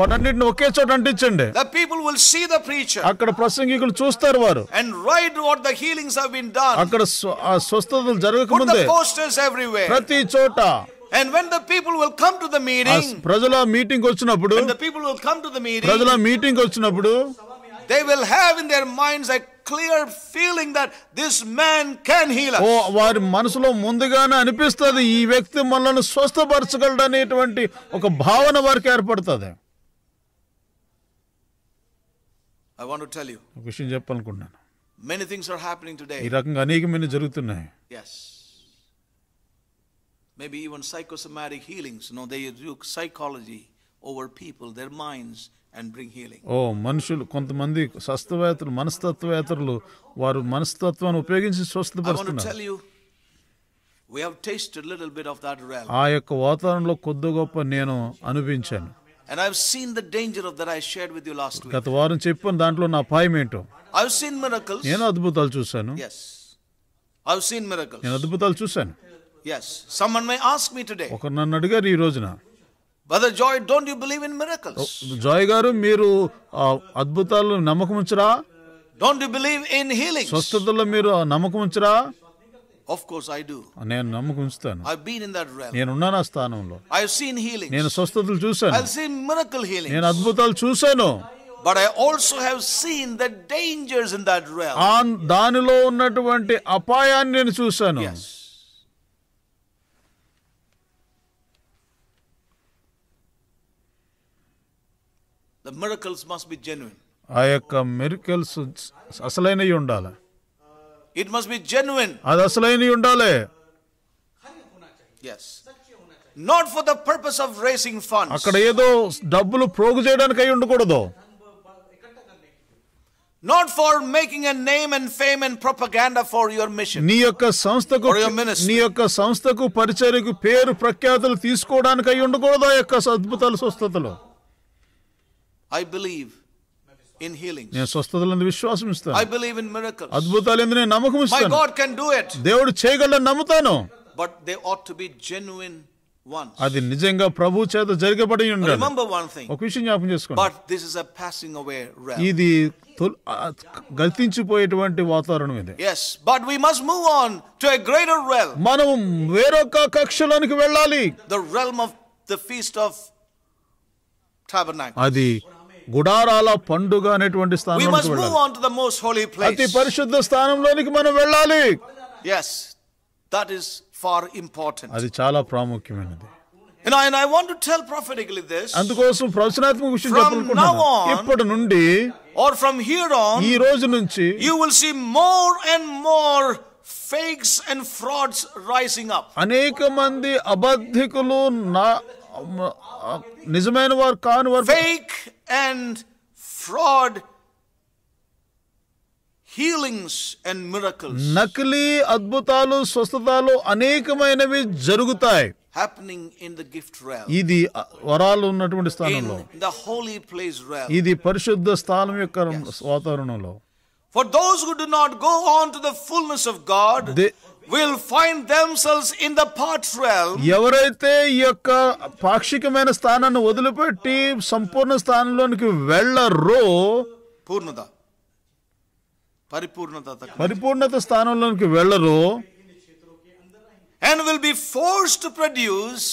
వాటన్నిటిని ఒకే చోట అంటించండి the people will see the preacher అక్కడ ప్రసంగికులు చూస్తారు వారు and write what the healings have been done అక్కడ స్వస్థతలు జరగకముందే పోస్టర్స్ ప్రతి చోట And when the people will come to the meeting, ప్రజల మీటింగ్ వచ్చినప్పుడు when the people will come to the meeting, ప్రజల మీటింగ్ వచ్చినప్పుడు they will have in their minds a clear feeling that this man can heal us. ఓ వారి మనసులో ముందుగానే అనిపిస్తుంది ఈ వ్యక్తి మనల్ని స్వస్థపరచగలడు అనేటువంటి ఒక భావన వారికి ఏర్పడుతుంది I want to tell you. ఒక విషయం చెప్పాలనుకుంటున్నాను Many things are happening today. ఈ రకంగా అనేకమైన జరుగుతున్నాయి. Yes. maybe even psychosomatic healings. You know, they do psychology over people, their minds, and bring healing. Oh, ఓ మనుషులు కొంతమంది శాస్త్రవేత్తలు I want to tell you, We have tasted a little bit of that realm. ఆ యొక్క వాతావరణంలో కొద్ది గొప్ప నేను అనుభవించాను And I've seen the danger of that I shared with you last week. గత వారం చెప్పిన దాంట్లో నా అపాయం ఏంటో. I've seen miracles. నేను అద్భుతాలు చూశాను. Yes. I've seen miracles. నేను అద్భుతాలు చూశాను. Yes someone my ask me today ఒకరు నన్ను అడిగారు ఈ రోజున brother Joy don't you believe in miracles Joy గారు మీరు అద్భుతాలు నమ్మకం ఉంచరా don't you believe in healing స్వస్థతల్లో మీరు నమ్మకం ఉంచరా ఆఫ్ కోర్స్ ఐ డూ నేను నమ్మకం ఉంచుతాను I been in that realm నేను ఉన్నాను ఆ స్థానంలో ఐ హావ్ సీన్ హీలింగ్ నేను స్వస్థతలు చూశాను ఐ సీన్ మిరకల్ హీలింగ్ నేను అద్భుతాలు చూశాను but I also have seen the dangers in that realm దానిలో ఉన్నటువంటి అపాయాన్ని నేను చూశాను yes the must be genuine ఆ యొక్క మిరకల్స్ అసలైనవి ఉండాలి ఇట్ మస్ట్ బి జెన్యున్ అది అసలైనవి ఉండాలి yes not for the purpose of raising funds అక్కడ ఏదో డబ్బులు ప్రోగు చేయడానికి అయి ఉండకూడదు not for making a name and fame and propaganda for your mission నీ యొక్క సంస్థకు నీ యొక్క సంస్థకు పరిచయకు పేరు ప్రఖ్యాతలు తీసుకోవడానికి అయి ఉండకూడదు ఆ యొక్క అద్భుతాలు స్వస్థతలు I believe in healings. I believe in miracles. My God can do it. దేవుడు చేయగలడని నమ్ముతాను. But they ought to be genuine అది నిజంగా ప్రభు చేత జరగబడి ఉండాలి ఒక విషయం But చేసుకోండి ఇది గతించిపోయేటువంటి వాతావరణం ఇది but we must move on to a greater realm మనం వేరొక కక్షలోనికి వెళ్ళాలి the realm of the feast of అది గుడారాల పండుగ అనేటువంటి We must move స్థానం on to the most holy అతి place. పరిశుద్ధ స్థానంలోనికి మనం వెళ్ళాలి Yes, that is far important. అది చాలా ప్రాముఖ్యమైనది You know, and I want to tell prophetically this, అందుకోసం ప్రవచనాత్మక విషయం From చెప్పాలనుకుంటున్నాను now on- ఇప్పటి నుండి or from here on, ఈ రోజు నుంచి you will see more and more fakes and frauds rising up. అనేక మంది అబద్ధికులు నా అమ్మ, ఆ, నిజమైన వారు కాని వారు Fake and fraud healings and miracles నకిలీ అద్భుతాలు స్వస్థతాలు అనేకమైనవి జరుగుతాయి హ్యాపెనింగ్ ఇన్ ద గిఫ్ట్ ఇది వరాలు ఉన్నటువంటి స్థానంలో ద హోలీ ప్లేస్ ఇది పరిశుద్ధ స్థానం యొక్క వాతావరణంలో for those who do not go on to the fullness of God will find themselves in the part realm ఎవరైతే ఈ యొక్క పాక్షికమైన స్థానాన్ని వదిలిపెట్టి సంపూర్ణ స్థానంలోనికి వెళ్ళరో పూర్ణత పరిపూర్ణత పరిపూర్ణత స్థానంలోనికి వెళ్ళరు and will be forced to produce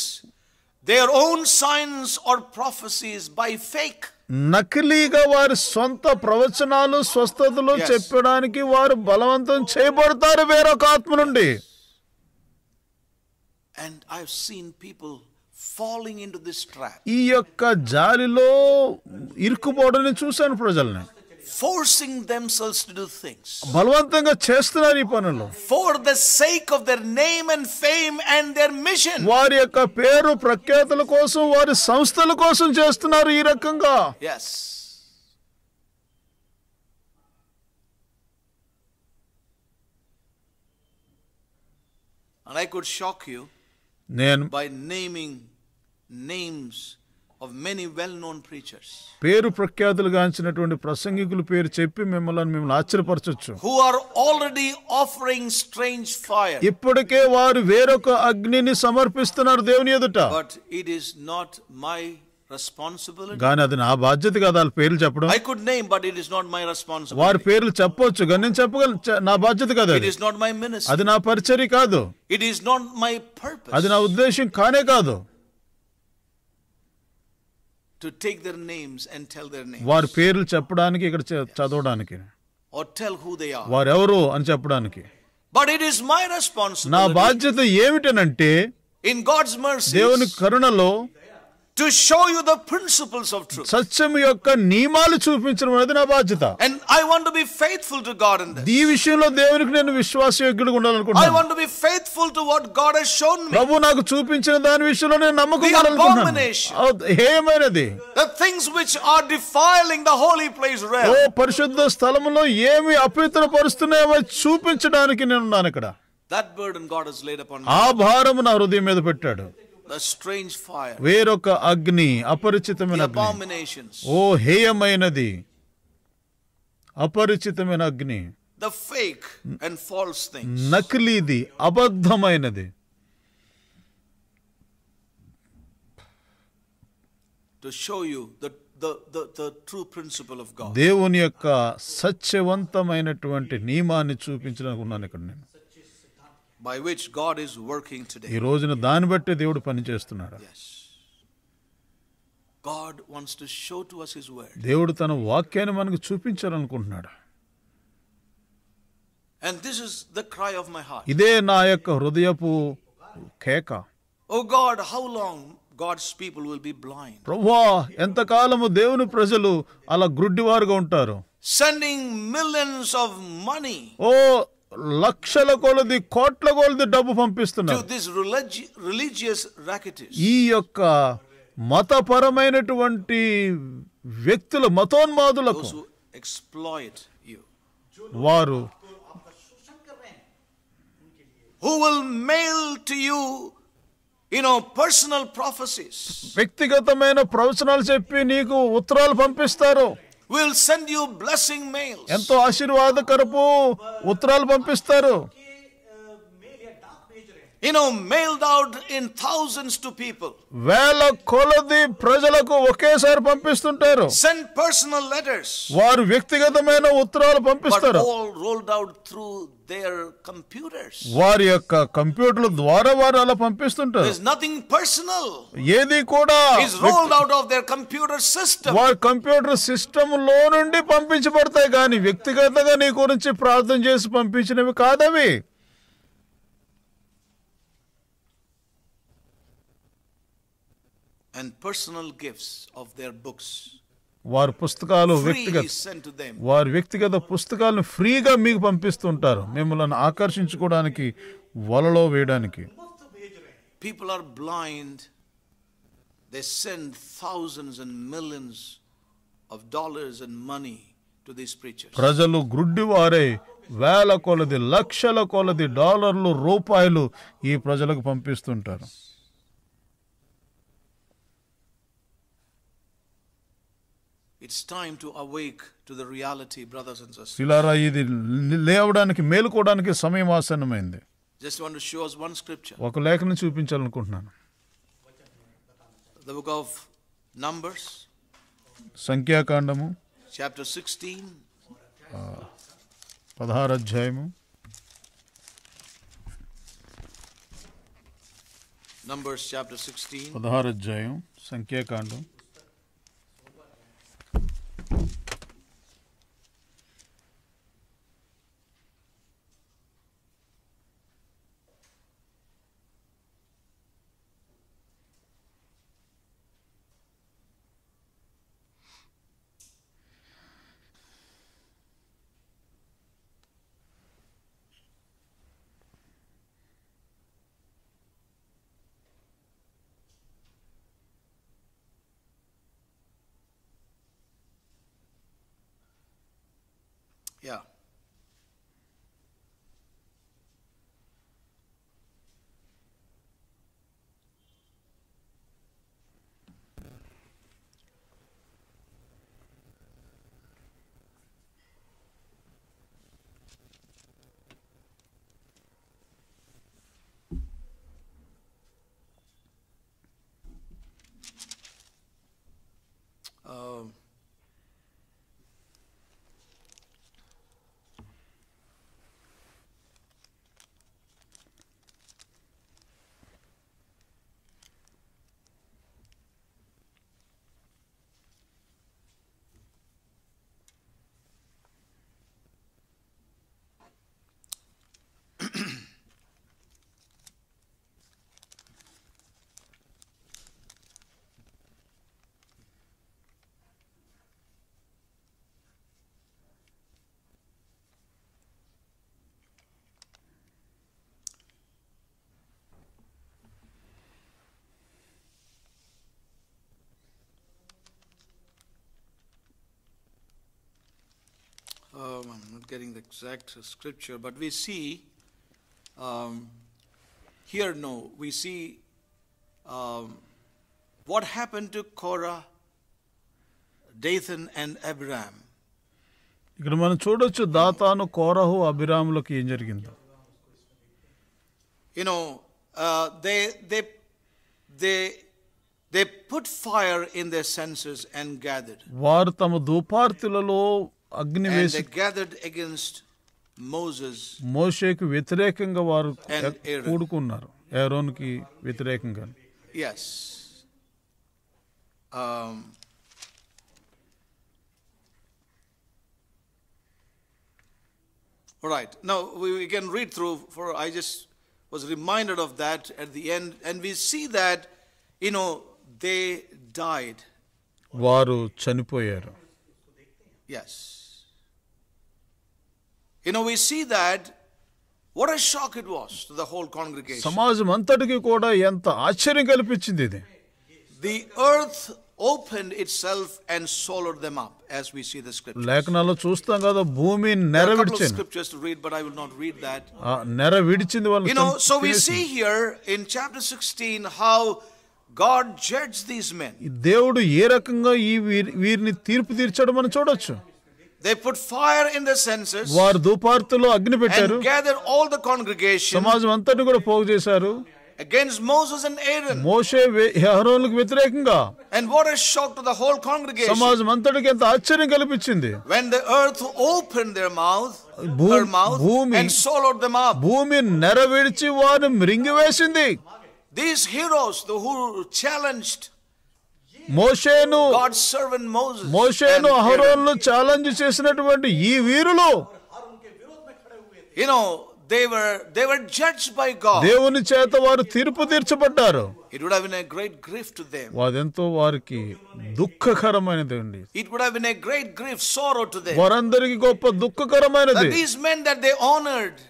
their own signs or prophecies by fake నకిలీగా వారి సొంత ప్రవచనాలు స్వస్థతలు చెప్పడానికి వారు బలవంతం చేయబడతారు వేరొక ఆత్మ నుండి అండ్ సీన్ పీపుల్ ఫాలింగ్ ఈ యొక్క జాలిలో ఇరుక్కుపోవడం చూశాను ప్రజల్ని forcing themselves to do things బలవంతంగా చేస్తున్నారు ఈ పనులు for the sake of their name and fame and their mission వారి యొక్క పేరు ప్రఖ్యాతుల కోసం వారి సంస్థల కోసం చేస్తున్నారు ఈ రకంగా yes and i could shock you నేను by naming names పేరు ప్రఖ్యాతులు గాంచినటువంటి ప్రసంగికుల పేరు చెప్పి మిమ్మల్ని మిమ్మల్ని ఆశ్చర్యపరచొచ్చు who are already offering strange fire ఇప్పటికే వారు వేరొక అగ్నిని సమర్పిస్తున్నారు దేవుని ఎదుట but it is not my responsibility కానీ అది నా బాధ్యత కాదు వాళ్ళ పేర్లు చెప్పడం I could name but it is not my responsibility వారి పేర్లు చెప్పొచ్చు కానీ నేను చెప్పగల నా బాధ్యత కాదు it is not my ministry అది నా పరిచర్య కాదు it is not my purpose అది నా ఉద్దేశం కానే కాదు to take their names and tell their names వారి పేర్లు చెప్పడానికి ఇక్కడ చదవడానికి or tell who they are వారు ఎవరు అని చెప్పడానికి but it is my responsibility నా బాధ్యత ఏమిటనంటే in god's mercy దేవుని కరుణలో to show you the principles of truth సత్యం యొక్క నియమాలు చూపించడం అనేది నా బాధ్యత and I want to be faithful to God in this ఈ విషయంలో దేవునికి నేను విశ్వాసయోగ్యుడిగా ఉండాలనుకుంటున్నాను I want to be faithful to what God has shown me ప్రభు నాకు చూపించిన దాని విషయంలో నేను నమ్మకం ఉండాలనుకుంటున్నాను ఏమైనది the things which are defiling the holy place రే ఓ పరిశుద్ధ స్థలములో ఏమి అపవిత్ర పరుస్తున్నాయో చూపించడానికి నేను ఉన్నాను ఇక్కడ that burden God has laid upon ఆ భారము నా హృదయం మీద పెట్టాడు వేరొక అగ్ని అపరిచితమైన ఓ హేయమైనది అపరిచితమైన అగ్ని నకిలీది అబద్ధమైనది టు షో యు ద దేవుని యొక్క సత్యవంతమైనటువంటి నియమాన్ని చూపించడానికి ఉన్నాను ఇక్కడ నేను by which God is working today. ఈ రోజున దాన్ని బట్టి దేవుడు పని చేస్తున్నాడు. Yes. God wants to show to us his word. దేవుడు తన వాక్యాన్ని మనకు చూపించాలనుకుంటున్నాడు. And this is the cry of my heart. ఇదే నా యొక్క హృదయపు కేక. Oh God, how long God's people will be blind. ప్రభువా ఎంతకాలము దేవుని ప్రజలు అలా గ్రుడ్డివారుగా ఉంటారు. Sending millions of money. ఓ లక్షల కొలది కోట్ల కొలది డబ్బు పంపిస్తున్నారు దిస్ రిలీజియస్ ఈ యొక్క మతపరమైనటువంటి వ్యక్తుల మతోన్మాదులకు వారు who will mail to you you know personal prophecies వ్యక్తిగతమైన ప్రవచనాలు చెప్పి నీకు ఉత్తరాలు పంపిస్తారు విల్ సెండ్ యూ బ్లెస్సింగ్ ఎంతో ఆశీర్వాదకరపు ఉత్తరాలు పంపిస్తారు you know mailed out in thousands to people వేల కొలది ప్రజలకు ఒకేసారి పంపిస్తుంటారు సెండ్ పర్సనల్ లెటర్స్ వారు వ్యక్తిగతమైన ఉత్తరాలు పంపిస్తారు all rolled out through their computers వారి యొక్క కంప్యూటర్ల ద్వారా వారు అలా పంపిస్తుంటారు ఇస్ నథింగ్ పర్సనల్ ఏది కూడా is rolled out of their computer system వార్ కంప్యూటర్ సిస్టమ్ లో నుండి పంపించబడతాయి కానీ వ్యక్తిగతంగా నీ గురించి ప్రార్థన చేసి పంపించినవి కాదవి వారి పుస్తకాలు వ్యక్తిగత వారి వ్యక్తిగత పుస్తకాలను ఫ్రీగా మీకు పంపిస్తుంటారు మిమ్మల్ని ఆకర్షించుకోవడానికి వలలో వేయడానికి people are blind they send thousands and millions of dollars and money to this preachers ప్రజలు గ్రుడ్డివారే వేల కొలది లక్షల కొలది డాలర్లు రూపాయలు ఈ ప్రజలకు పంపిస్తుంటారు it's time to awake to the reality brothers and sisters ఇలారా ఇది లేవడానికి మేలుకోవడానికి సమయం ఆసన్నమైంది just one show us one scripture ఒక లేఖనం చూపించాలనుకుంటున్నాను ద బుక్ ఆఫ్ నంబర్స్ సంఖ్యాకాండము చాప్టర్ 16 16 అధ్యాయము నంబర్స్ చాప్టర్ 16 16 అధ్యాయం సంఖ్యాకాండం getting the exact scripture, but we see um, here, no, we see um, what happened to Korah, Dathan, and Abiram. ఇక్కడ మనం చూడొచ్చు దాతాను కోరహు అభిరాములకు ఏం జరిగిందో you know, uh, they, they, they, they put fire in their senses and gathered. వారు తమ దూపార్తులలో అగ్నివేసి మోషేకి వ్యతిరేకంగా వారు కూడుకున్నారు ఏరోన్కి వ్యతిరేకంగా Right. Now we, can read through for I just was reminded of that at the end and we see that you know they died. వారు చనిపోయారు yes you know we see that shock it was the whole congregation సమాజం అంతటికి కూడా ఎంత ఆశ్చర్యం కల్పించింది earth open itself and swallowed them up as we లేఖనాల్లో చూస్తాం కదా భూమి నెరవిడిచింది scriptures read but I will not read that ఆ how God judge these men దేవుడు ఏ రకంగా ఈ వీరిని తీర్పు తీర్చాడో మనం చూడొచ్చు They put fire in their senses. వారు ధూపార్తులో అగ్ని పెట్టారు. And gather all the congregation. సమాజం అంతటిని కూడా పోగు చేశారు. against Moses and Aaron. మోషే అహరోనులకు వ్యతిరేకంగా and what a shock to the whole congregation. సమాజం అంతటికి ఎంత ఆశ్చర్యం కల్పించింది when the earth opened their mouth her mouth భూమి and swallowed them up. భూమి నెరవేర్చి వారిని మృంగివేసింది these heroes the who challenged మోషేను మోషేను అహరోన్లు ఛాలెంజ్ చేసినటువంటి ఈ వీరులు you know they were they were judge by God దేవుని చేత వారు తీర్పు తీర్చబడ్డారు it would have been a great grief to them వాదెంతో వారికి దుఃఖకరమైనది అండి it would have been a great grief sorrow to them వారందరికి గొప్ప దుఃఖకరమైనది these men that they honoured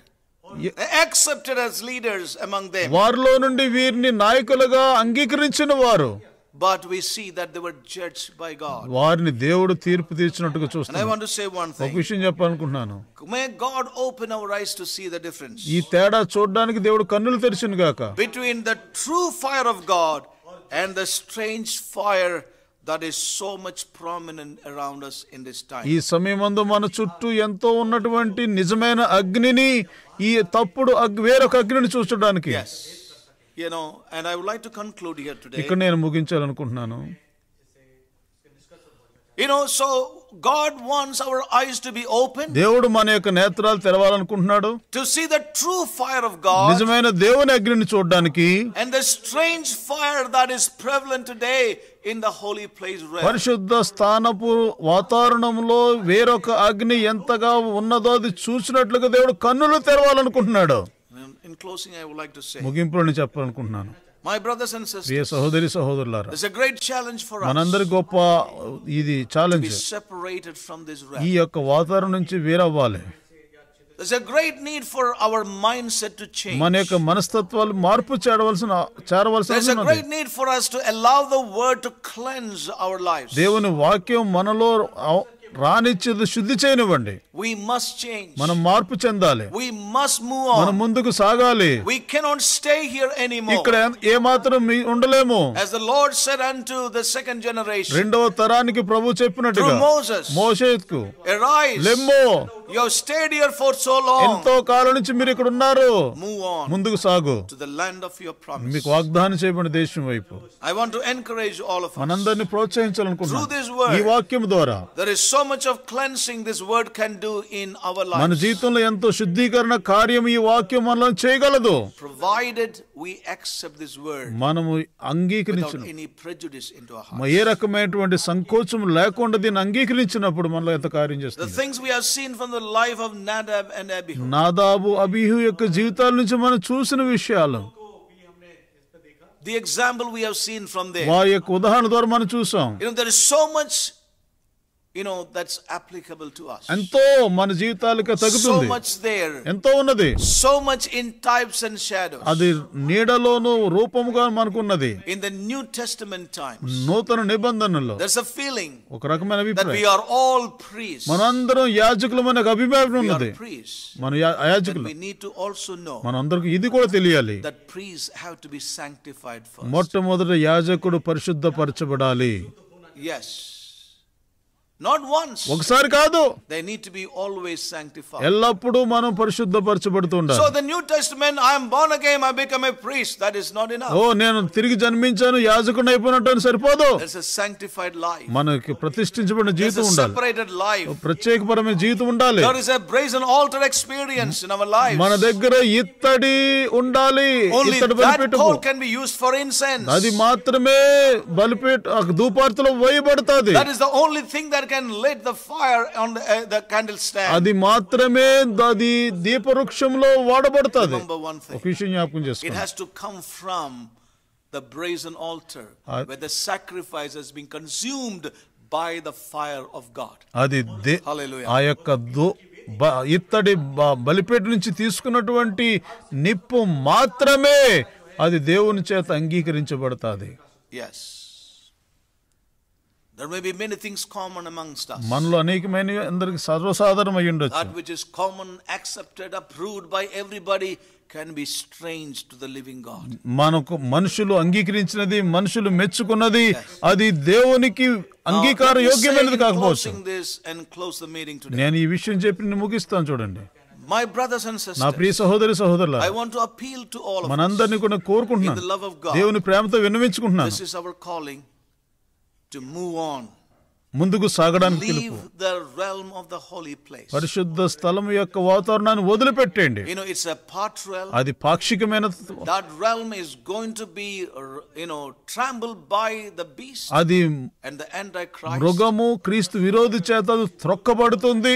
accepted as leaders among them వారిలో నుండి వీరిని నాయకులుగా అంగీకరించిన వారు but we see that they were judged by God వారిని దేవుడు తీర్పు తీర్చినట్టుగా చూస్తున్నాను I want to say one thing ఒక విషయం చెప్పాలనుకుంటున్నాను may God open our eyes to see the difference ఈ తేడా చూడడానికి దేవుడు కన్నులు తెరిచిన గాక between the true fire of God and the strange fire that is so much prominent around us in this time ఈ సమయమందు మన చుట్టూ ఎంతో ఉన్నటువంటి నిజమైన అగ్నిని ఈ తప్పుడు వేరొక అగ్నిని చూసడానికి yes you know, and I would like to conclude here today. ఇక్కడ నేను ముగించాలనుకుంటున్నాను You know, so God wants our eyes to be open. దేవుడు మన యొక్క నేత్రాలు తెరవాలనుకుంటున్నాడు. To see the true fire of God. నిజమైన దేవుని అగ్నిని చూడడానికి. And the strange fire that is prevalent today in the holy place realm. పరిశుద్ధ స్థానపు వాతావరణంలో వేరొక అగ్ని ఎంతగా ఉన్నదో అది చూసినట్లుగా దేవుడు కన్నులు తెరవాలనుకుంటున్నాడు. In closing I would like to say ముగింపులో నేను చెప్పాలనుకుంటున్నాను మై బ్రదర్స్ అండ్ సిస్టర్స్ ప్రియ సహోదరి సహోదరులారా it's a great challenge for us మనందరి గొప్ప ఇది ఛాలెంజ్ సెపరేటెడ్ ఫ్రమ్ దిస్ ఈ యొక్క వాతావరణం నుంచి వేరవ్వాలి There's a great need for our mindset to change. మన యొక్క మనస్తత్వాలు మార్పు చేరవలసిన చేరవలసిన There's a great need for us to allow the word to cleanse our lives. దేవుని వాక్యం మనలో రానిచ్చేది శుద్ధి చేయనివ్వండి వి మస్ట్ చేంజ్ మనం మార్పు చెందాలి మనం ముందుకు సాగాలి వి కెనాట్ ఇక్కడ ఏ మాత్రం ఉండలేము యాస్ ద అంటు ద రెండవ తరానికి ప్రభు చెప్పినట్టుగా మోసెస్ మోషేకు ఎరైజ్ లెమ్మో you stayed here for so long ఎంతో కాలం నుంచి మీరు ఇక్కడ ఉన్నారు మూవ్ ఆన్ ముందుకు సాగు to the land of your promise మీకు వాగ్దానం చేయబడిన దేశం వైపు I want to encourage all of us మనందర్ని ప్రోత్సహించాలనుకుంటున్నాను ఈ వాక్యం ద్వారా there is so much of cleansing this word can do in our lives. మన జీవితంలో ఎంతో శుద్ధీకరణ కార్యం ఈ వాక్యం మనలో చేయగలదు. Provided we accept this word. మనము అంగీకరించిన any prejudice into our hearts. ఏ రకమైనటువంటి సంకోచం లేకుండా దీన్ని అంగీకరించినప్పుడు మనలో ఎంత కార్యం చేస్తుంది. The things we have seen from the life of Nadab and Abihu. నాదాబు అబిహు యొక్క జీవితాల నుంచి మనం చూసిన విషయాలు The example we have seen from there. వారి యొక్క ఉదాహరణ ద్వారా మనం చూసాం. You know there is so much applicable ఎంతో మన జీవితాలకు తగ్గుతుంది ఎంతో ఉన్నది so much in types and shadows అది నీడలోను రూపముగా మనకు ఉన్నది in the new testament times నూతన నిబంధనలో దట్స్ అ ఫీలింగ్ ఒక రకమైన అభిప్రాయం వి ఆర్ ఆల్ ప్రీస్ మనందరం యాజకులం అనే అభిప్రాయం ఉన్నది మన యాజకులు we need to also know మనందరికి ఇది కూడా తెలియాలి that priests have to be sanctified first మొట్టమొదట యాజకుడు పరిశుద్ధపరచబడాలి yes నాట్ వన్స్ ఒకసారి కాదు they need to be always sanctified ఎల్లప్పుడూ మనం పరిశుద్ధపరచబడుతూ ఉండాలి so the new testament I am born again I become a priest that is not enough ఓ నేను తిరిగి జన్మించాను యాజకుని అయిపోయినట్టు సరిపోదు దట్స్ ఎ సాంక్టిఫైడ్ లైఫ్ మనకి ప్రతిష్ఠించబడిన జీవితం ఉండాలి సెపరేటెడ్ లైఫ్ ప్రత్యేకపరమైన జీవితం ఉండాలి there is a brazen altar experience in our life మన దగ్గర ఇత్తడి ఉండాలి ఇత్తడి బలిపీఠం can be used for incense అది మాత్రమే బలిపీఠ ధూపార్తిలో వేయబడతాది that is the only thing that fire can light the fire on the candle stand అది మాత్రమే అది దీపవృక్షంలో వాడబడుతుంది ఒక విషయం జ్ఞాపకం చేసుకోండి it has to come from the brazen altar where the sacrifice has been consumed by the fire of God అది హల్లెలూయా ఆ యొక్క ఇత్తడి బలిపేట నుంచి తీసుకున్నటువంటి నిప్పు మాత్రమే అది దేవుని చేత అంగీకరించబడుతుంది yes There may be many things common amongst us. మనలో అనేకమైన అందరికి సర్వసాధారణమై ఉండొచ్చు. That which is common, accepted, approved by everybody can be strange to the living God. మనకు మనుషులు అంగీకరించినది, మనుషులు మెచ్చుకున్నది అది దేవునికి అంగీకార యోగ్యమైనది కాకపోవచ్చు. నేను ఈ విషయం చెప్పి ముగిస్తాను చూడండి. మై బ్రదర్స్ అండ్ సిస్టర్స్ నా ప్రియ సహోదరి సహోదరులు I want to appeal to all of మనందర్ని కూడా కోరుకుంటున్నాను దేవుని ప్రేమతో విన్నవించుకుంటున్నాను this is our calling to move on. ముందుకు సాగడానికి పరిశుద్ధ స్థలం యొక్క వాతావరణాన్ని వదిలిపెట్టండి అది పాక్షికమైన అది మృగము క్రీస్తు విరోధి చేత త్రొక్కబడుతుంది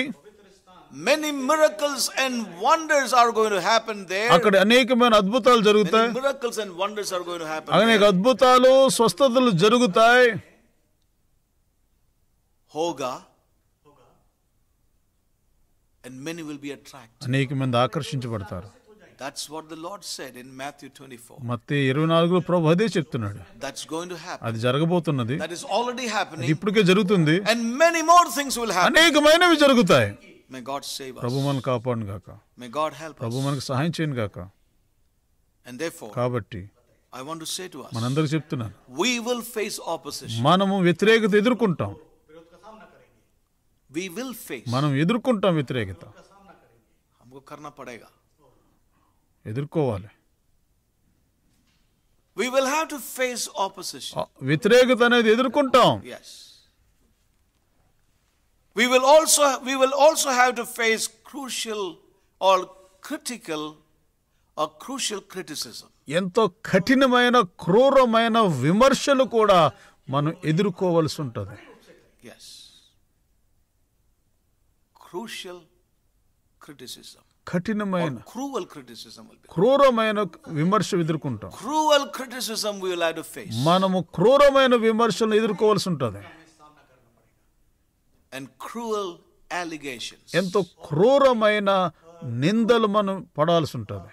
many miracles and wonders are going to happen there అక్కడ అనేకమైన అద్భుతాలు జరుగుతాయి miracles and wonders are going to happen అనేక అద్భుతాలు స్వస్థతలు జరుగుతాయి హోగా and many will be attracted అనేక మంది ఆకర్షించబడతారు that's what the lord said in matthew 24 మత్తయి 24 లో ప్రభు అదే చెప్తున్నాడు that's going to happen అది జరగబోతున్నది that is already happening ఇప్పటికే జరుగుతుంది and many more things will happen అనేకమైనవి జరుగుతాయి may god save us ప్రభు మనల్ని కాపాడును గాక may god help us ప్రభు మనకు సహాయం చేయను గాక and therefore కాబట్టి I want to say to us, మనందరికి చెప్తున్నాను we will face opposition. మనము వ్యతిరేకత ఎదుర్కొంటాం మనం ఎదుర్కొంటాం వ్యతిరేకత ఎదుర్కోవాలి we will have to face opposition వ్యతిరేకత అనేది ఎదుర్కొంటాం yes we will also we will also have to face crucial or critical or crucial criticism ఎంతో కఠినమైన క్రూరమైన విమర్శలు కూడా మనం ఎదుర్కోవాల్సి ఉంటుంది yes క్రూషియల్ క్రిటిసిజం కఠినమైన క్రూవల్ క్రిటిసిజం క్రూరమైన విమర్శ ఎదుర్కొంటాం cruel criticism will have to face మనము క్రూరమైన విమర్శలను ఎదుర్కోవాల్సి ఉంటుంది అండ్ క్రూవల్ అలిగేషన్స్ ఎంతో క్రూరమైన నిందలు మనం పడాల్సి ఉంటుంది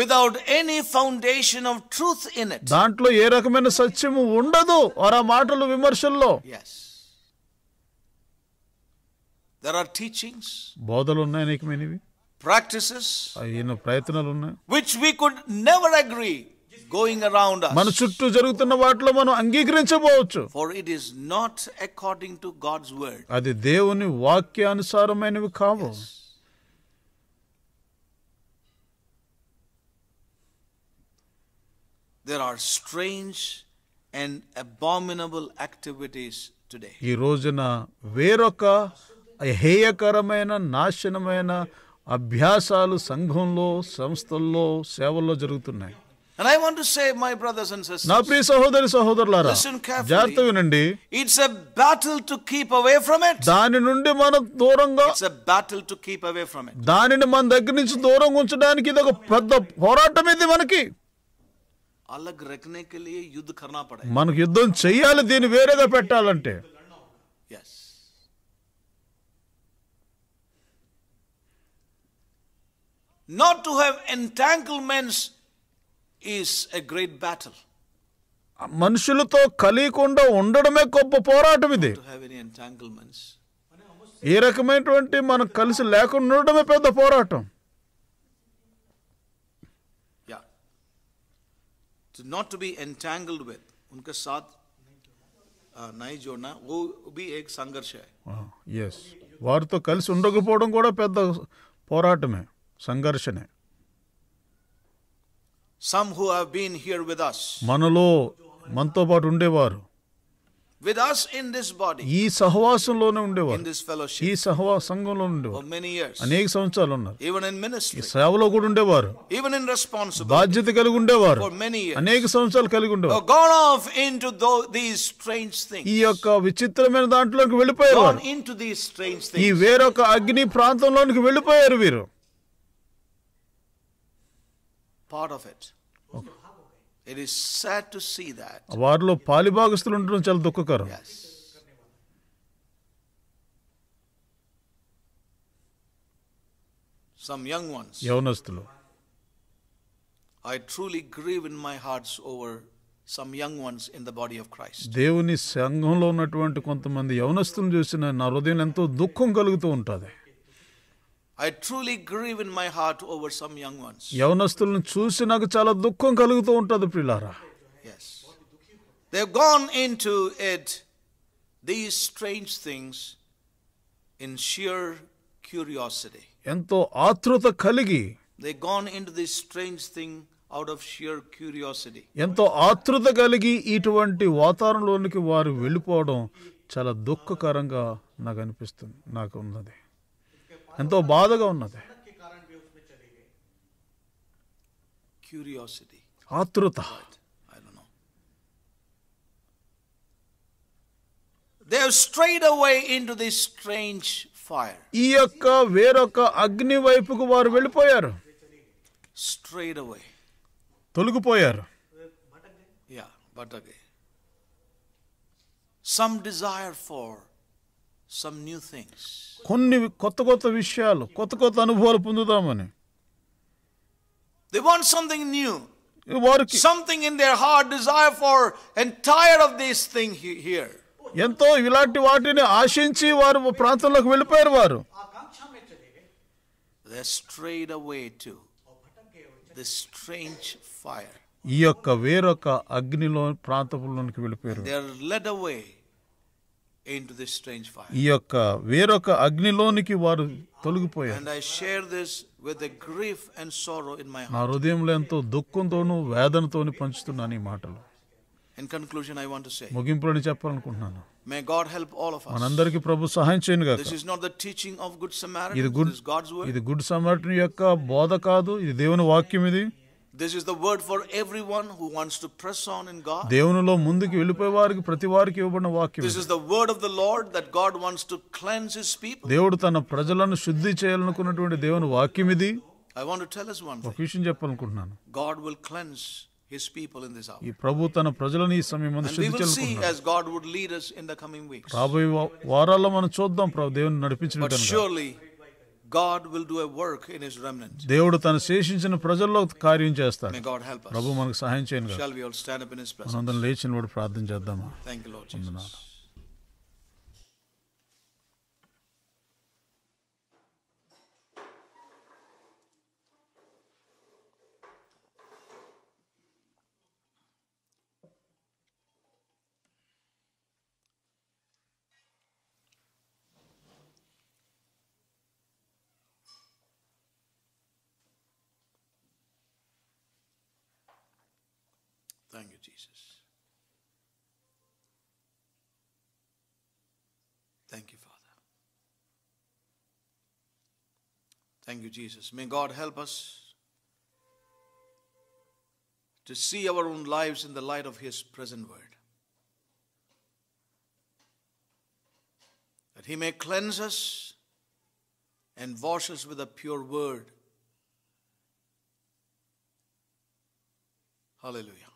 without any foundation of truth in దాంట్లో ఏ రకమైన సత్యము ఉండదు ఆ మాటలు విమర్శల్లో ఎస్ There are teachings. బోధలు ఉన్నాయి అనేకమైనవి practices ఎన్నో ప్రయత్నాలు ఉన్నాయి which we could never agree going around us మన చుట్టూ జరుగుతున్న వాటిలో మనం అంగీకరించబోవచ్చు for it is not according to god's word అది దేవుని వాక్యానుసారమైనవి కావు there are strange and abominable activities today ఈ రోజున వేరొక హేయకరమైన నాశనమైన అభ్యాసాలు సంఘంలో సంస్థల్లో సేవల్లో జరుగుతున్నాయి And I want to say, my brothers and sisters, నా ప్రియ సహోదరి సహోదరులారా జాగ్రత్త వినండి it's a battle to keep away from it దాని నుండి మనం దూరంగా it's a battle to keep away from it దానిని మన దగ్గర నుంచి దూరంగా ఉంచడానికి ఇది ఒక పెద్ద పోరాటం ఇది మనకి अलग रखने के लिए युद्ध करना पड़ेगा మనకు యుద్ధం చేయాలి దీన్ని వేరేగా పెట్టాలంటే not to have entanglements is a great battle. మనుషులతో కలియకుండా ఉండడమే గొప్ప పోరాటం ఇది ఏ రకమైనటువంటి మనం కలిసి లేకుండా ఉండడమే పెద్ద పోరాటం not to be entangled with उनके साथ नहीं जोड़ना वो भी एक संघर्ष है यस వారితో కలిసి ఉండకపోవడం కూడా పెద్ద పోరాటమే సంఘర్షణ some who have been here with us మనలో మనతో పాటు ఉండేవారు with us in this body ఈ సహవాసంలోనే ఉండేవారు ఇన్ దిస్ ఫెలోషిప్ ఈ సహవాస సంఘంలో ఉండేవారు మెనీ ఇయర్స్ అనేక సంవత్సరాలు ఉన్నారు ఈవెన్ ఇన్ మినిస్ట్రీ సేవలో కూడా ఉండేవారు ఈవెన్ ఇన్ రెస్పాన్సిబిలిటీ బాధ్యత కలిగి ఉండేవారు ఫర్ మెనీ ఇయర్స్ అనేక సంవత్సరాలు కలిగి ఉండేవారు got off into these strange things ఈ యొక్క విచిత్రమైన దాంట్లోకి వెళ్ళిపోయారు ఇంటు దీస్ స్ట్రేంజ్ థింగ్స్ ఈ వేరొక అగ్ని ప్రాంతంలోనికి వెళ్ళిపోయారు వీరు part of it it is sad to see that వారిలో పాలిభాగస్తులు ఉండడం చాలా దుఃఖకరం సమ్ యంగ్ వన్స్ యవనస్తులు I truly grieve in my hearts over some young ones in the body of Christ దేవుని సంఘంలో ఉన్నటువంటి కొంతమంది యవనస్తులను చూసిన నా హృదయం ఎంతో దుఃఖం కలుగుతూ ఉంటుంది I truly grieve in my heart over some young ones యవనస్తులను చూసి నాకు చాలా దుఃఖం కలుగుతూ ఉంటుంది ప్రిలారా yes they gone into it these strange things in sheer curiosity ఎంతో ఆత్రుత కలిగి they gone in this strange thing out of sheer curiosity ఎంతో ఆత్రుత కలిగి ఇటువంటి వాతావరణంలోనికి వారు వెళ్ళిపోవడం చాలా దుఃఖకరంగా నాకు అనిపిస్తుంది నాకు ఉన్నది ఎంతో బాధగా ఉన్నది క్యూరియాసిటీ ఆతృత they straight away into the strange fire ఈ యొక్క వేరొక అగ్ని వైపుకు వారు వెళ్ళిపోయారు స్ట్రైట్ అవే తొలగిపోయారు yeah but some desire for కొన్ని కొత్త కొత్త విషయాలు కొత్త కొత్త అనుభవాలు పొందుతామని They want something new. వారికి something in their heart desire for and tired of this thing here. ఎంతో ఇలాంటి వాటిని ఆశించి వారు ప్రాంతంలోకి వెళ్ళిపోయారు వారు They stray away to this strange fire. ఈ యొక్క వేరొక అగ్నిలో ప్రాంతంలోనికి వెళ్ళిపోయారు. They are led away ఈ యొక్క వేరొక అగ్నిలోనికి వారు తొలగిపోయారు నా హృదయంలో ఎంతో దుఃఖంతోనూ వేదనతోనూ పంచుతున్నాను ఈ మాటలు in conclusion I want say ముగింపులోని చెప్పాలనుకుంటున్నాను may God help all of us మనందరికీ ప్రభు సహాయం చేయను గాక this is not the teaching of good Samaritan ఇది గుడ్ గాడ్స్ ఇది గుడ్ సమారిటన్ యొక్క బోధ కాదు ఇది దేవుని వాక్యం ఇది this is the word for everyone who wants to press on in God దేవునిలో ముందుకు వెళ్ళిపోయే వారికి ప్రతి వారికి ఇవ్వబడిన వాక్యం this is the word of the Lord that God wants to cleanse his people దేవుడు తన ప్రజలను శుద్ధి చేయాలనుకున్నటువంటి దేవుని వాక్యం ఇది I want to tell us one ఒక విషయం చెప్పాలనుకుంటున్నాను God will cleanse his people in this hour ఈ ప్రభు తన ప్రజలను ఈ సమయమందు శుద్ధి చేయాలనుకుంటున్నాడు as god would lead us in the coming weeks రాబోయే వారాల్లో మనం చూద్దాం ప్రభు దేవుని నడిపించినట్టుగా but surely God will do a work in his remnant. దేవుడు తన శేషించిన ప్రజల్లో కార్యం చేస్తాడు. May God help us. ప్రభు మనకు సహాయం చేయను Shall we all stand up in his presence? ప్రార్థన చేద్దామా? Thank Lord Thank you, Jesus. May God help us to see our own lives in the light of His present word. That He may cleanse us and wash us with a pure word. Hallelujah.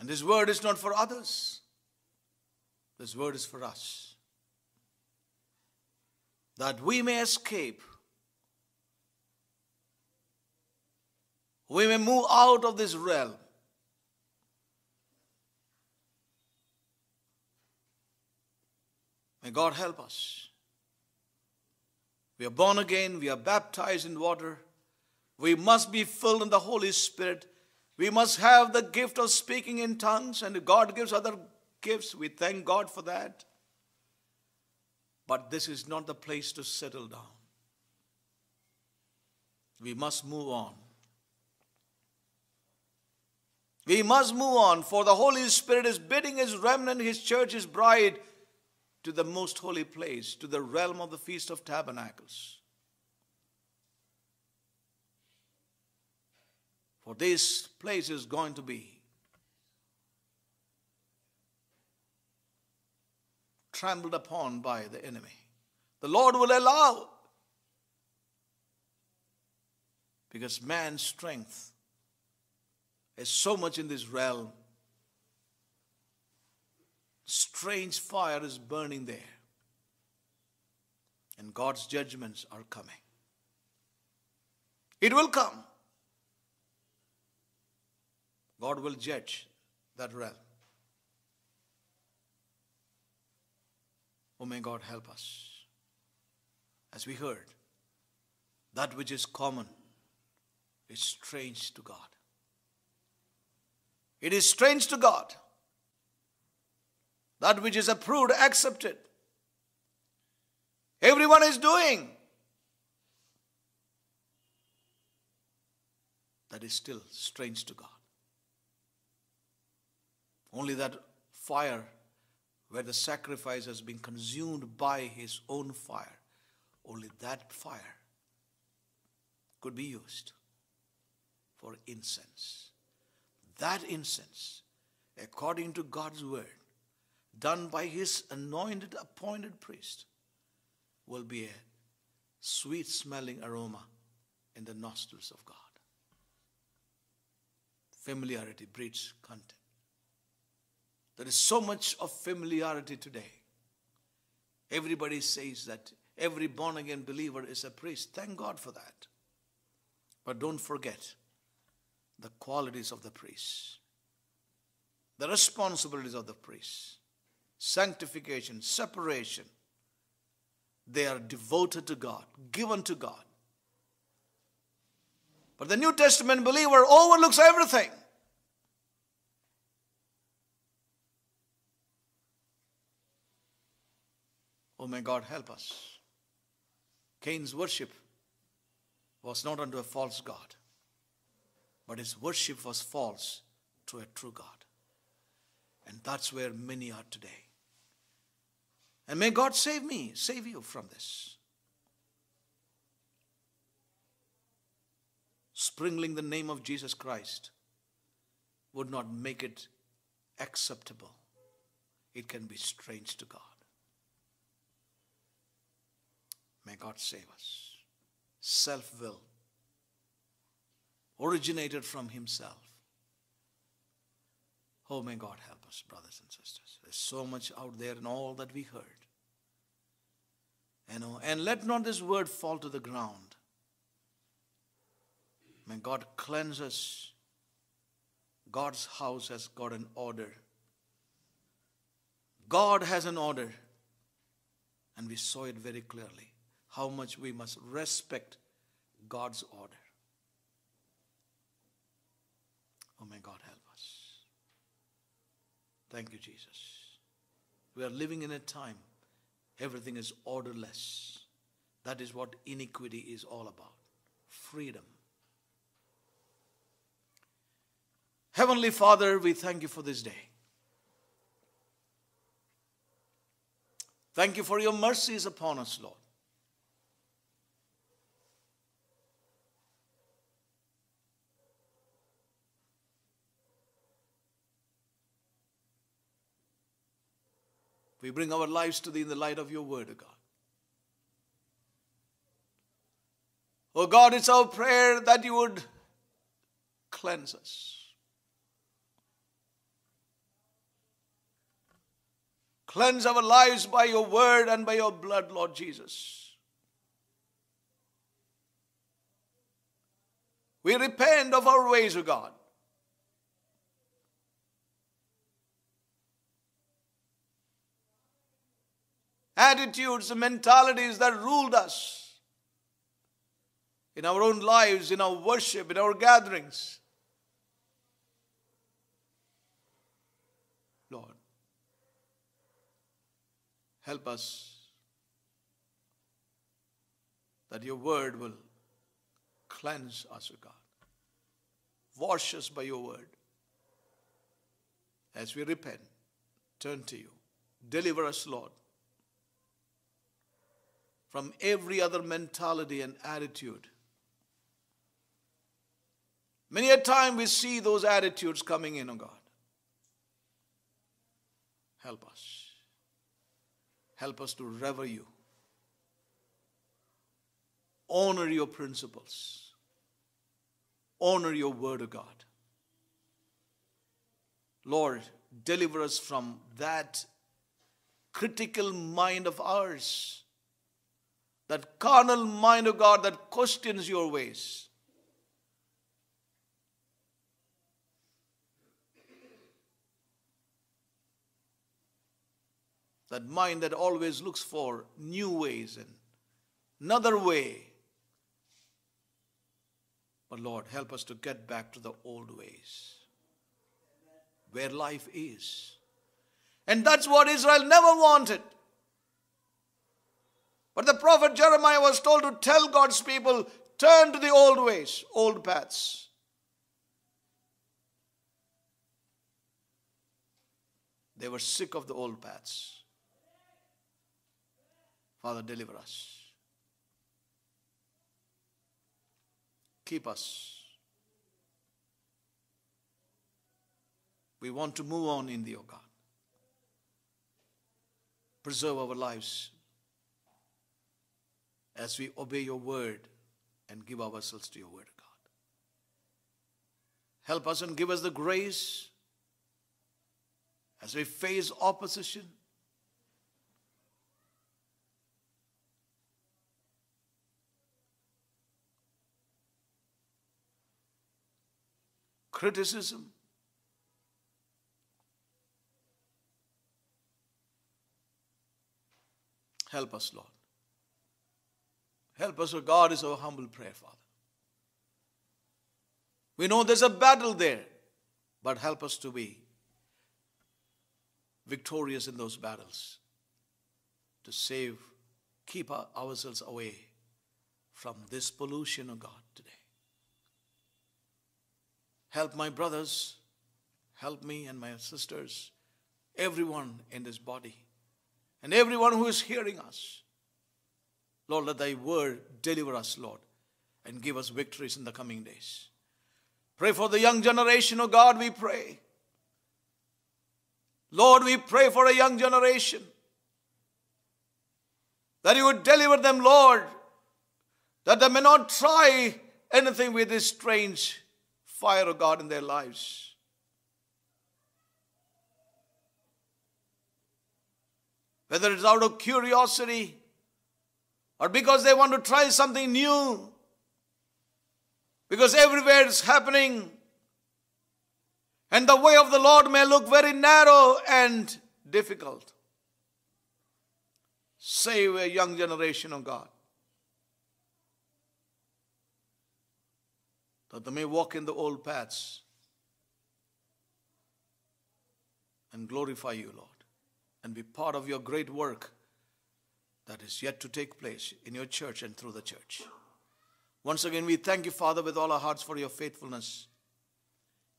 And this word is not for others, this word is for us that we may escape. We may move out of this realm. May God help us. We are born again, we are baptized in water. We must be filled in the Holy Spirit. We must have the gift of speaking in tongues, and God gives other gifts. We thank God for that. But this is not the place to settle down. We must move on. We must move on, for the Holy Spirit is bidding His remnant, His church, His bride, to the most holy place, to the realm of the Feast of Tabernacles. For this place is going to be trampled upon by the enemy. The Lord will allow. Because man's strength is so much in this realm. Strange fire is burning there. And God's judgments are coming. It will come. God will judge that realm. Oh, may God help us. As we heard, that which is common is strange to God. It is strange to God. That which is approved, accepted. Everyone is doing. That is still strange to God. Only that fire where the sacrifice has been consumed by his own fire, only that fire could be used for incense. That incense, according to God's word, done by his anointed, appointed priest, will be a sweet smelling aroma in the nostrils of God. Familiarity breeds content. There is so much of familiarity today. Everybody says that every born again believer is a priest. Thank God for that. But don't forget the qualities of the priest, the responsibilities of the priest, sanctification, separation. They are devoted to God, given to God. But the New Testament believer overlooks everything. Oh, may God help us. Cain's worship was not unto a false God, but his worship was false to a true God. And that's where many are today. And may God save me, save you from this. Sprinkling the name of Jesus Christ would not make it acceptable. It can be strange to God. May God save us. Self will originated from Himself. Oh, may God help us, brothers and sisters. There's so much out there in all that we heard. You know, and let not this word fall to the ground. May God cleanse us. God's house has got an order. God has an order. And we saw it very clearly how much we must respect God's order. Oh, may God help us. Thank you, Jesus. We are living in a time everything is orderless. That is what iniquity is all about freedom. Heavenly Father, we thank you for this day. Thank you for your mercies upon us, Lord. We bring our lives to Thee in the light of Your Word, O God. O God, it's our prayer that You would cleanse us. Cleanse our lives by Your Word and by Your blood, Lord Jesus. We repent of our ways, O God. attitudes, mentalities that ruled us in our own lives, in our worship, in our gatherings. Lord, help us that your word will cleanse us, O God. Wash us by your word as we repent, turn to you. Deliver us, Lord from every other mentality and attitude. Many a time we see those attitudes coming in, oh God. Help us. Help us to revere you. Honor your principles. Honor your word, of oh God. Lord, deliver us from that critical mind of ours that carnal mind of God that questions your ways. That mind that always looks for new ways and another way. But Lord, help us to get back to the old ways where life is. And that's what Israel never wanted. But the prophet Jeremiah was told to tell God's people, turn to the old ways, old paths. They were sick of the old paths. Father, deliver us. Keep us. We want to move on in the O God. Preserve our lives as we obey your word and give ourselves to your word, God. Help us and give us the grace as we face opposition. Criticism. Help us, Lord. Help us, O God, is our humble prayer, Father. We know there's a battle there, but help us to be victorious in those battles, to save, keep ourselves away from this pollution, O God, today. Help my brothers, help me and my sisters, everyone in this body, and everyone who is hearing us Lord, let thy word deliver us, Lord, and give us victories in the coming days. Pray for the young generation, O oh God, we pray. Lord, we pray for a young generation that you would deliver them, Lord, that they may not try anything with this strange fire, of God, in their lives. Whether it's out of curiosity, or because they want to try something new, because everywhere it's happening. And the way of the Lord may look very narrow and difficult. Save a young generation of God. That they may walk in the old paths and glorify you, Lord, and be part of your great work that is yet to take place in your church and through the church. Once again, we thank you, Father, with all our hearts for your faithfulness.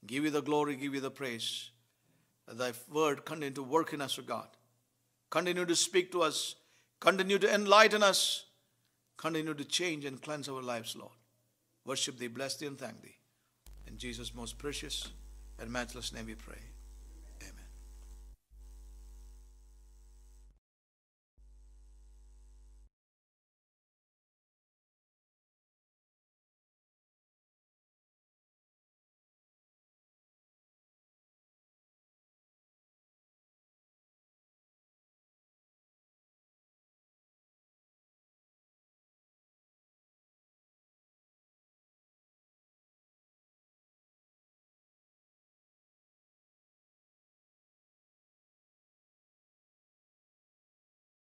Give you the glory, give you the praise. That thy word continue to work in us, O God. Continue to speak to us. Continue to enlighten us. Continue to change and cleanse our lives, Lord. Worship thee, bless thee, and thank thee. In Jesus' most precious and matchless name we pray.